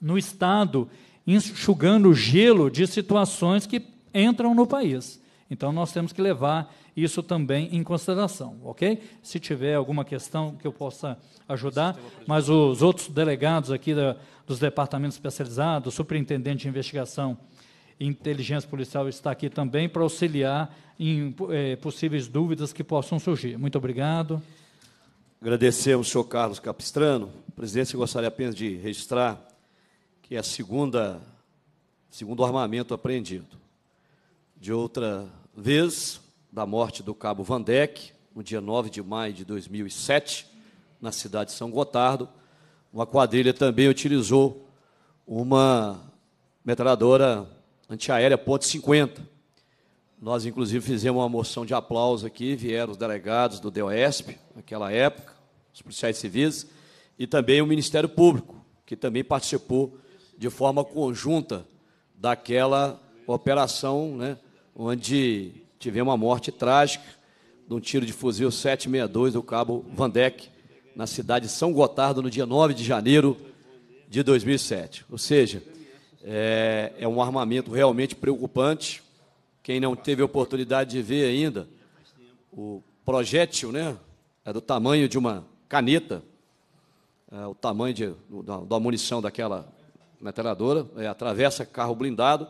no estado enxugando o gelo de situações que entram no país. Então nós temos que levar isso também em consideração, ok? Se tiver alguma questão que eu possa ajudar, mas os outros delegados aqui da, dos departamentos especializados, superintendente de investigação inteligência policial está aqui também para auxiliar em é, possíveis dúvidas que possam surgir. Muito obrigado. Agradecemos, senhor Carlos Capistrano. Presidente, gostaria apenas de registrar que é a segunda, segundo armamento apreendido. De outra vez, da morte do cabo Vandeck, no dia 9 de maio de 2007, na cidade de São Gotardo, uma quadrilha também utilizou uma metralhadora antiaérea Ponte 50. Nós, inclusive, fizemos uma moção de aplauso aqui, vieram os delegados do DOESP, naquela época, os policiais civis, e também o Ministério Público, que também participou de forma conjunta daquela operação, né, onde tivemos uma morte trágica de um tiro de fuzil 762 do cabo Vandeck na cidade de São Gotardo, no dia 9 de janeiro de 2007. Ou seja, é, é, um armamento realmente preocupante. Quem não teve oportunidade de ver ainda, o projétil, né? É do tamanho de uma caneta, é o tamanho de, da, da, munição daquela metralhadora, é, atravessa carro blindado.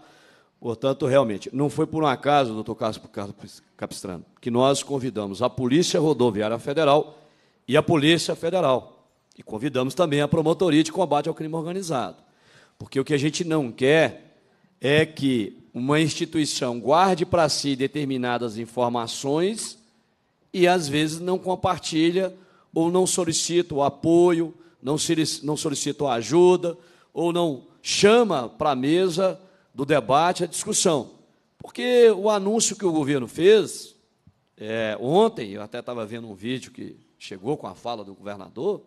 Portanto, realmente, não foi por um acaso, doutor Carlos, Carlos Capistrano, que nós convidamos a Polícia Rodoviária Federal e a Polícia Federal. E convidamos também a Promotoria de Combate ao Crime Organizado porque o que a gente não quer é que uma instituição guarde para si determinadas informações e às vezes não compartilha ou não solicita o apoio, não solicita a ajuda ou não chama para a mesa do debate a discussão. Porque o anúncio que o governo fez é, ontem, eu até estava vendo um vídeo que chegou com a fala do governador,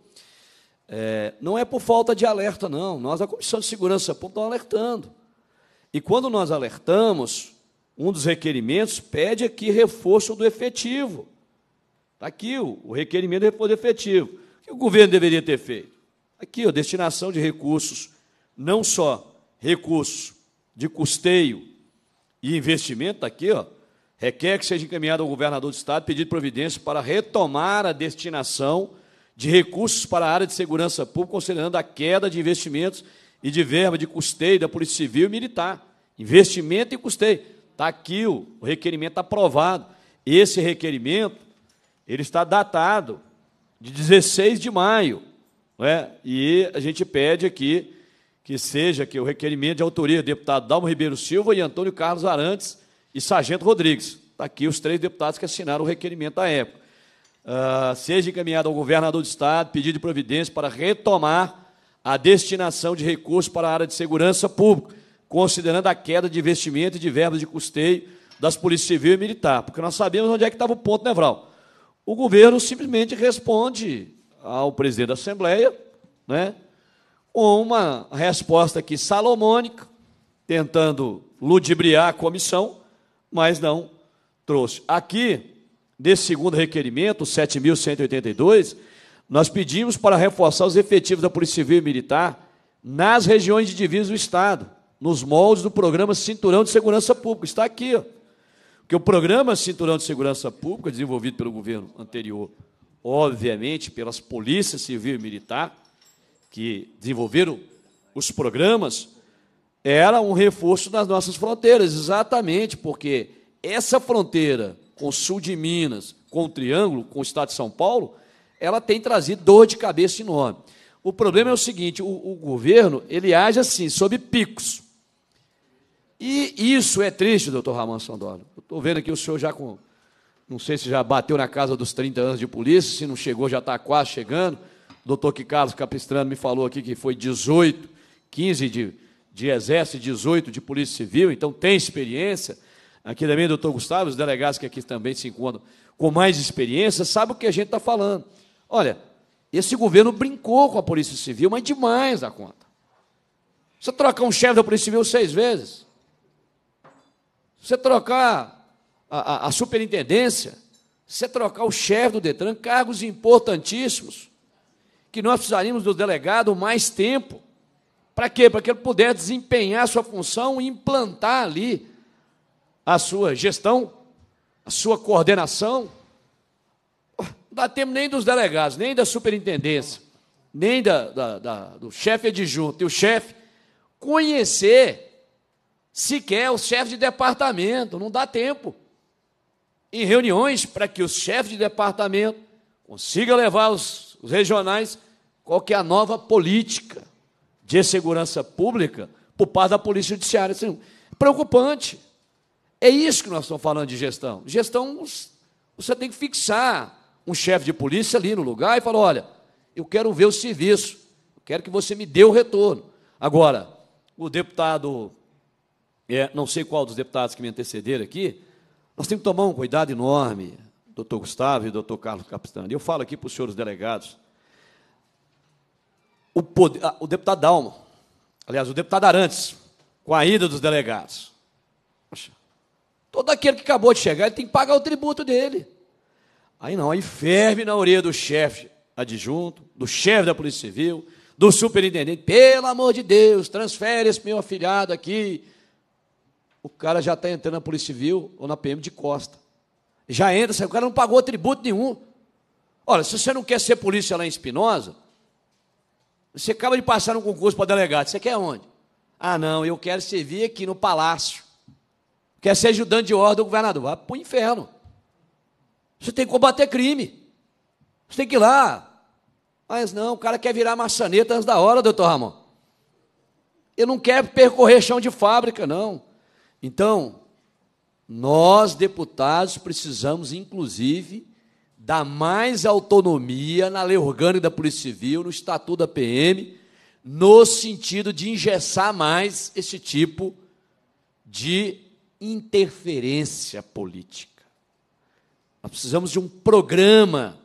é, não é por falta de alerta, não. Nós, a Comissão de Segurança Pública, estamos alertando. E quando nós alertamos, um dos requerimentos pede aqui reforço do efetivo. Está aqui o, o requerimento de reforço do efetivo. O que o governo deveria ter feito? Aqui, ó, destinação de recursos, não só recursos de custeio e investimento, está aqui, ó, requer que seja encaminhado ao governador do Estado pedido providência para retomar a destinação de recursos para a área de segurança pública, considerando a queda de investimentos e de verba de custeio da Polícia Civil e Militar. Investimento e custeio. Está aqui o, requerimento tá aprovado. Esse requerimento ele está datado de 16 de maio. Não é? E a gente pede aqui que seja que o requerimento de autoria do deputado Dalmo Ribeiro Silva e Antônio Carlos Arantes e Sargento Rodrigues. Está aqui os três deputados que assinaram o requerimento à época uh, seja encaminhado ao governador do Estado pedido de providência para retomar a destinação de recursos para a área de segurança pública, considerando a queda de investimento e de verbas de custeio das polícias civil e militar, porque nós sabemos onde é que estava o ponto nevral. Né, o governo simplesmente responde ao presidente da Assembleia né, com uma resposta aqui salomônica, tentando ludibriar a comissão, mas não trouxe. Aqui, Desse segundo requerimento, 7.182, nós pedimos para reforçar os efetivos da Polícia Civil e Militar nas regiões de divisa do Estado, nos moldes do programa Cinturão de Segurança Pública. Está aqui, ó. Porque o programa Cinturão de Segurança Pública, desenvolvido pelo governo anterior, obviamente pelas polícias civil e militar, que desenvolveram os programas, era um reforço das nossas fronteiras, exatamente porque essa fronteira com o sul de Minas, com o Triângulo, com o estado de São Paulo, ela tem trazido dor de cabeça enorme. O problema é o seguinte: o, o governo ele age assim, sob picos. E isso é triste, doutor Ramon Sandoro. Estou vendo aqui o senhor já com. Não sei se já bateu na casa dos 30 anos de polícia, se não chegou, já está quase chegando. O doutor Carlos Capistrano me falou aqui que foi 18, 15 de, de exército, 18 de polícia civil, então tem experiência aqui também, doutor Gustavo, os delegados que aqui também se encontram com mais experiência, sabem o que a gente está falando. Olha, esse governo brincou com a Polícia Civil, mas demais da conta. Você trocar um chefe da Polícia Civil seis vezes, você trocar a, a, a superintendência, você trocar o chefe do Detran, cargos importantíssimos, que nós precisaríamos do delegado mais tempo. Para quê? Para que ele pudesse desempenhar sua função e implantar ali a sua gestão, a sua coordenação. Não dá tempo nem dos delegados, nem da superintendência, nem da, da, da do chefe adjunto e o chefe conhecer sequer o chefe de departamento, não dá tempo. Em reuniões para que o chefe de departamento consiga levar os, os regionais qual que é a nova política de segurança pública por parte da Polícia Judiciária. Assim, preocupante. É isso que nós estamos falando de gestão. Gestão, você tem que fixar um chefe de polícia ali no lugar e falar: olha, eu quero ver o serviço, eu quero que você me dê o retorno. Agora, o deputado, é, não sei qual dos deputados que me antecederam aqui, nós temos que tomar um cuidado enorme, doutor Gustavo e doutor Carlos Capistano. Eu falo aqui para os senhores delegados. O, poder, o deputado Dalmo, aliás, o deputado Arantes, com a ida dos delegados Todo aquele que acabou de chegar, ele tem que pagar o tributo dele. Aí não, aí ferve na orelha do chefe adjunto, do chefe da Polícia Civil, do superintendente, pelo amor de Deus, transfere esse meu afilhado aqui. O cara já está entrando na Polícia Civil ou na PM de costa. Já entra, o cara não pagou tributo nenhum. Olha, se você não quer ser polícia lá em Espinosa, você acaba de passar um concurso para delegado, você quer onde? Ah, não, eu quero servir aqui no Palácio. Quer ser ajudante de ordem do governador? Vai para o inferno. Você tem que combater crime. Você tem que ir lá. Mas não, o cara quer virar maçaneta antes da hora, doutor Ramon. Ele não quer percorrer chão de fábrica, não. Então, nós, deputados, precisamos, inclusive, dar mais autonomia na lei orgânica da Polícia Civil, no Estatuto da PM, no sentido de engessar mais esse tipo de interferência política. Nós precisamos de um programa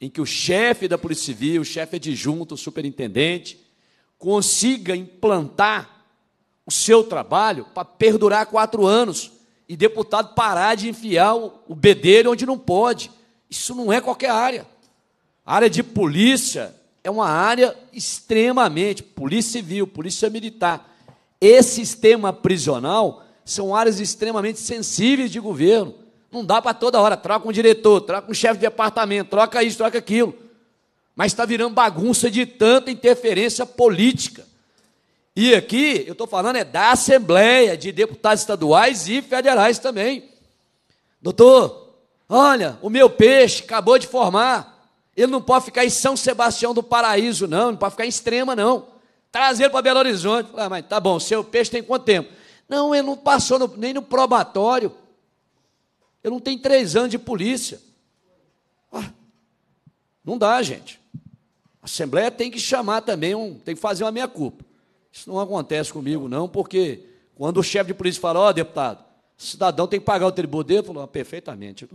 em que o chefe da Polícia Civil, o chefe adjunto, o superintendente, consiga implantar o seu trabalho para perdurar quatro anos e deputado parar de enfiar o bedelho onde não pode. Isso não é qualquer área. A área de polícia é uma área extremamente polícia civil, polícia militar. Esse sistema prisional são áreas extremamente sensíveis de governo. Não dá para toda hora, troca um diretor, troca um chefe de departamento, troca isso, troca aquilo. Mas está virando bagunça de tanta interferência política. E aqui, eu estou falando é da Assembleia, de deputados estaduais e federais também. Doutor, olha, o meu peixe acabou de formar. Ele não pode ficar em São Sebastião do Paraíso, não. Não pode ficar em Extrema, não. Trazer ele para Belo Horizonte. Ah, mas tá bom, seu peixe tem quanto tempo? Não, ele não passou no, nem no probatório. Ele não tem três anos de polícia. Ah, não dá, gente. A Assembleia tem que chamar também, um, tem que fazer uma meia-culpa. Isso não acontece comigo, não, porque quando o chefe de polícia fala, ó, oh, deputado, cidadão tem que pagar o tributo dele, falou, ah, perfeitamente. a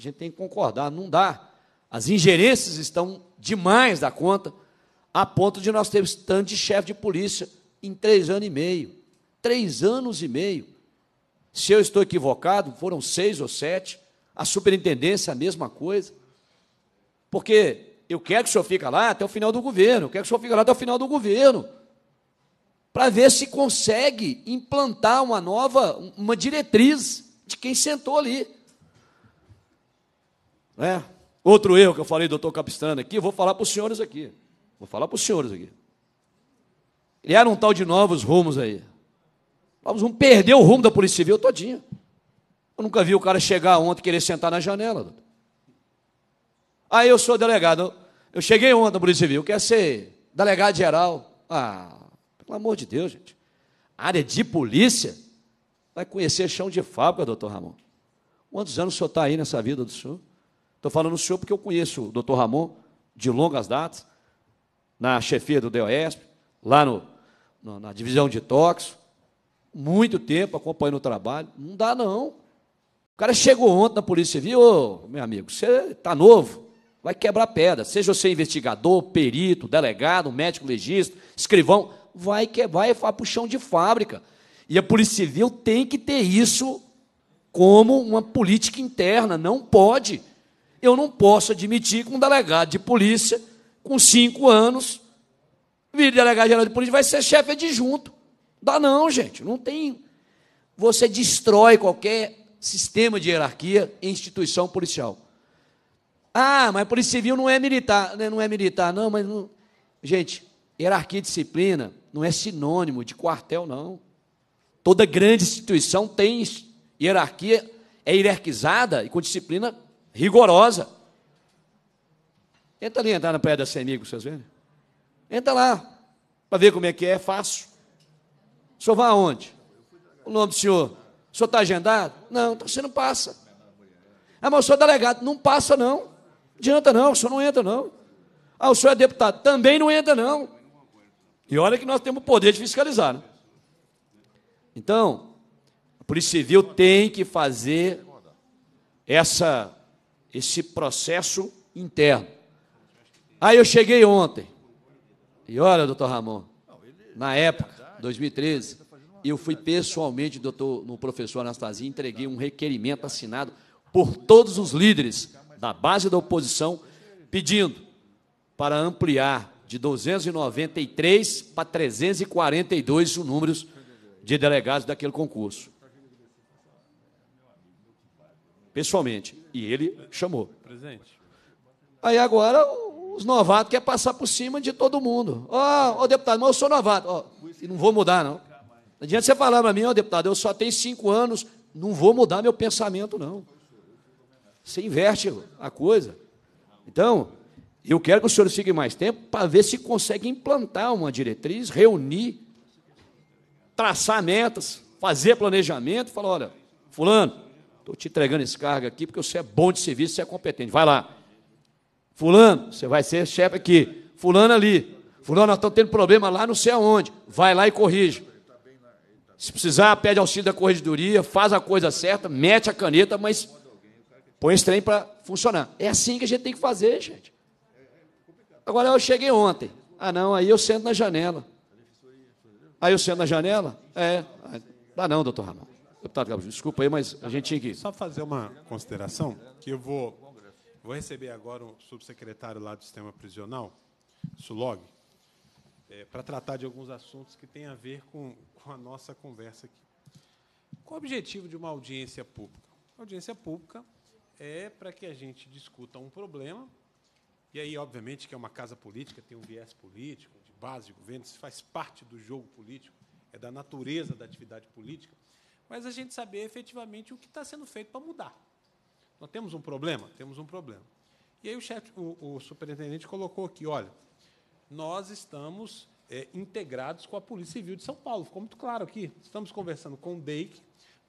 gente tem que concordar, não dá. As ingerências estão demais da conta, a ponto de nós termos tanto de chefe de polícia em três anos e meio. Três anos e meio. Se eu estou equivocado, foram seis ou sete. A superintendência, a mesma coisa. Porque eu quero que o senhor fique lá até o final do governo. Eu quero que o senhor fique lá até o final do governo. Para ver se consegue implantar uma nova, uma diretriz de quem sentou ali. É. Outro erro que eu falei, doutor Capistrano, aqui, eu vou falar para os senhores aqui. Vou falar para os senhores aqui. Criaram um tal de novos rumos aí. Vamos um perder o rumo da Polícia Civil todinha. Eu nunca vi o cara chegar ontem e querer sentar na janela. Aí eu sou delegado. Eu cheguei ontem na Polícia Civil, quer ser delegado geral. Ah, pelo amor de Deus, gente. Área de polícia vai conhecer chão de fábrica, doutor Ramon. Quantos anos o senhor está aí nessa vida do senhor? Estou falando do senhor porque eu conheço o doutor Ramon de longas datas, na chefia do DOESP, lá no, no na divisão de tóxicos, muito tempo acompanhando o trabalho. Não dá, não. O cara chegou ontem na Polícia Civil, meu amigo, você está novo, vai quebrar pedra. Seja você investigador, perito, delegado, médico legista, escrivão, vai quebrar vai, vai para o chão de fábrica. E a Polícia Civil tem que ter isso como uma política interna, não pode. Eu não posso admitir que um delegado de polícia, com cinco anos, vir delegado geral de polícia, vai ser chefe adjunto. Dá não, gente, não tem. Você destrói qualquer sistema de hierarquia em instituição policial. Ah, mas polícia civil não é militar, né, não é militar, não, mas não. Gente, hierarquia e disciplina não é sinônimo de quartel, não. Toda grande instituição tem hierarquia, é hierarquizada e com disciplina rigorosa. Entra ali, entrar na praia da CMI vocês verem. Entra lá, para ver como é que é, é fácil. O senhor vai aonde? O nome do senhor? O senhor está agendado? Não, então você não passa. Ah, mas o senhor é delegado? Não passa, não. Adianta, não, o senhor não entra, não. Ah, o senhor é deputado? Também não entra, não. E olha que nós temos o poder de fiscalizar. Né? Então, a Polícia Civil tem que fazer essa, esse processo interno. Aí ah, eu cheguei ontem. E olha, doutor Ramon, na época, 2013, eu fui pessoalmente, doutor, no professor Anastasia, entreguei um requerimento assinado por todos os líderes da base da oposição, pedindo para ampliar de 293 para 342 os números de delegados daquele concurso. Pessoalmente. E ele chamou. Aí agora os novatos querem passar por cima de todo mundo. Ó, oh, oh, deputado, mas eu sou novato. Oh, e não vou mudar, não. Não adianta você falar para mim, ó, oh, deputado, eu só tenho cinco anos, não vou mudar meu pensamento, não. Você inverte a coisa. Então, eu quero que o senhor fique mais tempo para ver se consegue implantar uma diretriz, reunir, traçar metas, fazer planejamento, falar, olha, fulano, estou te entregando esse cargo aqui porque você é bom de serviço, você é competente, vai lá. Fulano, você vai ser chefe aqui. Fulano ali, Fulano, nós estamos tendo problema lá, não sei aonde. Vai lá e corrige. Se precisar, pede auxílio da corregedoria, faz a coisa certa, mete a caneta, mas põe esse trem para funcionar. É assim que a gente tem que fazer, gente. Agora eu cheguei ontem. Ah, não, aí eu sento na janela. Aí eu sento na janela? É. Dá ah, não, doutor Ramon. Deputado Gabriel, desculpa aí, mas a gente tinha que. Só fazer uma consideração, que eu vou, vou receber agora o subsecretário lá do sistema prisional, Sulog é, para tratar de alguns assuntos que têm a ver com, com a nossa conversa aqui. Qual o objetivo de uma audiência pública? A audiência pública é para que a gente discuta um problema, e aí, obviamente, que é uma casa política, tem um viés político, de base de governo, isso faz parte do jogo político, é da natureza da atividade política, mas a gente saber efetivamente o que está sendo feito para mudar. Nós temos um problema? Temos um problema. E aí o, chefe, o, o superintendente colocou aqui, olha, nós estamos é, integrados com a Polícia Civil de São Paulo. Ficou muito claro aqui. Estamos conversando com o DEIC,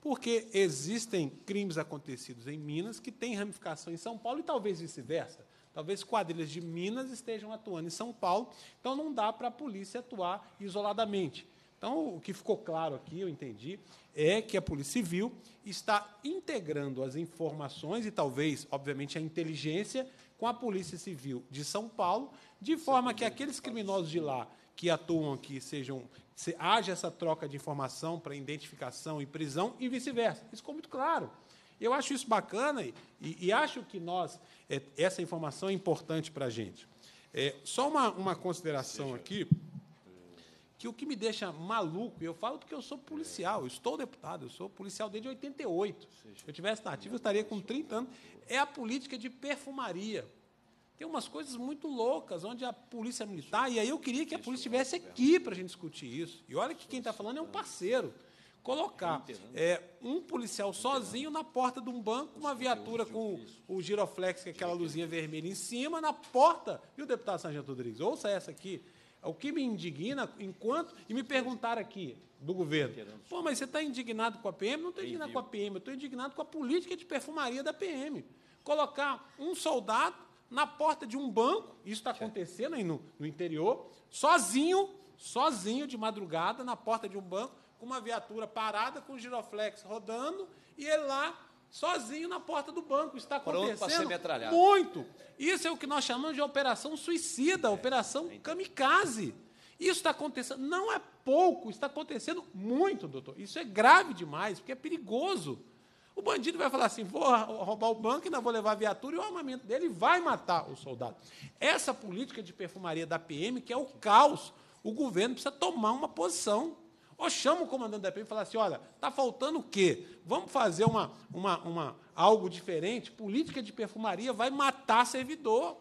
porque existem crimes acontecidos em Minas que têm ramificação em São Paulo e talvez vice-versa. Talvez quadrilhas de Minas estejam atuando em São Paulo, então não dá para a polícia atuar isoladamente. Então, o que ficou claro aqui, eu entendi, é que a Polícia Civil está integrando as informações e talvez, obviamente, a inteligência com a Polícia Civil de São Paulo, de forma que aqueles criminosos de lá que atuam aqui sejam se, haja essa troca de informação para identificação e prisão e vice-versa. Isso ficou muito claro. Eu acho isso bacana e, e acho que nós é, essa informação é importante para a gente. É, só uma, uma consideração aqui que o que me deixa maluco, e eu falo porque eu sou policial, eu estou deputado, eu sou policial desde 88. Se eu tivesse nativo, eu estaria com 30 anos. É a política de perfumaria. Tem umas coisas muito loucas, onde a polícia militar, e aí eu queria que a polícia estivesse aqui para a gente discutir isso. E olha que quem está falando é um parceiro. Colocar é, um policial sozinho na porta de um banco, uma viatura com o giroflex, que é aquela luzinha vermelha em cima, na porta, e o deputado Sargento Rodrigues? Ouça essa aqui é o que me indigna, enquanto. E me perguntaram aqui do governo: pô, mas você está indignado com a PM? Não estou indignado com a PM, estou indignado com a política de perfumaria da PM. Colocar um soldado na porta de um banco, isso está acontecendo aí no, no interior, sozinho, sozinho de madrugada, na porta de um banco, com uma viatura parada, com o giroflex rodando, e ele lá sozinho na porta do banco. Está acontecendo muito. Isso é o que nós chamamos de operação suicida, é, operação é, kamikaze. Isso está acontecendo, não é pouco, está acontecendo muito, doutor. Isso é grave demais, porque é perigoso. O bandido vai falar assim: vou roubar o banco, ainda vou levar a viatura e o armamento dele vai matar o soldado. Essa política de perfumaria da PM, que é o caos, o governo precisa tomar uma posição. Ou chama o comandante da PM e fala assim: olha, está faltando o quê? Vamos fazer uma, uma, uma, algo diferente? Política de perfumaria vai matar servidor.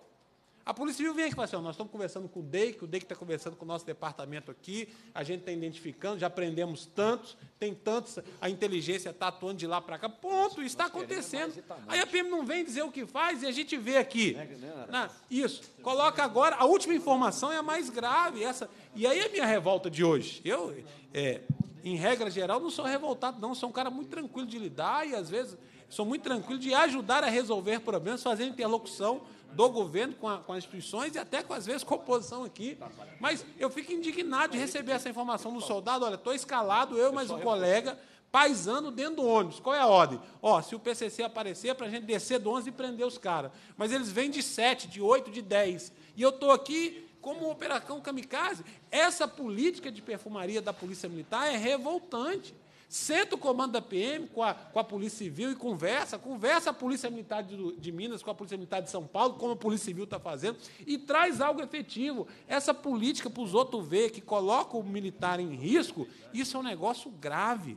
A Polícia Civil vem aqui e fala assim: ó, nós estamos conversando com o DEIC, o DEIC está conversando com o nosso departamento aqui, a gente está identificando, já prendemos tantos, tem tantos, a inteligência está atuando de lá para cá. Ponto, está acontecendo. Aí a né? PM não vem dizer o que faz e a gente vê aqui. Né, Na, isso. Coloca agora, a última informação é a mais grave. essa. E aí é a minha revolta de hoje. Eu, é, em regra geral, não sou revoltado, não. Sou um cara muito tranquilo de lidar e, às vezes, sou muito tranquilo de ajudar a resolver problemas, fazer interlocução do governo com, a, com as instituições e até com, às vezes, com a oposição aqui. Mas eu fico indignado de receber essa informação do soldado. Olha, estou escalado, eu mais um colega, paisando dentro do ônibus. Qual é a ordem? Ó, se o PCC aparecer, é para a gente descer do 11 e prender os caras. Mas eles vêm de 7, de 8, de 10. E eu estou aqui como operação kamikaze. Essa política de perfumaria da Polícia Militar é revoltante. Senta o comando da PM com a, com a Polícia Civil e conversa, conversa a Polícia Militar de, de Minas com a Polícia Militar de São Paulo, como a Polícia Civil está fazendo, e traz algo efetivo. Essa política para os outros ver que coloca o militar em risco, isso é um negócio grave.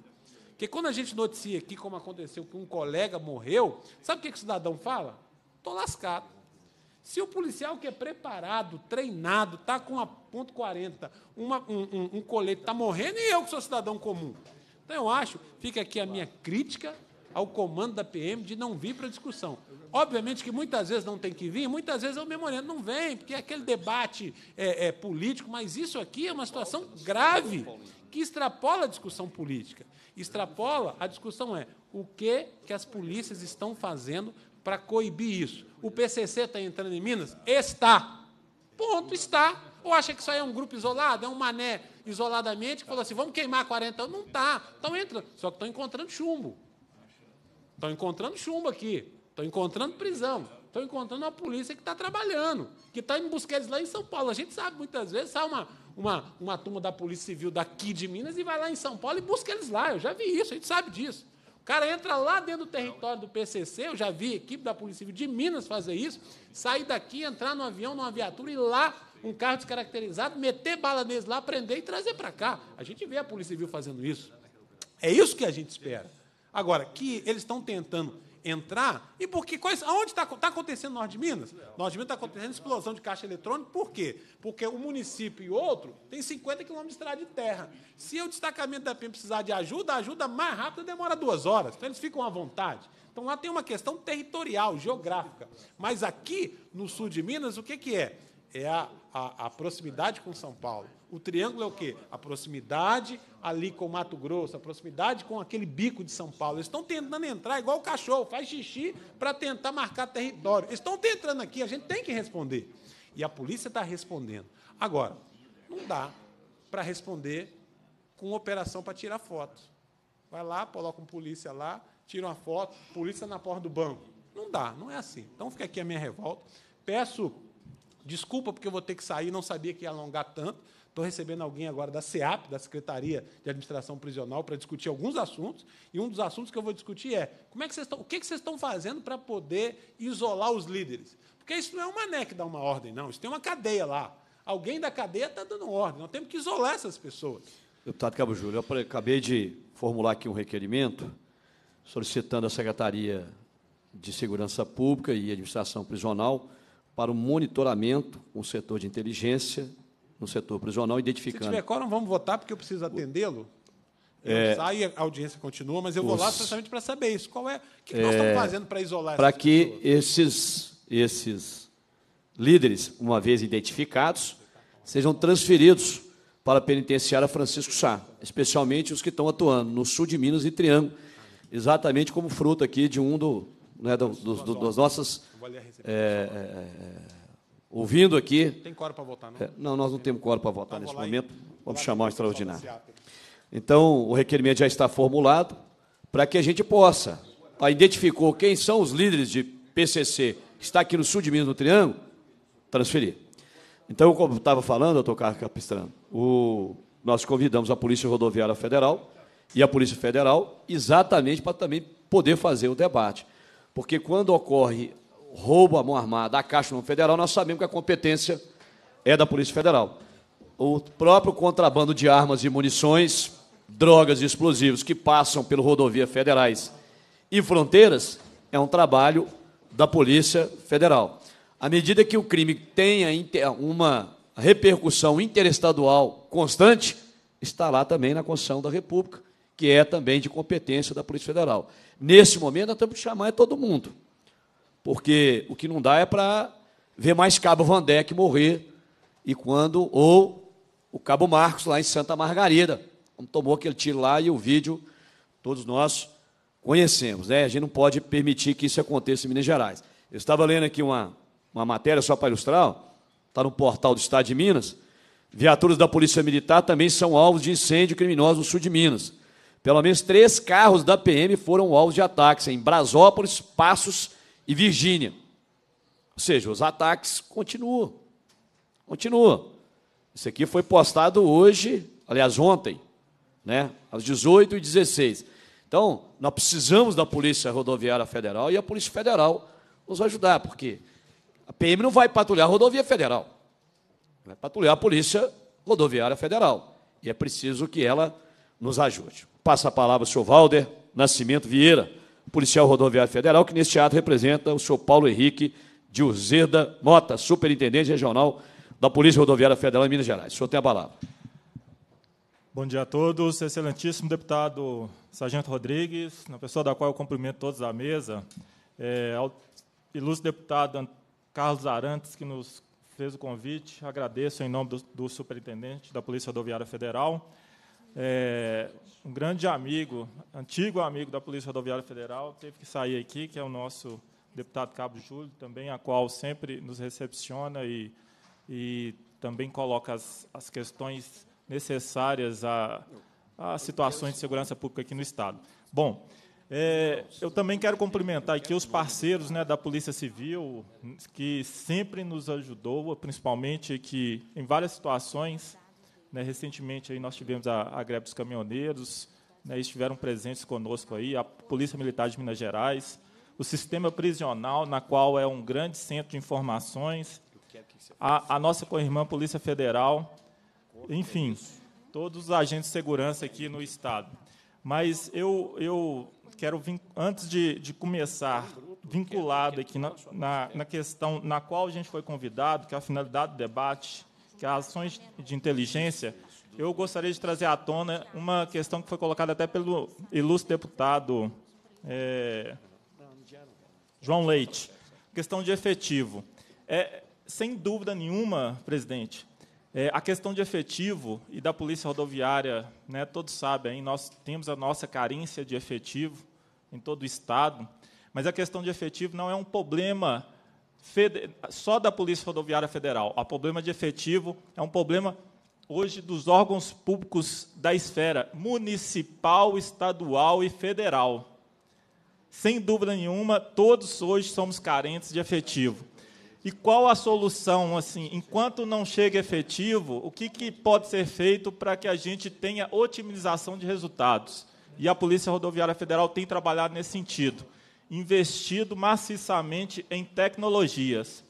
Porque quando a gente noticia aqui, como aconteceu, que um colega morreu, sabe o que, que o cidadão fala? Estou lascado. Se o policial que é preparado, treinado, está com a ponto .40, uma, um, um, um colete, está morrendo, e eu que sou cidadão comum? Então eu acho, fica aqui a minha crítica ao comando da PM de não vir para a discussão. Obviamente que muitas vezes não tem que vir, muitas vezes é o memorando não vem, porque é aquele debate é, é, político, mas isso aqui é uma situação grave que extrapola a discussão política. Extrapola, a discussão é o que, que as polícias estão fazendo para coibir isso. O PCC está entrando em Minas? Está. Ponto, está. Ou acha que isso aí é um grupo isolado, é um mané isoladamente que falou assim, vamos queimar 40 anos? Não tá. Então entra. Só que estão encontrando chumbo. Estão encontrando chumbo aqui. Estão encontrando prisão. Estão encontrando uma polícia que está trabalhando, que está em buscar eles lá em São Paulo. A gente sabe muitas vezes, sai uma, uma, uma turma da Polícia Civil daqui de Minas e vai lá em São Paulo e busca eles lá. Eu já vi isso, a gente sabe disso. O cara entra lá dentro do território do PCC, eu já vi equipe da Polícia Civil de Minas fazer isso, sair daqui, entrar no avião, numa viatura e lá um carro descaracterizado, meter bala neles lá, prender e trazer para cá. A gente vê a Polícia Civil fazendo isso. É isso que a gente espera. Agora, que eles estão tentando entrar, e porque coisa aonde está tá acontecendo no Norte de Minas? No Norte de Minas está acontecendo explosão de caixa eletrônica, por quê? Porque um município e outro tem 50 quilômetros de estrada de terra. Se o destacamento da PM precisar de ajuda, a ajuda mais rápida demora duas horas, então eles ficam à vontade. Então lá tem uma questão territorial, geográfica. Mas aqui, no sul de Minas, o que, que é? É a a, a, proximidade com São Paulo. O triângulo é o quê? A proximidade ali com Mato Grosso, a proximidade com aquele bico de São Paulo. Eles estão tentando entrar igual o cachorro, faz xixi para tentar marcar território. Eles estão tentando aqui, a gente tem que responder. E a polícia está respondendo. Agora, não dá para responder com operação para tirar foto. Vai lá, coloca um polícia lá, tira uma foto, polícia na porta do banco. Não dá, não é assim. Então fica aqui a minha revolta. Peço Desculpa, porque eu vou ter que sair, não sabia que ia alongar tanto. Estou recebendo alguém agora da SEAP, da Secretaria de Administração Prisional, para discutir alguns assuntos. E um dos assuntos que eu vou discutir é como é que vocês estão, o que, é que vocês estão fazendo para poder isolar os líderes. Porque isso não é uma NEC que dá uma ordem, não. Isso tem uma cadeia lá. Alguém da cadeia está dando ordem. Nós temos que isolar essas pessoas. Deputado Cabo Júlio, eu acabei de formular aqui um requerimento solicitando a Secretaria de Segurança Pública e Administração Prisional para o monitoramento com o setor de inteligência, no setor prisional, identificando. Se tiver quórum, vamos votar, porque eu preciso atendê-lo. É, sai, a audiência continua, mas eu vou os, lá justamente para saber isso. Qual é, o que, que é, nós estamos fazendo para isolar Para que esses, esses líderes, uma vez identificados, sejam transferidos para a penitenciária Francisco Sá, especialmente os que estão atuando no sul de Minas e Triângulo, exatamente como fruto aqui de um do, né, do, do, do das nossas é, é, é, é, ouvindo aqui. Tem coro para votar, não? não, nós não temos coro para votar então, nesse momento. Vamos chamar o extraordinário. Então, o requerimento já está formulado para que a gente possa. identificou quem são os líderes de PCC que está aqui no sul de Minas, no Triângulo, transferir. Então, como estava falando, doutor Carlos Capistrano, o, nós convidamos a Polícia Rodoviária Federal e a Polícia Federal exatamente para também poder fazer o debate. Porque quando ocorre roubo à mão armada, a Caixa não Federal, nós sabemos que a competência é da Polícia Federal. O próprio contrabando de armas e munições, drogas e explosivos que passam pelo rodovia federais e fronteiras é um trabalho da Polícia Federal. À medida que o crime tenha uma repercussão interestadual constante, está lá também na Constituição da República, que é também de competência da Polícia Federal. Nesse momento, nós temos que chamar é todo mundo. Porque o que não dá é para ver mais Cabo Vandeck morrer e quando ou o Cabo Marcos lá em Santa Margarida, quando tomou aquele tiro lá e o vídeo todos nós conhecemos, né? A gente não pode permitir que isso aconteça em Minas Gerais. Eu estava lendo aqui uma, uma matéria só para ilustrar, está no portal do Estado de Minas. Viaturas da Polícia Militar também são alvos de incêndio criminoso no sul de Minas. Pelo menos três carros da PM foram alvos de ataques em Brasópolis, Passos e Virgínia. Ou seja, os ataques continuam. Continuam. Isso aqui foi postado hoje, aliás, ontem, né? Às 18 e 16 Então, nós precisamos da Polícia Rodoviária Federal e a Polícia Federal nos ajudar, porque a PM não vai patrulhar a rodovia federal, vai patrulhar a Polícia Rodoviária Federal. E é preciso que ela nos ajude. Passa a palavra ao senhor Valder Nascimento Vieira policial rodoviário federal, que neste ato representa o senhor Paulo Henrique de Uzeda Mota, superintendente regional da Polícia Rodoviária Federal em Minas Gerais. O senhor tem a palavra. Bom dia a todos. Excelentíssimo deputado Sargento Rodrigues, na pessoa da qual eu cumprimento todos à mesa, é, ao ilustre deputado Carlos Arantes, que nos fez o convite, agradeço em nome do, do superintendente da Polícia Rodoviária Federal. É, um grande amigo, antigo amigo da Polícia Rodoviária Federal, teve que sair aqui, que é o nosso deputado Cabo Júlio, também, a qual sempre nos recepciona e, e também coloca as, as questões necessárias a, a situações de segurança pública aqui no Estado. Bom, é, eu também quero cumprimentar aqui os parceiros né, da Polícia Civil, que sempre nos ajudou, principalmente que em várias situações né, recentemente aí nós tivemos a, a greve dos caminhoneiros, né, estiveram presentes conosco aí a Polícia Militar de Minas Gerais, o sistema prisional, na qual é um grande centro de informações, a, a nossa co-irmã Polícia Federal, enfim, todos os agentes de segurança aqui no Estado. Mas eu, eu quero, antes de, de começar, vinculado aqui na, na, na questão na qual a gente foi convidado, que é a finalidade do debate, que é ações de inteligência, eu gostaria de trazer à tona uma questão que foi colocada até pelo ilustre deputado é, João Leite, questão de efetivo. É, sem dúvida nenhuma, presidente, é, a questão de efetivo e da polícia rodoviária, né, todos sabem, nós temos a nossa carência de efetivo em todo o Estado, mas a questão de efetivo não é um problema só da Polícia Rodoviária Federal. O problema de efetivo é um problema hoje dos órgãos públicos da esfera municipal, estadual e federal. Sem dúvida nenhuma, todos hoje somos carentes de efetivo. E qual a solução? Assim, enquanto não chega efetivo, o que, que pode ser feito para que a gente tenha otimização de resultados? E a Polícia Rodoviária Federal tem trabalhado nesse sentido investido maciçamente em tecnologias.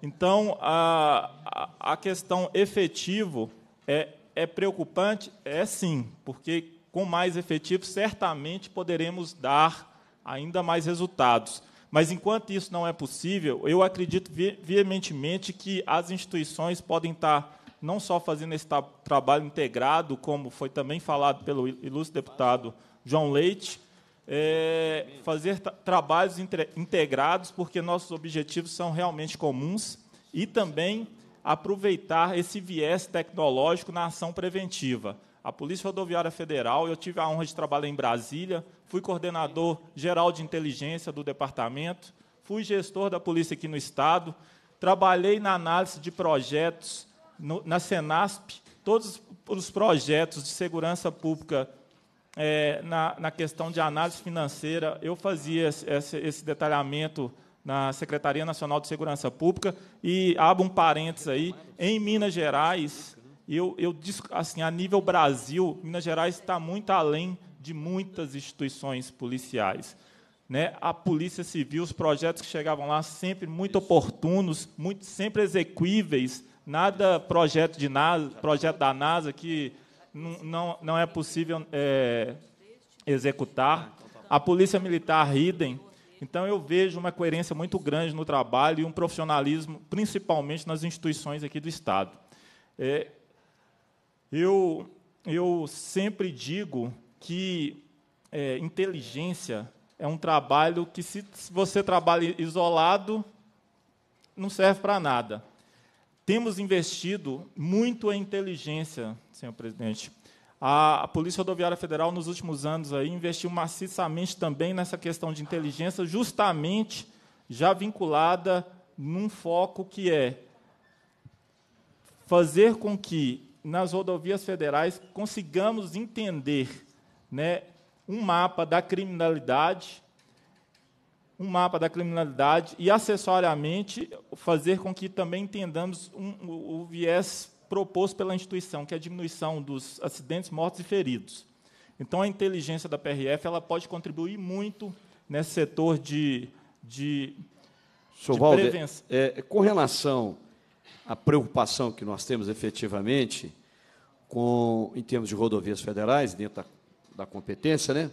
Então, a, a questão efetivo é, é preocupante? É sim, porque com mais efetivo certamente poderemos dar ainda mais resultados. Mas enquanto isso não é possível, eu acredito veementemente que as instituições podem estar não só fazendo esse trabalho integrado, como foi também falado pelo ilustre deputado João Leite, é, fazer trabalhos integrados, porque nossos objetivos são realmente comuns, e também aproveitar esse viés tecnológico na ação preventiva. A Polícia Rodoviária Federal, eu tive a honra de trabalhar em Brasília, fui coordenador geral de inteligência do departamento, fui gestor da polícia aqui no Estado, trabalhei na análise de projetos no, na Senasp, todos os projetos de segurança pública é, na, na, questão de análise financeira, eu fazia esse, esse, detalhamento na Secretaria Nacional de Segurança Pública e abro um parênteses aí, em Minas Gerais, eu, eu assim, a nível Brasil, Minas Gerais está muito além de muitas instituições policiais. Né? A Polícia Civil, os projetos que chegavam lá sempre muito oportunos, muito, sempre exequíveis, nada projeto de NASA, projeto da NASA que não, não, é possível é, executar. A Polícia Militar, RIDEM. Então, eu vejo uma coerência muito grande no trabalho e um profissionalismo, principalmente nas instituições aqui do Estado. É, eu, eu sempre digo que é, inteligência é um trabalho que, se, se você trabalha isolado, não serve para nada. Temos investido muito a inteligência, senhor presidente. A, a Polícia Rodoviária Federal, nos últimos anos, aí, investiu maciçamente também nessa questão de inteligência, justamente já vinculada num foco que é fazer com que nas rodovias federais consigamos entender né, um mapa da criminalidade um mapa da criminalidade e, acessoriamente, fazer com que também entendamos um, o, o viés proposto pela instituição, que é a diminuição dos acidentes, mortos e feridos. Então, a inteligência da PRF ela pode contribuir muito nesse setor de, de, de Valde, prevenção. É, com relação à preocupação que nós temos efetivamente com, em termos de rodovias federais, dentro da, da competência, né,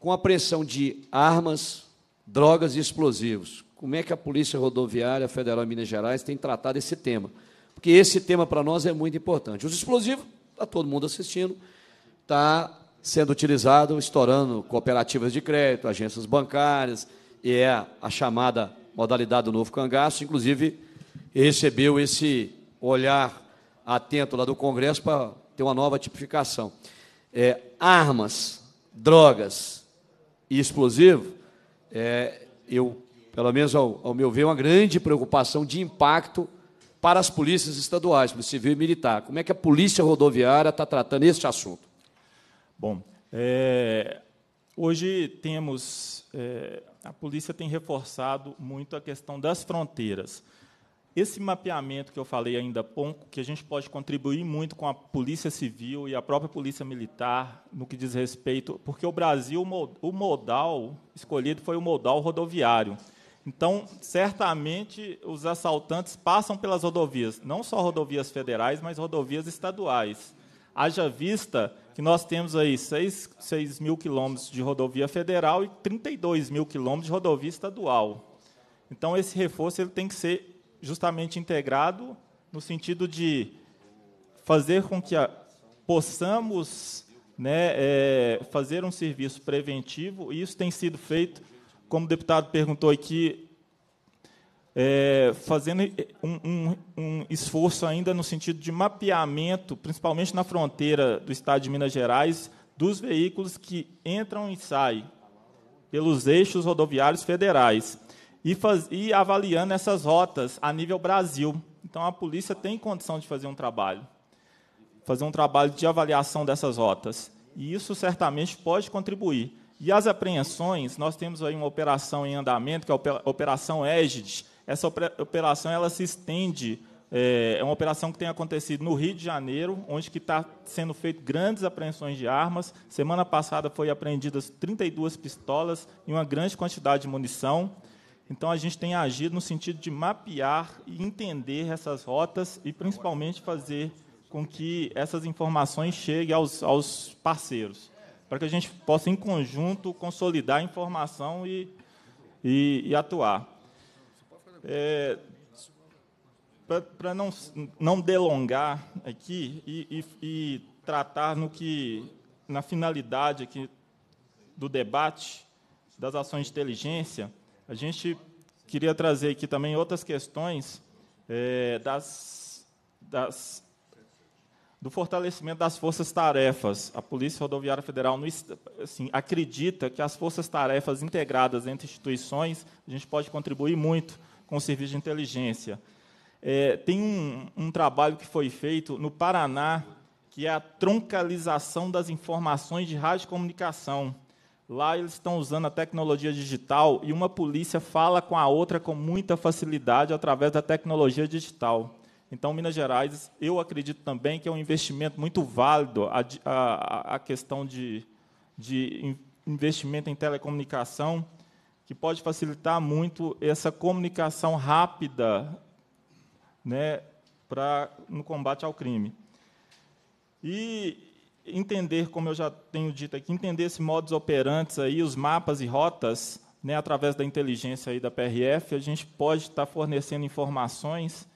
com a apreensão de armas, drogas e explosivos. Como é que a Polícia Rodoviária Federal de Minas Gerais tem tratado esse tema? Porque esse tema para nós é muito importante. Os explosivos, está todo mundo assistindo, está sendo utilizado, estourando cooperativas de crédito, agências bancárias, e é a chamada modalidade do novo cangaço, inclusive recebeu esse olhar atento lá do Congresso para ter uma nova tipificação. É, armas, drogas e explosivos é, eu, pelo menos ao, ao, meu ver, uma grande preocupação de impacto para as polícias estaduais, para o civil e militar. Como é que a polícia rodoviária está tratando este assunto? Bom, é, hoje temos é, a polícia tem reforçado muito a questão das fronteiras. Esse mapeamento que eu falei ainda há pouco, que a gente pode contribuir muito com a Polícia Civil e a própria Polícia Militar no que diz respeito, porque o Brasil, o modal escolhido foi o modal rodoviário. Então, certamente, os assaltantes passam pelas rodovias, não só rodovias federais, mas rodovias estaduais. Haja vista que nós temos aí 6, 6 mil quilômetros de rodovia federal e 32 mil quilômetros de rodovia estadual. Então, esse reforço ele tem que ser justamente integrado no sentido de fazer com que a, possamos né, é, fazer um serviço preventivo, e isso tem sido feito, como o deputado perguntou aqui, é, fazendo um, um, um, esforço ainda no sentido de mapeamento, principalmente na fronteira do Estado de Minas Gerais, dos veículos que entram e saem pelos eixos rodoviários federais e, faz, e avaliando essas rotas a nível Brasil. Então, a polícia tem condição de fazer um trabalho, fazer um trabalho de avaliação dessas rotas. E isso certamente pode contribuir. E as apreensões, nós temos aí uma operação em andamento, que é a Operação Égide. Essa operação ela se estende, eh, é, uma operação que tem acontecido no Rio de Janeiro, onde está sendo feito grandes apreensões de armas. Semana passada foi apreendidas 32 pistolas e uma grande quantidade de munição. Então, a gente tem agido no sentido de mapear e entender essas rotas e, principalmente, fazer com que essas informações cheguem aos, aos parceiros, para que a gente possa, em conjunto, consolidar a informação e, e, e atuar. É, para não, não delongar aqui e, e, e, tratar no que na finalidade aqui do debate das ações de inteligência, a gente queria trazer aqui também outras questões é, das, das, do fortalecimento das forças-tarefas. A Polícia Rodoviária Federal no, assim, acredita que as forças-tarefas integradas entre instituições, a gente pode contribuir muito com o serviço de inteligência. É, tem um, um trabalho que foi feito no Paraná, que é a troncalização das informações de rádio comunicação. Lá eles estão usando a tecnologia digital e uma polícia fala com a outra com muita facilidade através da tecnologia digital. Então, Minas Gerais, eu acredito também que é um investimento muito válido a, a, a questão de, de investimento em telecomunicação, que pode facilitar muito essa comunicação rápida né, pra, no combate ao crime. E entender, como eu já tenho dito aqui, entender esses modus operantes aí, os mapas e rotas, né, através da inteligência aí da PRF, a gente pode estar fornecendo informações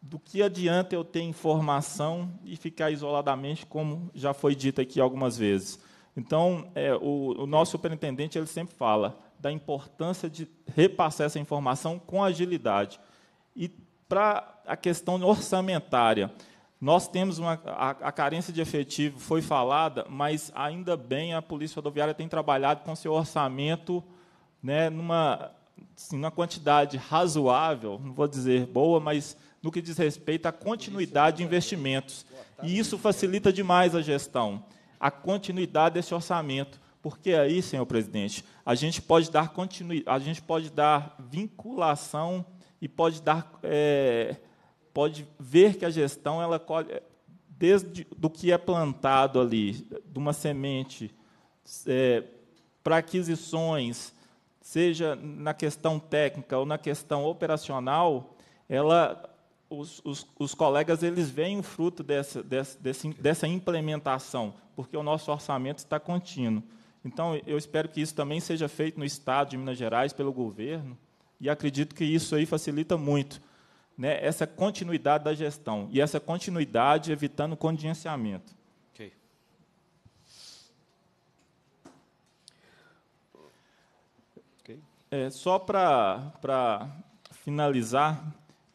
do que adianta eu ter informação e ficar isoladamente, como já foi dito aqui algumas vezes. Então, é, o, o, nosso superintendente ele sempre fala da importância de repassar essa informação com agilidade. E para a questão orçamentária, nós temos uma, a, a, carência de efetivo foi falada, mas ainda bem a Polícia Rodoviária tem trabalhado com seu orçamento né, numa, assim, numa quantidade razoável, não vou dizer boa, mas no que diz respeito à continuidade de investimentos. E isso facilita demais a gestão, a continuidade desse orçamento. Porque aí, senhor presidente, a gente pode dar continuidade, a gente pode dar vinculação e pode dar. É, pode ver que a gestão ela colhe é, desde do que é plantado ali, de uma semente, é, para aquisições, seja na questão técnica ou na questão operacional, ela os, os, os, colegas eles veem o fruto dessa, dessa, dessa, implementação, porque o nosso orçamento está contínuo. Então, eu espero que isso também seja feito no Estado de Minas Gerais, pelo governo, e acredito que isso aí facilita muito né, essa continuidade da gestão e essa continuidade evitando condicionamento. Okay. okay. É, só para finalizar,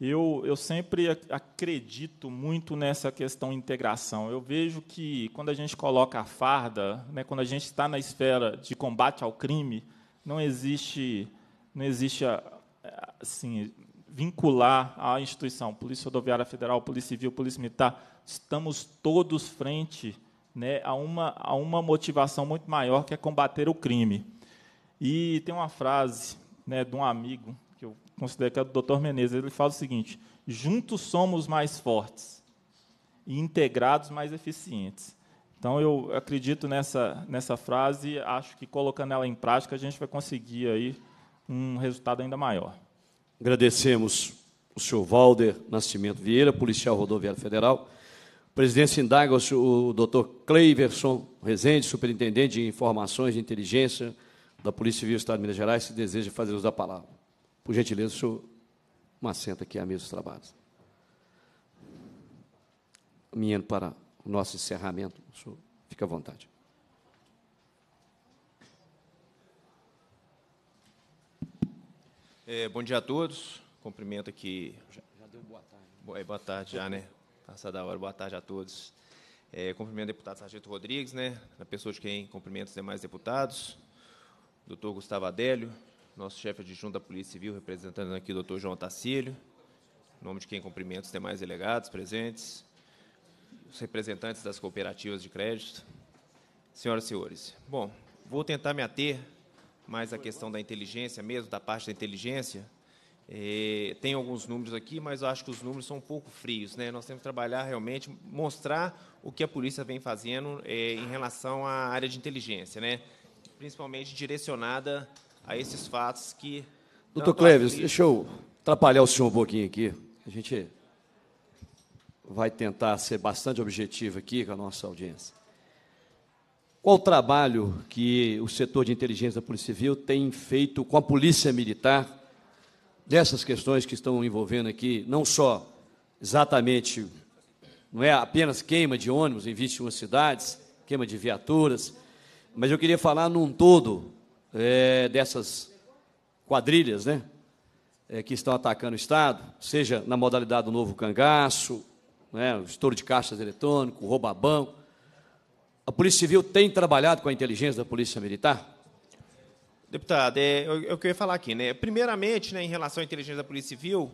eu, eu sempre acredito muito nessa questão integração. Eu vejo que quando a gente coloca a farda, né, quando a gente está na esfera de combate ao crime, não existe, não existe assim, vincular à instituição, Polícia Rodoviária Federal, Polícia Civil, Polícia Militar, estamos todos frente né, a, uma, a uma motivação muito maior que é combater o crime. E tem uma frase né, de um amigo, que eu considero que é do Dr. Menezes, ele fala o seguinte: juntos somos mais fortes e integrados mais eficientes. Então, eu acredito nessa, nessa frase, acho que colocando ela em prática, a gente vai conseguir aí um resultado ainda maior. Agradecemos o senhor Valder Nascimento Vieira, policial rodoviário federal. presidência indaga o doutor Cleiverson Rezende, superintendente de informações e inteligência da Polícia Civil do Estado de Minas Gerais, se deseja fazer uso da palavra. Por gentileza, o senhor assenta aqui a mesa dos trabalhos. Minhando para o nosso encerramento, o senhor fica à vontade. É, bom dia a todos. Cumprimento aqui. Já, já deu boa tarde. Boa, é, boa tarde já, né? Passada da hora, boa tarde a todos. É, cumprimento o deputado Sargento Rodrigues, né? Na pessoa de quem cumprimento os demais deputados. Doutor Gustavo Adélio, nosso chefe adjunto da Polícia Civil, representando aqui o doutor João Tacílio. Em nome de quem cumprimento os demais delegados presentes, os representantes das cooperativas de crédito. Senhoras e senhores, bom, vou tentar me ater mais a questão da inteligência mesmo, da parte da inteligência. É, tem alguns números aqui, mas eu acho que os números são um pouco frios. Né? Nós temos que trabalhar realmente, mostrar o que a polícia vem fazendo é, em relação à área de inteligência, né? principalmente direcionada a esses fatos que. Doutor Cleves, polícia... deixa eu atrapalhar o senhor um pouquinho aqui. A gente vai tentar ser bastante objetivo aqui com a nossa audiência. Qual o trabalho que o setor de inteligência da Polícia Civil tem feito com a Polícia Militar dessas questões que estão envolvendo aqui, não só exatamente, não é apenas queima de ônibus em 21 cidades, queima de viaturas, mas eu queria falar num todo é, dessas quadrilhas, né? É, que estão atacando o Estado, seja na modalidade do novo cangaço, né, estouro de caixas eletrônico, rouba banco. A Polícia Civil tem trabalhado com a inteligência da Polícia Militar? Deputado, é, eu, eu queria falar aqui, né? Primeiramente, né, em relação à inteligência da Polícia Civil,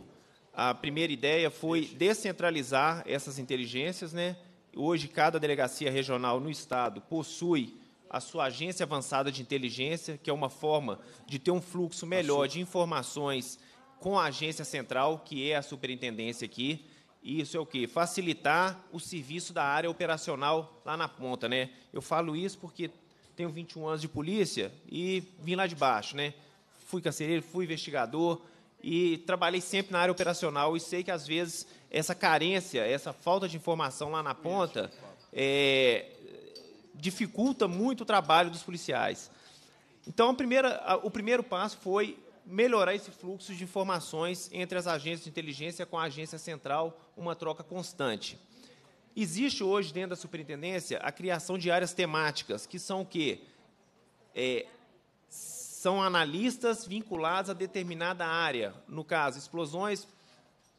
a primeira ideia foi descentralizar essas inteligências, né? Hoje, cada delegacia regional no Estado possui a sua agência avançada de inteligência, que é uma forma de ter um fluxo melhor de informações com a agência central, que é a superintendência aqui. Isso é o quê? Facilitar o serviço da área operacional lá na ponta, né? Eu falo isso porque tenho 21 anos de polícia e vim lá de baixo, né? Fui carcereiro, fui investigador e trabalhei sempre na área operacional e sei que às vezes essa carência, essa falta de informação lá na ponta é, dificulta muito o trabalho dos policiais. Então, primeira, a, o primeiro passo foi melhorar esse fluxo de informações entre as agências de inteligência com a agência central, uma troca constante. Existe hoje, dentro da superintendência, a criação de áreas temáticas, que são o quê? É, são analistas vinculados a determinada área. No caso, explosões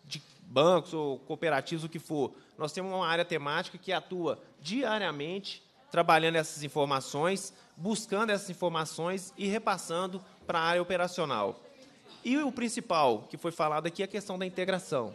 de bancos ou cooperativas, o que for. Nós temos uma área temática que atua diariamente trabalhando essas informações, buscando essas informações e repassando para a área operacional. E o principal que foi falado aqui é a questão da integração.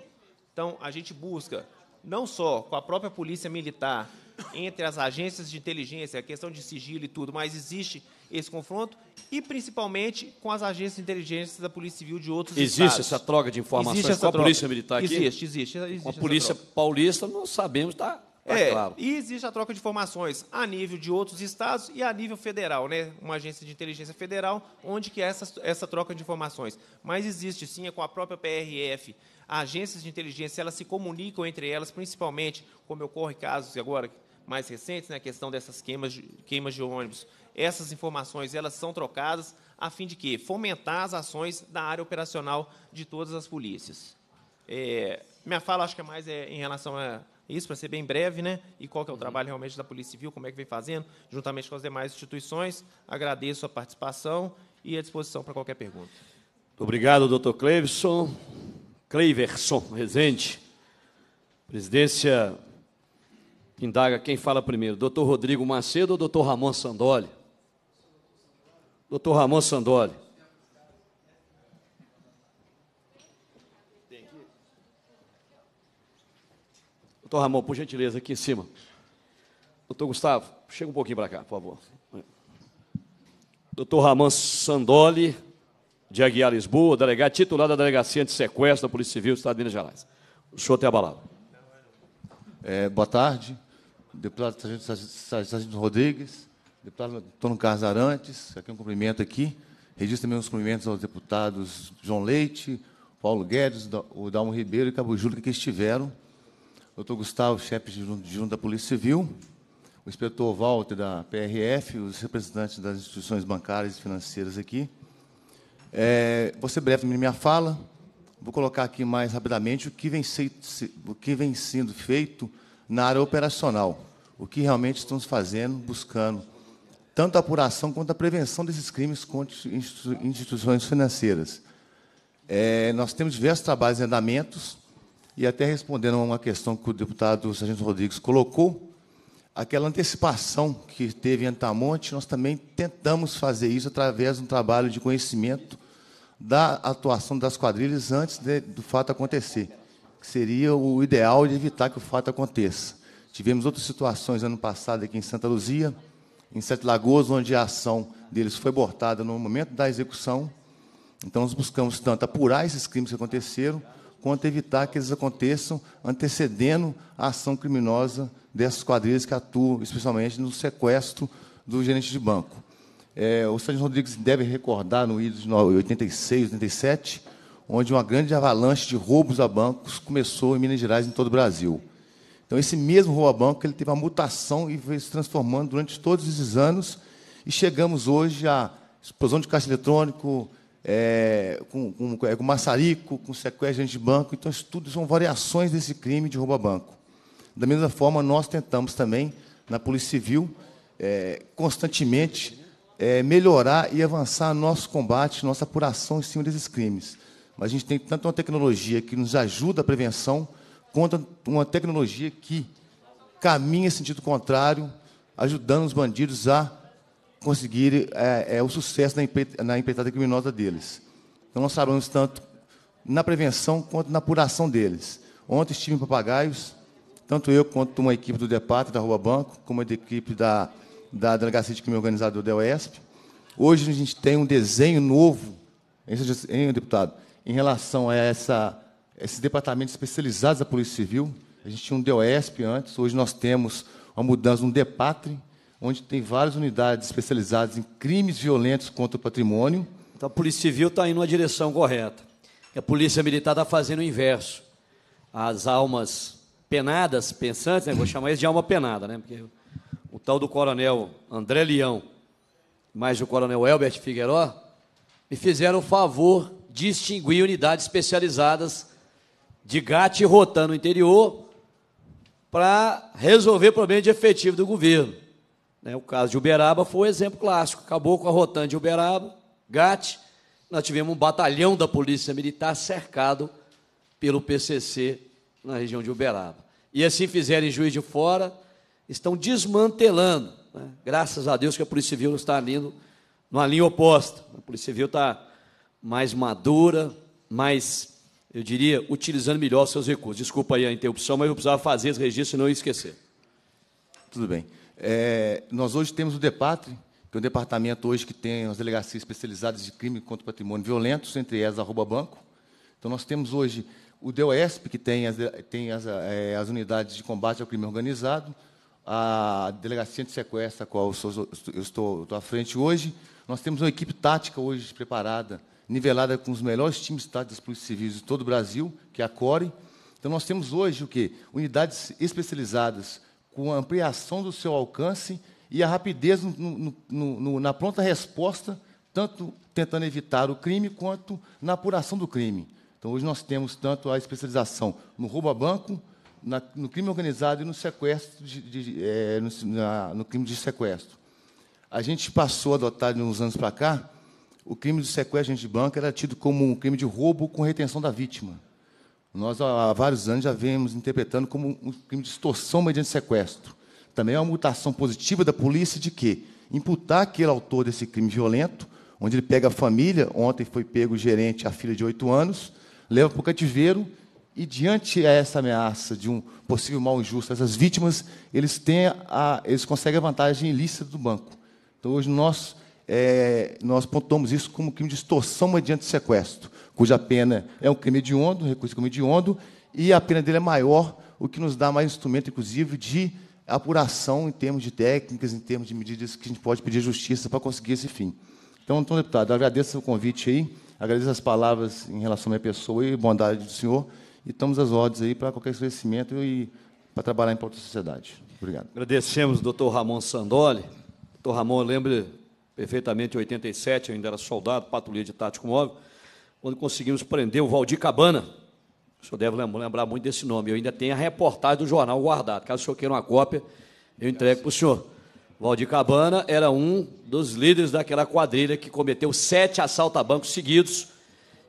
Então, a gente busca, não só com a própria polícia militar, entre as agências de inteligência, a questão de sigilo e tudo, mas existe esse confronto, e principalmente com as agências de inteligência da Polícia Civil de outros existe estados. Existe essa troca de informações com a troca. Polícia Militar aqui? Existe, existe. existe a Polícia Paulista, nós sabemos, está é, é, claro. e existe a troca de informações a nível de outros estados e a nível federal, né? Uma agência de inteligência federal, onde que é essa, essa troca de informações. Mas existe sim, é com a própria PRF. Agências de inteligência, elas se comunicam entre elas, principalmente, como ocorre casos agora mais recentes, na né? questão dessas queimas de, queimas de ônibus. Essas informações, elas são trocadas a fim de quê? Fomentar as ações da área operacional de todas as polícias. É, minha fala, acho que é mais é, em relação a isso, para ser bem breve, né? E qual que é o uhum. trabalho realmente da Polícia Civil, como é que vem fazendo, juntamente com as demais instituições. Agradeço a participação e à disposição para qualquer pergunta. Obrigado, doutor Cleverson. Cleiverson presente. Presidência indaga quem fala primeiro, doutor Rodrigo Macedo ou doutor Ramon Sandoli? Doutor Ramon Sandoli. Doutor Ramon, por gentileza, aqui em cima. Doutor Gustavo, chega um pouquinho para cá, por favor. Doutor Ramon Sandoli, de Aguiar Lisboa, delegado titular da Delegacia de Sequestro da Polícia Civil do Estado de Minas Gerais. O senhor tem a palavra. É, boa tarde, deputado Sargento Rodrigues, deputado Antônio Carlos Arantes, aqui um cumprimento aqui. Registro também os cumprimentos aos deputados João Leite, Paulo Guedes, o Dalmo Ribeiro e Cabo Júlio, que estiveram Dr. Gustavo, chefe de Junta da Polícia Civil, o inspetor Walter da PRF, os representantes das instituições bancárias e financeiras aqui. É, vou ser breve na minha fala, vou colocar aqui mais rapidamente o que, vem se, o que vem sendo feito na área operacional, o que realmente estamos fazendo, buscando tanto a apuração quanto a prevenção desses crimes contra instituições financeiras. É, nós temos diversos trabalhos em andamentos, e até respondendo a uma questão que o deputado Sargento Rodrigues colocou, aquela antecipação que teve em Antamonte, nós também tentamos fazer isso através de um trabalho de conhecimento da atuação das quadrilhas antes de, do fato acontecer, que seria o ideal de evitar que o fato aconteça. Tivemos outras situações ano passado aqui em Santa Luzia, em Sete Lagoas, onde a ação deles foi abortada no momento da execução. Então, nós buscamos tanto apurar esses crimes que aconteceram, quanto evitar que eles aconteçam antecedendo a ação criminosa dessas quadrilhas que atuam, especialmente no sequestro do gerente de banco. É, o Sérgio Rodrigues deve recordar no ido de 86, 87, onde uma grande avalanche de roubos a bancos começou em Minas Gerais e em todo o Brasil. Então, esse mesmo roubo a banco ele teve uma mutação e foi se transformando durante todos esses anos, e chegamos hoje à explosão de caixa eletrônico, é, com, com, é, com, maçarico, com sequestro de banco. Então, isso tudo são variações desse crime de roubo a banco. Da mesma forma, nós tentamos também, na Polícia Civil, é, constantemente é, melhorar e avançar nosso combate, nossa apuração em cima desses crimes. Mas a gente tem tanto uma tecnologia que nos ajuda à prevenção, quanto uma tecnologia que caminha em sentido contrário, ajudando os bandidos a conseguirem é, é, o sucesso na, na empreitada criminosa deles. Então, nós trabalhamos tanto na prevenção quanto na apuração deles. Ontem estive em Papagaios, tanto eu quanto uma equipe do DePatre da Rua Banco, como a equipe da, da Delegacia de Crime Organizado da UESP. Hoje a gente tem um desenho novo, hein, deputado, em relação a essa, esses departamentos especializados da Polícia Civil. A gente tinha um DOESP antes, hoje nós temos uma mudança, um DEPATRE, onde tem várias unidades especializadas em crimes violentos contra o patrimônio. Então, a Polícia Civil está indo na direção correta. E a Polícia Militar está fazendo o inverso. As almas penadas, pensantes, né? vou chamar isso de alma penada, né? Porque o tal do coronel André Leão, mais o coronel Elbert Figueiró, me fizeram o favor de extinguir unidades especializadas de gato e ROTAN no interior para resolver problemas de efetivo do governo. Né? O caso de Uberaba foi um exemplo clássico. Acabou com a rotante de Uberaba, GAT. Nós tivemos um batalhão da Polícia Militar cercado pelo PCC na região de Uberaba. E assim fizeram em Juiz de Fora, estão desmantelando. Né? Graças a Deus que a Polícia Civil está indo numa linha oposta. A Polícia Civil está mais madura, mais, eu diria, utilizando melhor seus recursos. Desculpa aí a interrupção, mas eu precisava fazer esse registro e não esquecer. Tudo bem. É, nós hoje temos o DEPATRE, que é um departamento hoje que tem as delegacias especializadas de crime contra o patrimônio violento, entre elas a arroba Banco. Então, nós temos hoje o DOESP, que tem as, tem as, é, as unidades de combate ao crime organizado, a Delegacia de Sequestro, a qual eu, sou, eu estou, estou à frente hoje. Nós temos uma equipe tática hoje preparada, nivelada com os melhores times táticos das polícias civis de todo o Brasil, que é a CORE. Então, nós temos hoje o quê? Unidades especializadas com a ampliação do seu alcance e a rapidez no, no, no, na pronta resposta, tanto tentando evitar o crime quanto na apuração do crime. Então, hoje nós temos tanto a especialização no roubo a banco, na, no crime organizado e no sequestro, de, de, é, no, na, no crime de sequestro. A gente passou a adotar, nos uns anos para cá, o crime de sequestro de banco era tido como um crime de roubo com retenção da vítima. Nós, há vários anos, já vemos interpretando como um crime de extorsão mediante sequestro. Também é uma mutação positiva da polícia de que imputar aquele autor desse crime violento, onde ele pega a família, ontem foi pego o gerente, a filha de oito anos, leva para o cativeiro e, diante a essa ameaça de um possível mal injusto, essas vítimas, eles, têm a, eles conseguem a vantagem ilícita do banco. Então, hoje, nós, é, nós pontuamos isso como crime de extorsão mediante sequestro cuja pena é um crime hediondo, um recurso de crime hediondo, e a pena dele é maior, o que nos dá mais instrumento, inclusive, de apuração em termos de técnicas, em termos de medidas que a gente pode pedir justiça para conseguir esse fim. Então, então deputado, agradeço o convite aí, agradeço as palavras em relação à minha pessoa e bondade do senhor, e estamos às ordens aí para qualquer esclarecimento e para trabalhar em prol da sociedade. Obrigado. Agradecemos, doutor Ramon Sandoli. Doutor Ramon, eu lembro perfeitamente, em 87, eu ainda era soldado, patrulha de tático móvel, quando conseguimos prender o Valdir Cabana. O senhor deve lembrar muito desse nome. Eu ainda tenho a reportagem do jornal guardado. Caso o senhor queira uma cópia, eu entrego para o senhor. Valdir Cabana era um dos líderes daquela quadrilha que cometeu sete assaltos a bancos seguidos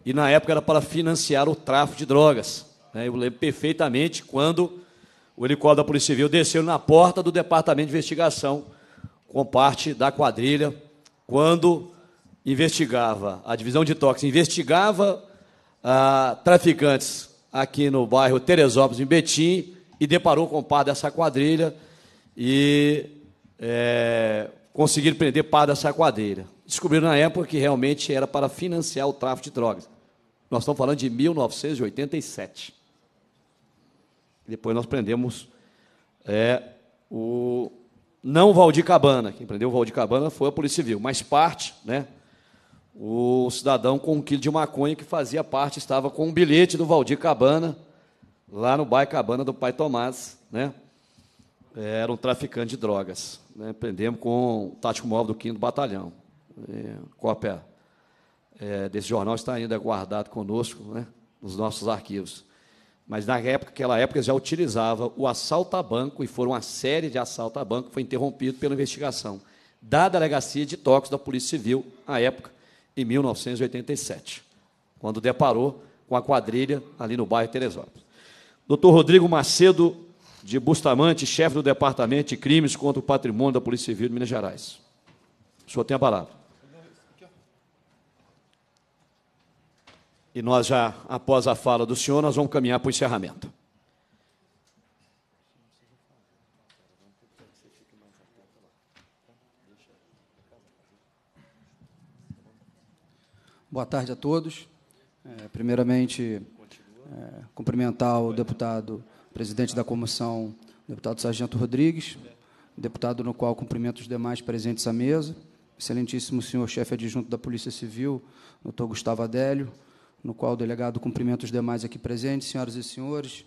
e na época era para financiar o tráfico de drogas. Né? Eu lembro perfeitamente quando o helicóptero da Polícia Civil desceu na porta do Departamento de Investigação com parte da quadrilha, quando investigava, a divisão de toques investigava ah, traficantes aqui no bairro Teresópolis, em Betim, e deparou com o par dessa quadrilha e é, conseguiram prender par dessa quadrilha. Descobriram na época que realmente era para financiar o tráfico de drogas. Nós estamos falando de 1987. Depois nós prendemos é, o não Valdir Cabana. Quem prendeu o Valdir Cabana foi a Polícia Civil, mas parte, né, o cidadão com um quilo de maconha que fazia parte, estava com um bilhete do Valdir Cabana, lá no bairro Cabana do Pai Tomás, né? É, era um traficante de drogas. Né? Prendemos com o tático móvel do 5 Batalhão. É, cópia é, desse jornal está ainda guardado conosco, né? nos nossos arquivos. Mas na época, naquela época já utilizava o assalto a banco, e foram uma série de assalto a banco, que foi interrompido pela investigação da Delegacia de Toques da Polícia Civil, à época, em 1987, quando deparou com a quadrilha ali no bairro Teresópolis. Dr. Rodrigo Macedo de Bustamante, chefe do Departamento de Crimes contra o Patrimônio da Polícia Civil de Minas Gerais. O senhor tem a palavra. E nós já, após a fala do senhor, nós vamos caminhar para o encerramento. Boa tarde a todos. É, primeiramente, é, cumprimentar o deputado, presidente da comissão, deputado Sargento Rodrigues, deputado no qual cumprimento os demais presentes à mesa, excelentíssimo senhor chefe adjunto da Polícia Civil, doutor Gustavo Adélio, no qual o delegado cumprimenta os demais aqui presentes, senhoras e senhores,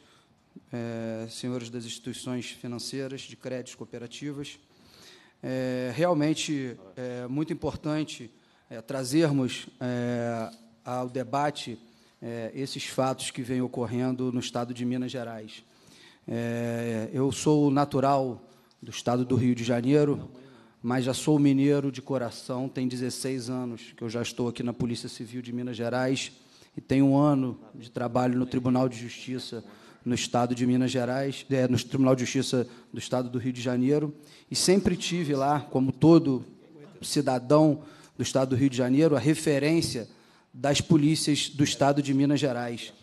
é, senhores das instituições financeiras, de créditos, cooperativas. É, realmente é muito importante é, trazermos é, ao debate é, esses fatos que vêm ocorrendo no estado de Minas Gerais. É, eu sou natural do estado do Rio de Janeiro, mas já sou mineiro de coração, tem 16 anos que eu já estou aqui na Polícia Civil de Minas Gerais e tenho um ano de trabalho no Tribunal de Justiça no Estado de Minas Gerais, é, no Tribunal de Justiça do Estado do Rio de Janeiro, e sempre tive lá, como todo cidadão do Estado do Rio de Janeiro, a referência das polícias do Estado de Minas Gerais.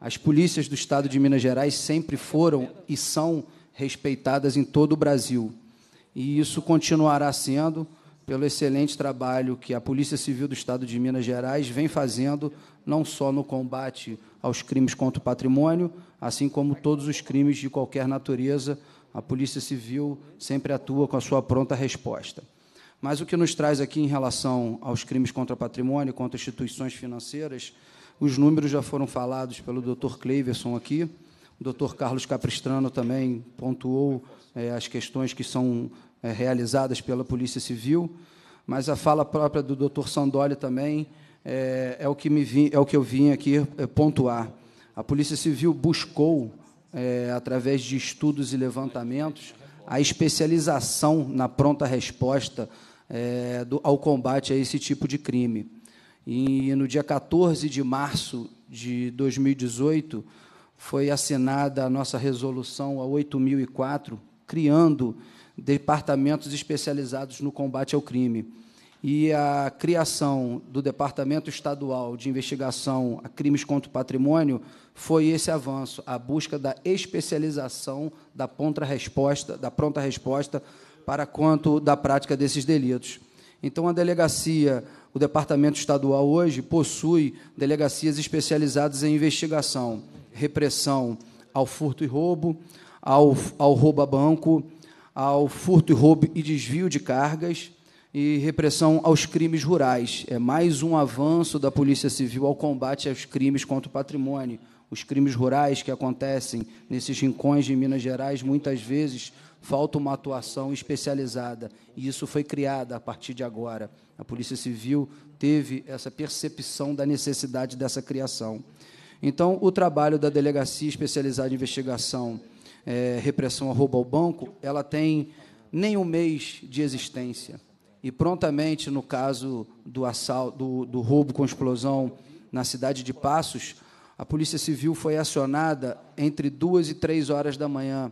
As polícias do Estado de Minas Gerais sempre foram e são respeitadas em todo o Brasil. E isso continuará sendo pelo excelente trabalho que a Polícia Civil do Estado de Minas Gerais vem fazendo, não só no combate aos crimes contra o patrimônio, assim como todos os crimes de qualquer natureza. A Polícia Civil sempre atua com a sua pronta resposta. Mas o que nos traz aqui em relação aos crimes contra patrimônio, contra instituições financeiras, os números já foram falados pelo Dr. Cleiverson aqui. O Dr. Carlos Capistrano também pontuou é, as questões que são é, realizadas pela Polícia Civil, mas a fala própria do Dr. Sandoli também é, é o, que me vi, é o que eu vim aqui pontuar. A Polícia Civil buscou, através de estudos e levantamentos, a especialização na pronta resposta é, do, ao combate a esse tipo de crime. E no dia 14 de março de 2018, foi assinada a nossa resolução a 8004, criando departamentos especializados no combate ao crime. E a criação do Departamento Estadual de Investigação a Crimes contra o Patrimônio foi esse avanço, a busca da especialização da pronta resposta, da pronta resposta para quanto da prática desses delitos. Então, a delegacia, o departamento estadual hoje possui delegacias especializadas em investigação, repressão ao furto e roubo, ao, ao roubo a banco, ao furto e roubo e desvio de cargas e repressão aos crimes rurais. É mais um avanço da Polícia Civil ao combate aos crimes contra o patrimônio, os crimes rurais que acontecem nesses rincões de Minas Gerais, muitas vezes falta uma atuação especializada. E isso foi criado a partir de agora. A Polícia Civil teve essa percepção da necessidade dessa criação. Então, o trabalho da Delegacia Especializada de Investigação é, Repressão ao Roubo ao Banco, ela tem nem um mês de existência. E prontamente, no caso do, assalto, do, do roubo com explosão na cidade de Passos, a Polícia Civil foi acionada entre duas e três horas da manhã.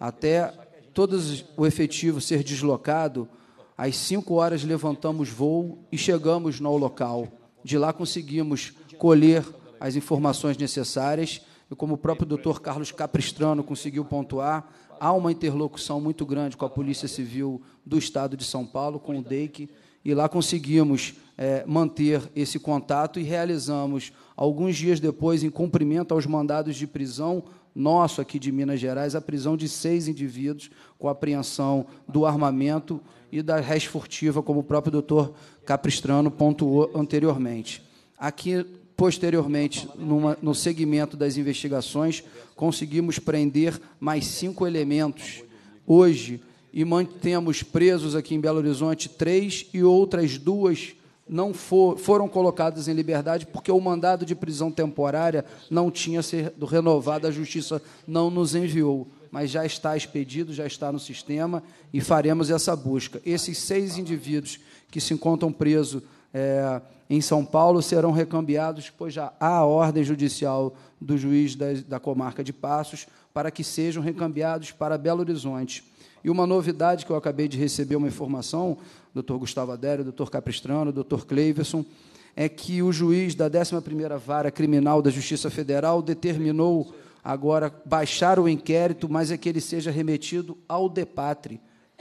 Até todo o efetivo ser deslocado, às 5 horas levantamos voo e chegamos no local. De lá conseguimos colher as informações necessárias e, como o próprio doutor Carlos Capistrano conseguiu pontuar, há uma interlocução muito grande com a Polícia Civil do Estado de São Paulo, com o DEIC, e lá conseguimos é, manter esse contato e realizamos, alguns dias depois, em cumprimento aos mandados de prisão nosso aqui de Minas Gerais a prisão de seis indivíduos com apreensão do armamento e da res furtiva, como o próprio doutor Capistrano pontuou anteriormente. Aqui, posteriormente, numa, no segmento das investigações, conseguimos prender mais cinco elementos. Hoje, e mantemos presos aqui em Belo Horizonte três e outras duas não for, foram colocadas em liberdade porque o mandado de prisão temporária não tinha sido renovado, a justiça não nos enviou. Mas já está expedido, já está no sistema e faremos essa busca. Esses seis indivíduos que se encontram presos é, em São Paulo serão recambiados, pois já há ordem judicial do juiz da, da comarca de Passos para que sejam recambiados para Belo Horizonte. E uma novidade que eu acabei de receber, uma informação, doutor Gustavo Adério, doutor Capistrano, doutor Cleiverson, é que o juiz da 11ª Vara Criminal da Justiça Federal determinou agora baixar o inquérito, mas é que ele seja remetido ao DEPATRE,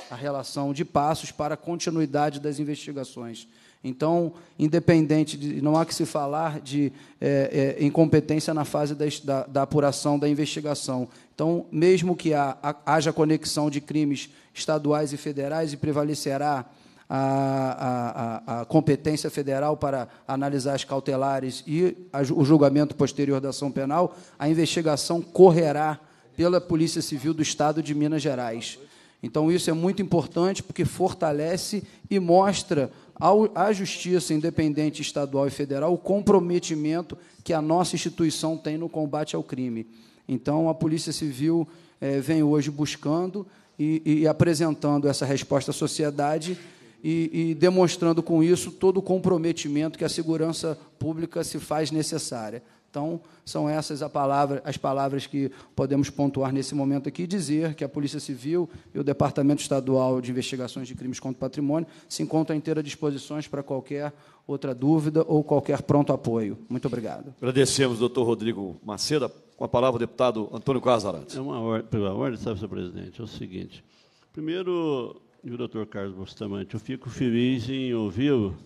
a relação de passos para a continuidade das investigações. Então, independente, de, não há que se falar de é, é, incompetência na fase da, da, da, apuração da investigação. Então, mesmo que há, haja conexão de crimes estaduais e federais, e prevalecerá a, a, a, competência federal para analisar as cautelares e a, o julgamento posterior da ação penal, a investigação correrá pela Polícia Civil do Estado de Minas Gerais. Então, isso é muito importante porque fortalece e mostra ao, à Justiça Independente Estadual e Federal o comprometimento que a nossa instituição tem no combate ao crime. Então, a Polícia Civil eh, vem hoje buscando e, e apresentando essa resposta à sociedade e, e, demonstrando com isso todo o comprometimento que a segurança pública se faz necessária. Então, são essas palavra, as palavras que podemos pontuar nesse momento aqui e dizer que a Polícia Civil e o Departamento Estadual de Investigações de Crimes contra o Patrimônio se encontram à disposições disposição para qualquer outra dúvida ou qualquer pronto apoio. Muito obrigado. Agradecemos, doutor Rodrigo Maceda. Com a palavra, o deputado Antônio Carlos É uma ordem, ordem, sabe, senhor presidente, é o seguinte. Primeiro, e o doutor Carlos Bustamante, eu fico feliz em ouvi-lo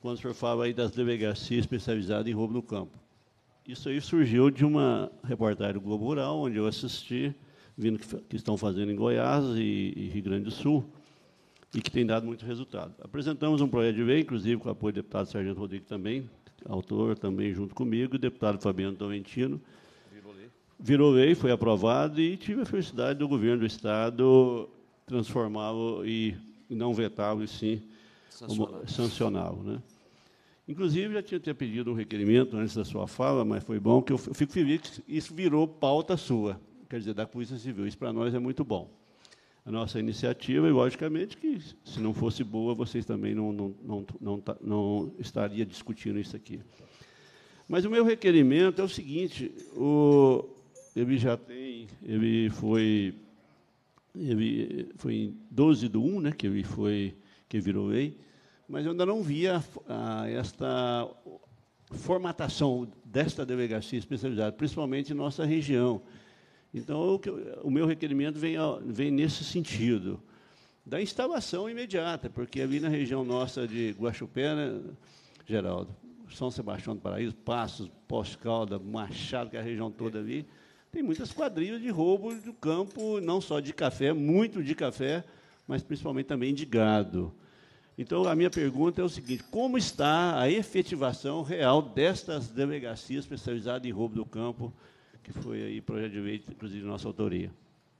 quando o senhor fala aí das delegacias especializadas em roubo no campo. Isso aí surgiu de uma reportagem do Globo Rural, onde eu assisti, vindo que, que estão fazendo em Goiás e, e, Rio Grande do Sul, e que tem dado muito resultado. Apresentamos um projeto de lei, inclusive com o apoio do deputado Sargento Rodrigues também, autor também junto comigo, e o deputado Fabiano Tolentino, virou lei, foi aprovado e tive a felicidade do governo do Estado transformá-lo e não vetá-lo, e sim sancioná-lo. Né? Inclusive, já tinha, pedido um requerimento antes da sua fala, mas foi bom, que eu fico feliz que isso virou pauta sua, quer dizer, da Polícia Civil. Isso para nós é muito bom. A nossa iniciativa, e logicamente que, se não fosse boa, vocês também não, não, não, não, tá, não estaria discutindo isso aqui. Mas o meu requerimento é o seguinte, o, ele já tem, ele foi foi em 12 de 1 né, que ele, foi, que virou lei, mas eu ainda não via a, esta formatação desta delegacia especializada, principalmente em nossa região. Então, o, meu requerimento vem, vem nesse sentido, da instalação imediata, porque ali na região nossa de Guaxupé, né, Geraldo, São Sebastião do Paraíso, Passos, Pós-Calda, Machado, que é a região toda ali, tem muitas quadrilhas de roubo do campo, não só de café, muito de café, mas principalmente também de gado. Então, a minha pergunta é o seguinte: como está a efetivação real destas delegacias especializadas em roubo do campo, que foi aí projeto de lei, inclusive, de nossa autoria?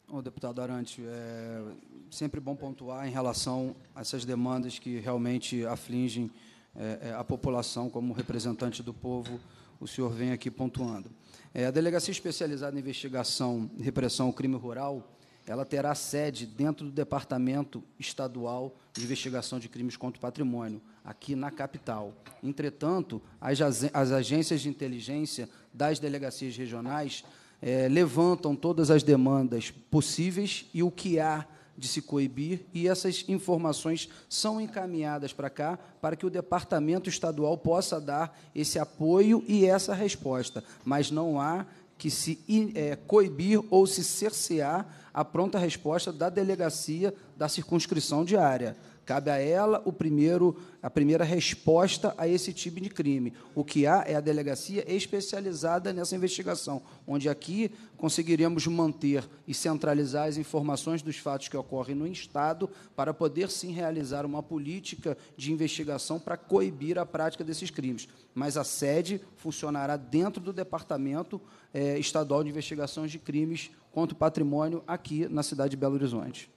O deputado Arante, é sempre bom pontuar em relação a essas demandas que realmente afligem é, é a população, como representante do povo, o senhor vem aqui pontuando. É, a Delegacia Especializada em Investigação e Repressão ao Crime Rural, ela terá sede dentro do Departamento Estadual de Investigação de Crimes contra o Patrimônio, aqui na capital. Entretanto, as, as agências de inteligência das delegacias regionais é, levantam todas as demandas possíveis e o que há de se coibir, e essas informações são encaminhadas para cá para que o departamento estadual possa dar esse apoio e essa resposta, mas não há que se é, coibir ou se cercear a pronta resposta da delegacia da circunscrição diária. Cabe a ela o primeiro, a primeira resposta a esse tipo de crime. O que há é a delegacia especializada nessa investigação, onde aqui conseguiremos manter e centralizar as informações dos fatos que ocorrem no Estado para poder sim realizar uma política de investigação para coibir a prática desses crimes. Mas a sede funcionará dentro do Departamento eh, Estadual de Investigações de Crimes contra o Patrimônio aqui na cidade de Belo Horizonte.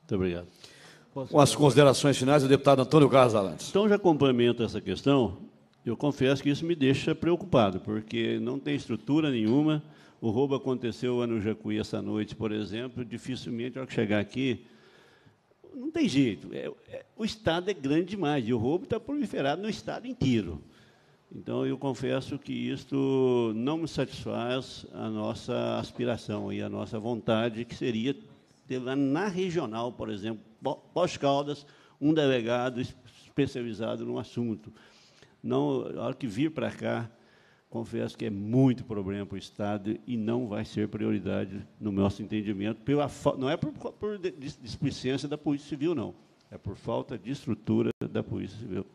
Muito obrigado. Com as considerações finais do deputado Antônio Carlos Alantes. Então, já complemento essa questão. Eu confesso que isso me deixa preocupado, porque não tem estrutura nenhuma. O roubo aconteceu no Jacuí essa noite, por exemplo. Dificilmente, ao chegar aqui, não tem jeito. É, é, o Estado é grande demais e o roubo está proliferado no Estado inteiro. Então, eu confesso que isto não me satisfaz a nossa aspiração e a nossa vontade, que seria teve lá na regional, por exemplo, pós-Caldas, um delegado especializado no assunto. Não, a hora que vir para cá, confesso que é muito problema para o Estado e não vai ser prioridade no nosso entendimento. Pela, não é por, por displicência da Polícia Civil, não. É por falta de estrutura da Polícia Civil.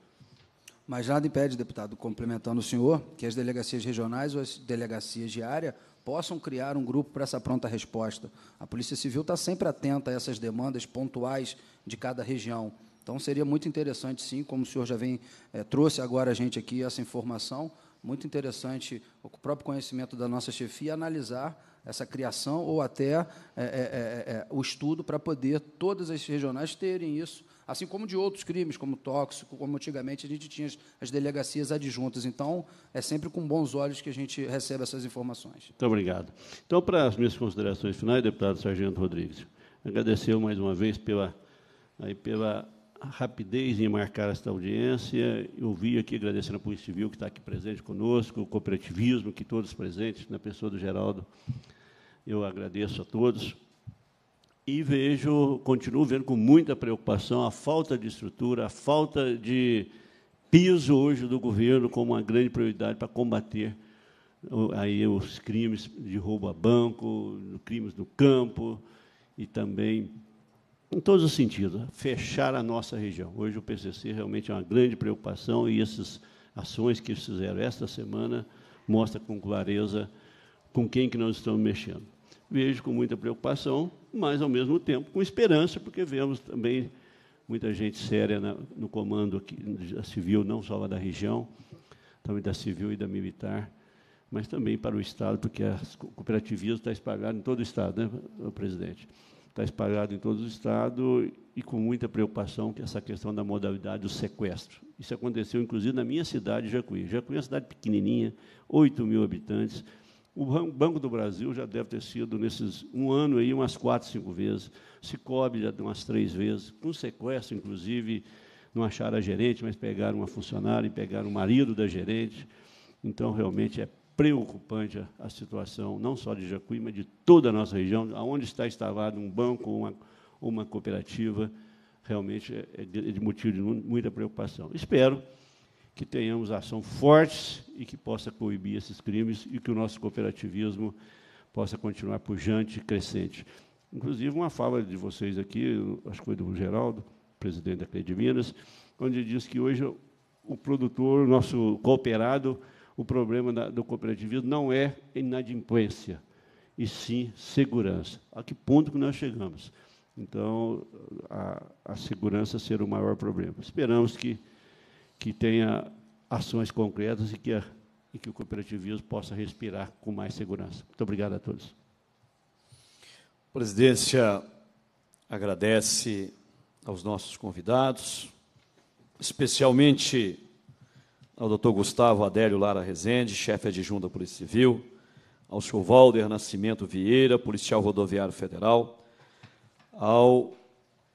Mas nada impede, deputado, complementando o senhor, que as delegacias regionais ou as delegacias de área possam criar um grupo para essa pronta resposta. A Polícia Civil está sempre atenta a essas demandas pontuais de cada região. Então, seria muito interessante, sim, como o senhor já vem, é, trouxe agora a gente aqui essa informação, muito interessante o próprio conhecimento da nossa chefia analisar essa criação ou até é, é, o estudo para poder todas as regionais terem isso assim como de outros crimes, como tóxico, como antigamente a gente tinha as delegacias adjuntas. Então, é sempre com bons olhos que a gente recebe essas informações. Muito obrigado. Então, para as minhas considerações finais, deputado Sargento Rodrigues, agradecer mais uma vez pela, aí, pela rapidez em marcar esta audiência. Eu vi aqui agradecendo a Polícia Civil que está aqui presente conosco, o cooperativismo, que todos presentes, na pessoa do Geraldo. Eu agradeço a todos e vejo, continuo vendo com muita preocupação a falta de estrutura, a falta de piso hoje do governo como uma grande prioridade para combater aí os crimes de roubo a banco, crimes no campo e também em todos os sentidos, fechar a nossa região. Hoje o PCC realmente é uma grande preocupação e essas ações que eles fizeram esta semana mostra com clareza com quem que nós estamos mexendo vejo com muita preocupação, mas ao mesmo tempo com esperança, porque vemos também muita gente séria na, no comando aqui, da civil, não só da região, também da civil e da militar, mas também para o Estado, porque o cooperativismo está espalhado em todo o Estado, né, presidente? Está espalhado em todo o Estado e com muita preocupação que essa questão da modalidade do sequestro. Isso aconteceu, inclusive, na minha cidade, Jacuí. Jacuí é uma cidade pequenininha, 8 mil habitantes, o Banco do Brasil já deve ter sido, nesses um ano aí, umas quatro, cinco vezes. Cicobi já umas três vezes. Com sequestro, inclusive, não acharam a gerente, mas pegaram uma funcionária e pegaram o marido da gerente. Então, realmente, é preocupante a, a situação, não só de Jacuí, mas de toda a nossa região, aonde está instalado um banco ou uma, uma cooperativa, realmente é, é de, é de motivo de muita preocupação. Espero que tenhamos ação forte e que possa coibir esses crimes e que o nosso cooperativismo possa continuar pujante e crescente. Inclusive, uma fala de vocês aqui, acho que foi do Geraldo, presidente da Crede Minas, onde diz que hoje o produtor, o nosso cooperado, o problema da, do cooperativismo não é inadimplência, e sim segurança. A que ponto que nós chegamos? Então, a, a segurança ser o maior problema. Esperamos que que tenha ações concretas e que, a, e que o cooperativismo possa respirar com mais segurança. Muito obrigado a todos. A presidência agradece aos nossos convidados, especialmente ao doutor Gustavo Adélio Lara Rezende, chefe adjunto da Polícia Civil, ao senhor Valder Nascimento Vieira, policial rodoviário federal, ao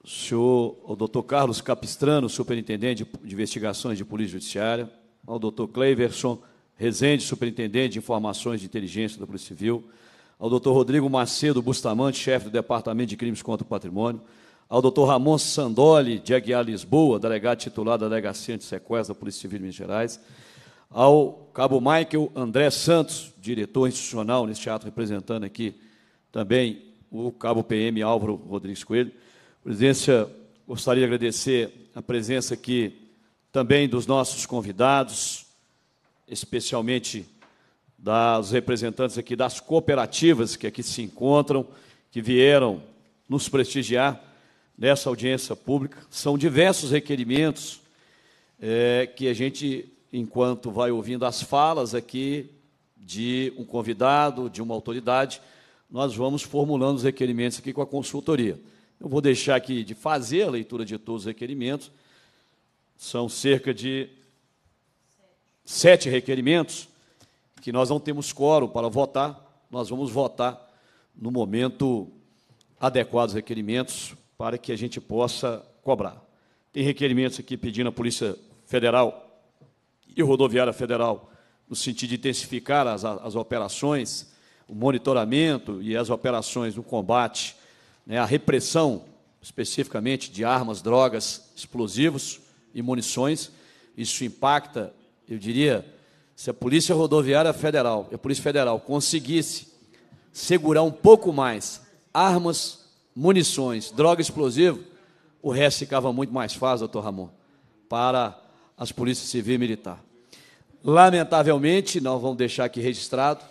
senhor, o doutor Carlos Capistrano, superintendente de investigações de Polícia Judiciária, ao doutor Cleiverson Rezende, superintendente de informações de inteligência da Polícia Civil, ao doutor Rodrigo Macedo Bustamante, chefe do Departamento de Crimes contra o Patrimônio, ao doutor Ramon Sandoli, de Aguiar Lisboa, delegado titular da Delegacia de Sequestro da Polícia Civil de Minas Gerais, ao cabo Michael André Santos, diretor institucional neste ato, representando aqui também o cabo PM Álvaro Rodrigues Coelho, Presidência, gostaria de agradecer a presença aqui também dos nossos convidados, especialmente dos representantes aqui das cooperativas que aqui se encontram, que vieram nos prestigiar nessa audiência pública. São diversos requerimentos é, que a gente, enquanto vai ouvindo as falas aqui de um convidado, de uma autoridade, nós vamos formulando os requerimentos aqui com a consultoria. Eu vou deixar aqui de fazer a leitura de todos os requerimentos. São cerca de sete requerimentos que nós não temos quórum para votar. Nós vamos votar no momento adequado os requerimentos para que a gente possa cobrar. Tem requerimentos aqui pedindo à Polícia Federal e Rodoviária Federal no sentido de intensificar as, as operações, o monitoramento e as operações no combate né, a repressão, especificamente, de armas, drogas, explosivos e munições. Isso impacta, eu diria, se a Polícia Rodoviária Federal, a Polícia Federal, conseguisse segurar um pouco mais armas, munições, droga explosivo, o resto ficava muito mais fácil, doutor Ramon, para as polícias civil e militar. Lamentavelmente, nós vamos deixar aqui registrado,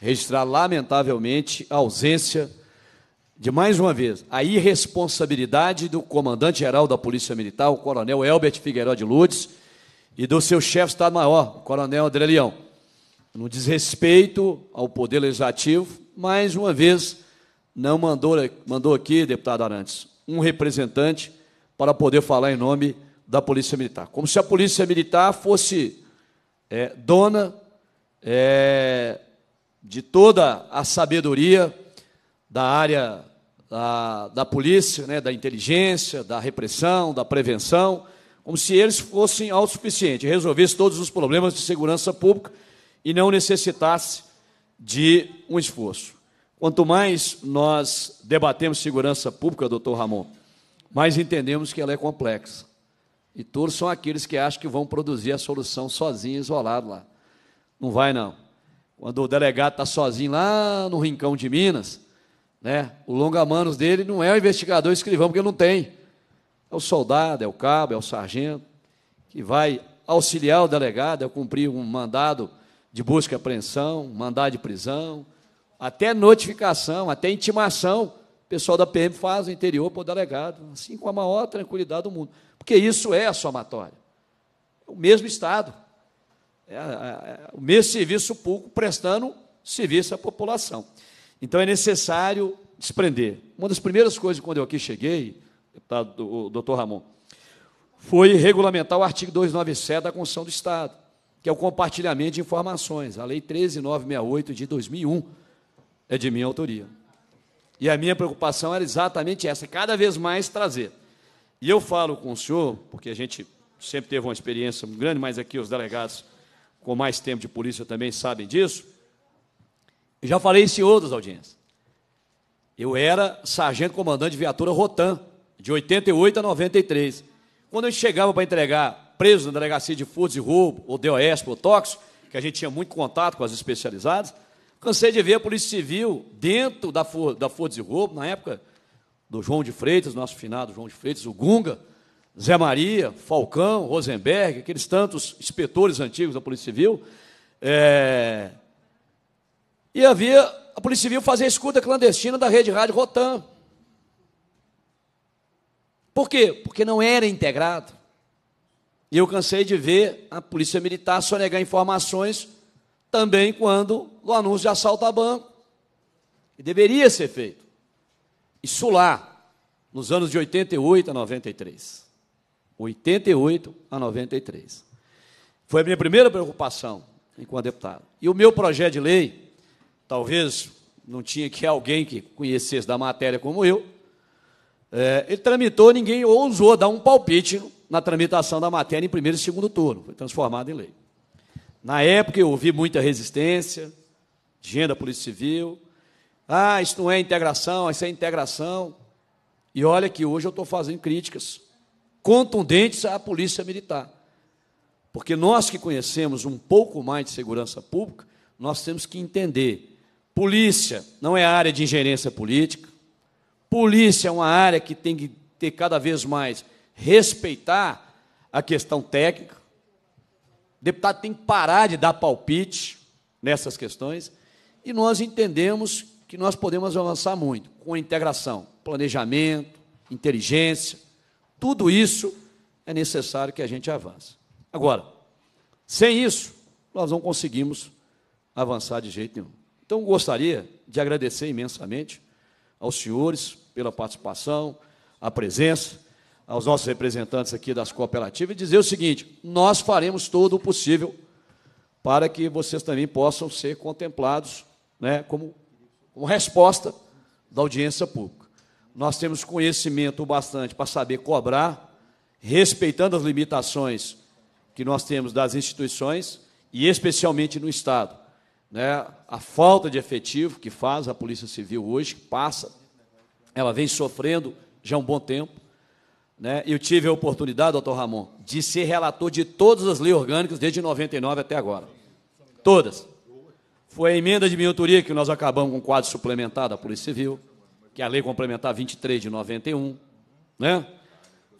registrar lamentavelmente a ausência de mais uma vez, a irresponsabilidade do comandante-geral da Polícia Militar, o coronel Elbert Figueiredo de Lourdes, e do seu chefe de Estado-Maior, o coronel André Leão. No desrespeito ao Poder Legislativo, mais uma vez, não mandou, mandou aqui, deputado Arantes, um representante para poder falar em nome da Polícia Militar. Como se a Polícia Militar fosse é, dona é, de toda a sabedoria da área da, da polícia, né, da inteligência, da repressão, da prevenção, como se eles fossem autossuficientes, resolvessem todos os problemas de segurança pública e não necessitasse de um esforço. Quanto mais nós debatemos segurança pública, doutor Ramon, mais entendemos que ela é complexa. E todos são aqueles que acham que vão produzir a solução sozinho, isolado lá. Não vai, não. Quando o delegado está sozinho lá no rincão de Minas, né? O longa-manos dele não é o investigador escrivão, porque não tem. É o soldado, é o cabo, é o sargento, que vai auxiliar o delegado a cumprir um mandado de busca e apreensão, mandado de prisão, até notificação, até intimação. O pessoal da PM faz o interior para o delegado, assim com a maior tranquilidade do mundo. Porque isso é a somatória. É o mesmo Estado. É, é, é o mesmo serviço público prestando serviço à população. Então é necessário desprender. Uma das primeiras coisas quando eu aqui cheguei, deputado, o doutor Ramon, foi regulamentar o artigo 297 da Constituição do Estado, que é o compartilhamento de informações, a Lei 13968 de 2001 é de minha autoria. E a minha preocupação era exatamente essa, cada vez mais trazer. E eu falo com o senhor, porque a gente sempre teve uma experiência grande, mas aqui os delegados com mais tempo de polícia também sabem disso, eu já falei isso em outras audiências. Eu era sargento comandante de viatura Rotan, de 88 a 93. Quando a gente chegava para entregar preso na delegacia de furtos e roubo, ou DOS, ou tóxico, que a gente tinha muito contato com as especializadas, cansei de ver a Polícia Civil dentro da, for, da furtos e roubo, na época do João de Freitas, nosso finado João de Freitas, o Gunga, Zé Maria, Falcão, Rosenberg, aqueles tantos inspetores antigos da Polícia Civil, é, e havia a Polícia Civil fazer escuta clandestina da rede rádio Rotan. Por quê? Porque não era integrado. E eu cansei de ver a Polícia Militar sonegar informações também quando o anúncio de assalto a banco. E deveria ser feito. Isso lá, nos anos de 88 a 93. 88 a 93. Foi a minha primeira preocupação enquanto deputado. E o meu projeto de lei talvez não tinha que alguém que conhecesse da matéria como eu, é, ele tramitou, ninguém ousou dar um palpite na tramitação da matéria em primeiro e segundo turno, foi transformado em lei. Na época eu ouvi muita resistência, gente da Polícia Civil, ah, isso não é integração, isso é integração. E olha que hoje eu estou fazendo críticas contundentes à Polícia Militar. Porque nós que conhecemos um pouco mais de segurança pública, nós temos que entender Polícia não é área de ingerência política. Polícia é uma área que tem que ter cada vez mais respeitar a questão técnica. O deputado tem que parar de dar palpite nessas questões. E nós entendemos que nós podemos avançar muito com a integração, planejamento, inteligência. Tudo isso é necessário que a gente avance. Agora, sem isso, nós não conseguimos avançar de jeito nenhum. Então, gostaria de agradecer imensamente aos senhores pela participação, a presença, aos nossos representantes aqui das cooperativas e dizer o seguinte: nós faremos todo o possível para que vocês também possam ser contemplados né, como, como resposta da audiência pública. Nós temos conhecimento bastante para saber cobrar, respeitando as limitações que nós temos das instituições e especialmente no Estado né, a falta de efetivo que faz a Polícia Civil hoje, passa, ela vem sofrendo já há um bom tempo. Né? Eu tive a oportunidade, doutor Ramon, de ser relator de todas as leis orgânicas desde 99 até agora. Todas. Foi a emenda de minhotoria que nós acabamos com o quadro suplementar da Polícia Civil, que é a Lei Complementar 23 de 91. Né?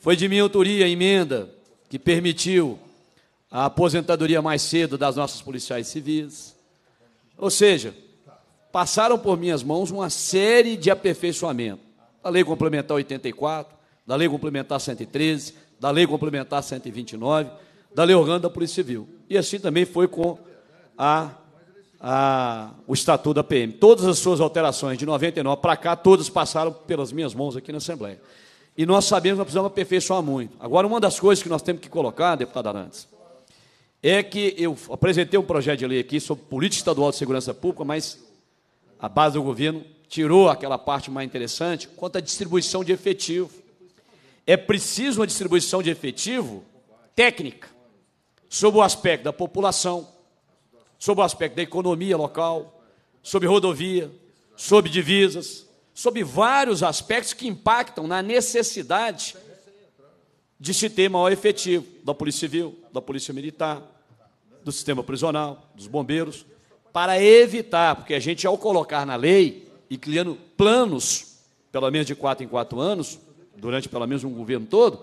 Foi de autoria a emenda que permitiu a aposentadoria mais cedo das nossas policiais civis. Ou seja, passaram por minhas mãos uma série de aperfeiçoamentos da Lei Complementar 84, da Lei Complementar 113, da Lei Complementar 129, da Lei Orgânica da Polícia Civil. E assim também foi com a, a, o Estatuto da PM. Todas as suas alterações de 99 para cá, todas passaram pelas minhas mãos aqui na Assembleia. E nós sabemos que nós precisamos aperfeiçoar muito. Agora, uma das coisas que nós temos que colocar, deputada Arantes, é que eu apresentei um projeto de lei aqui sobre política estadual de segurança pública, mas a base do governo tirou aquela parte mais interessante quanto à distribuição de efetivo. É preciso uma distribuição de efetivo técnica, sob o aspecto da população, sob o aspecto da economia local, sob rodovia, sob divisas, sob vários aspectos que impactam na necessidade de se ter maior efetivo da Polícia Civil, da Polícia Militar, do sistema prisional, dos bombeiros, para evitar, porque a gente, ao colocar na lei e criando planos, pelo menos de quatro em quatro anos, durante pelo menos um governo todo,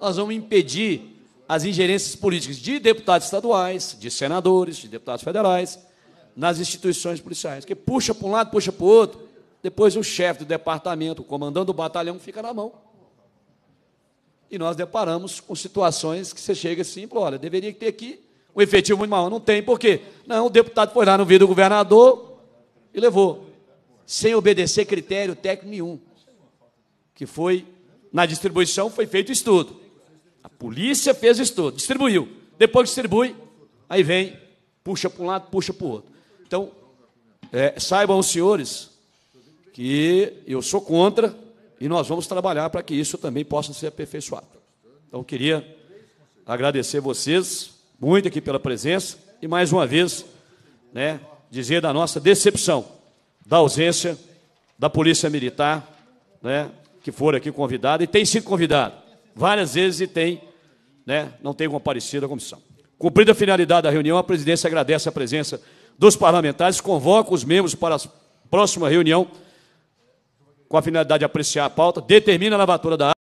nós vamos impedir as ingerências políticas de deputados estaduais, de senadores, de deputados federais, nas instituições policiais. Porque puxa para um lado, puxa para o outro, depois o chefe do departamento, o comandante do batalhão, fica na mão. E nós deparamos com situações que você chega assim e olha, deveria ter aqui um efetivo muito maior. Não tem, por quê? Não, o deputado foi lá no vídeo do governador e levou, sem obedecer critério técnico nenhum. Que foi, na distribuição foi feito o estudo. A polícia fez o estudo, distribuiu. Depois distribui, aí vem, puxa para um lado, puxa para o outro. Então, é, saibam os senhores que eu sou contra e nós vamos trabalhar para que isso também possa ser aperfeiçoado. Então, queria agradecer vocês muito aqui pela presença e mais uma vez, né, dizer da nossa decepção da ausência da Polícia Militar, né, que foram aqui convidada e tem sido convidado várias vezes e tem, né, não tem comparecido à comissão. Cumprida a finalidade da reunião, a presidência agradece a presença dos parlamentares, convoca os membros para a próxima reunião com a finalidade de apreciar a pauta, determina a lavatura da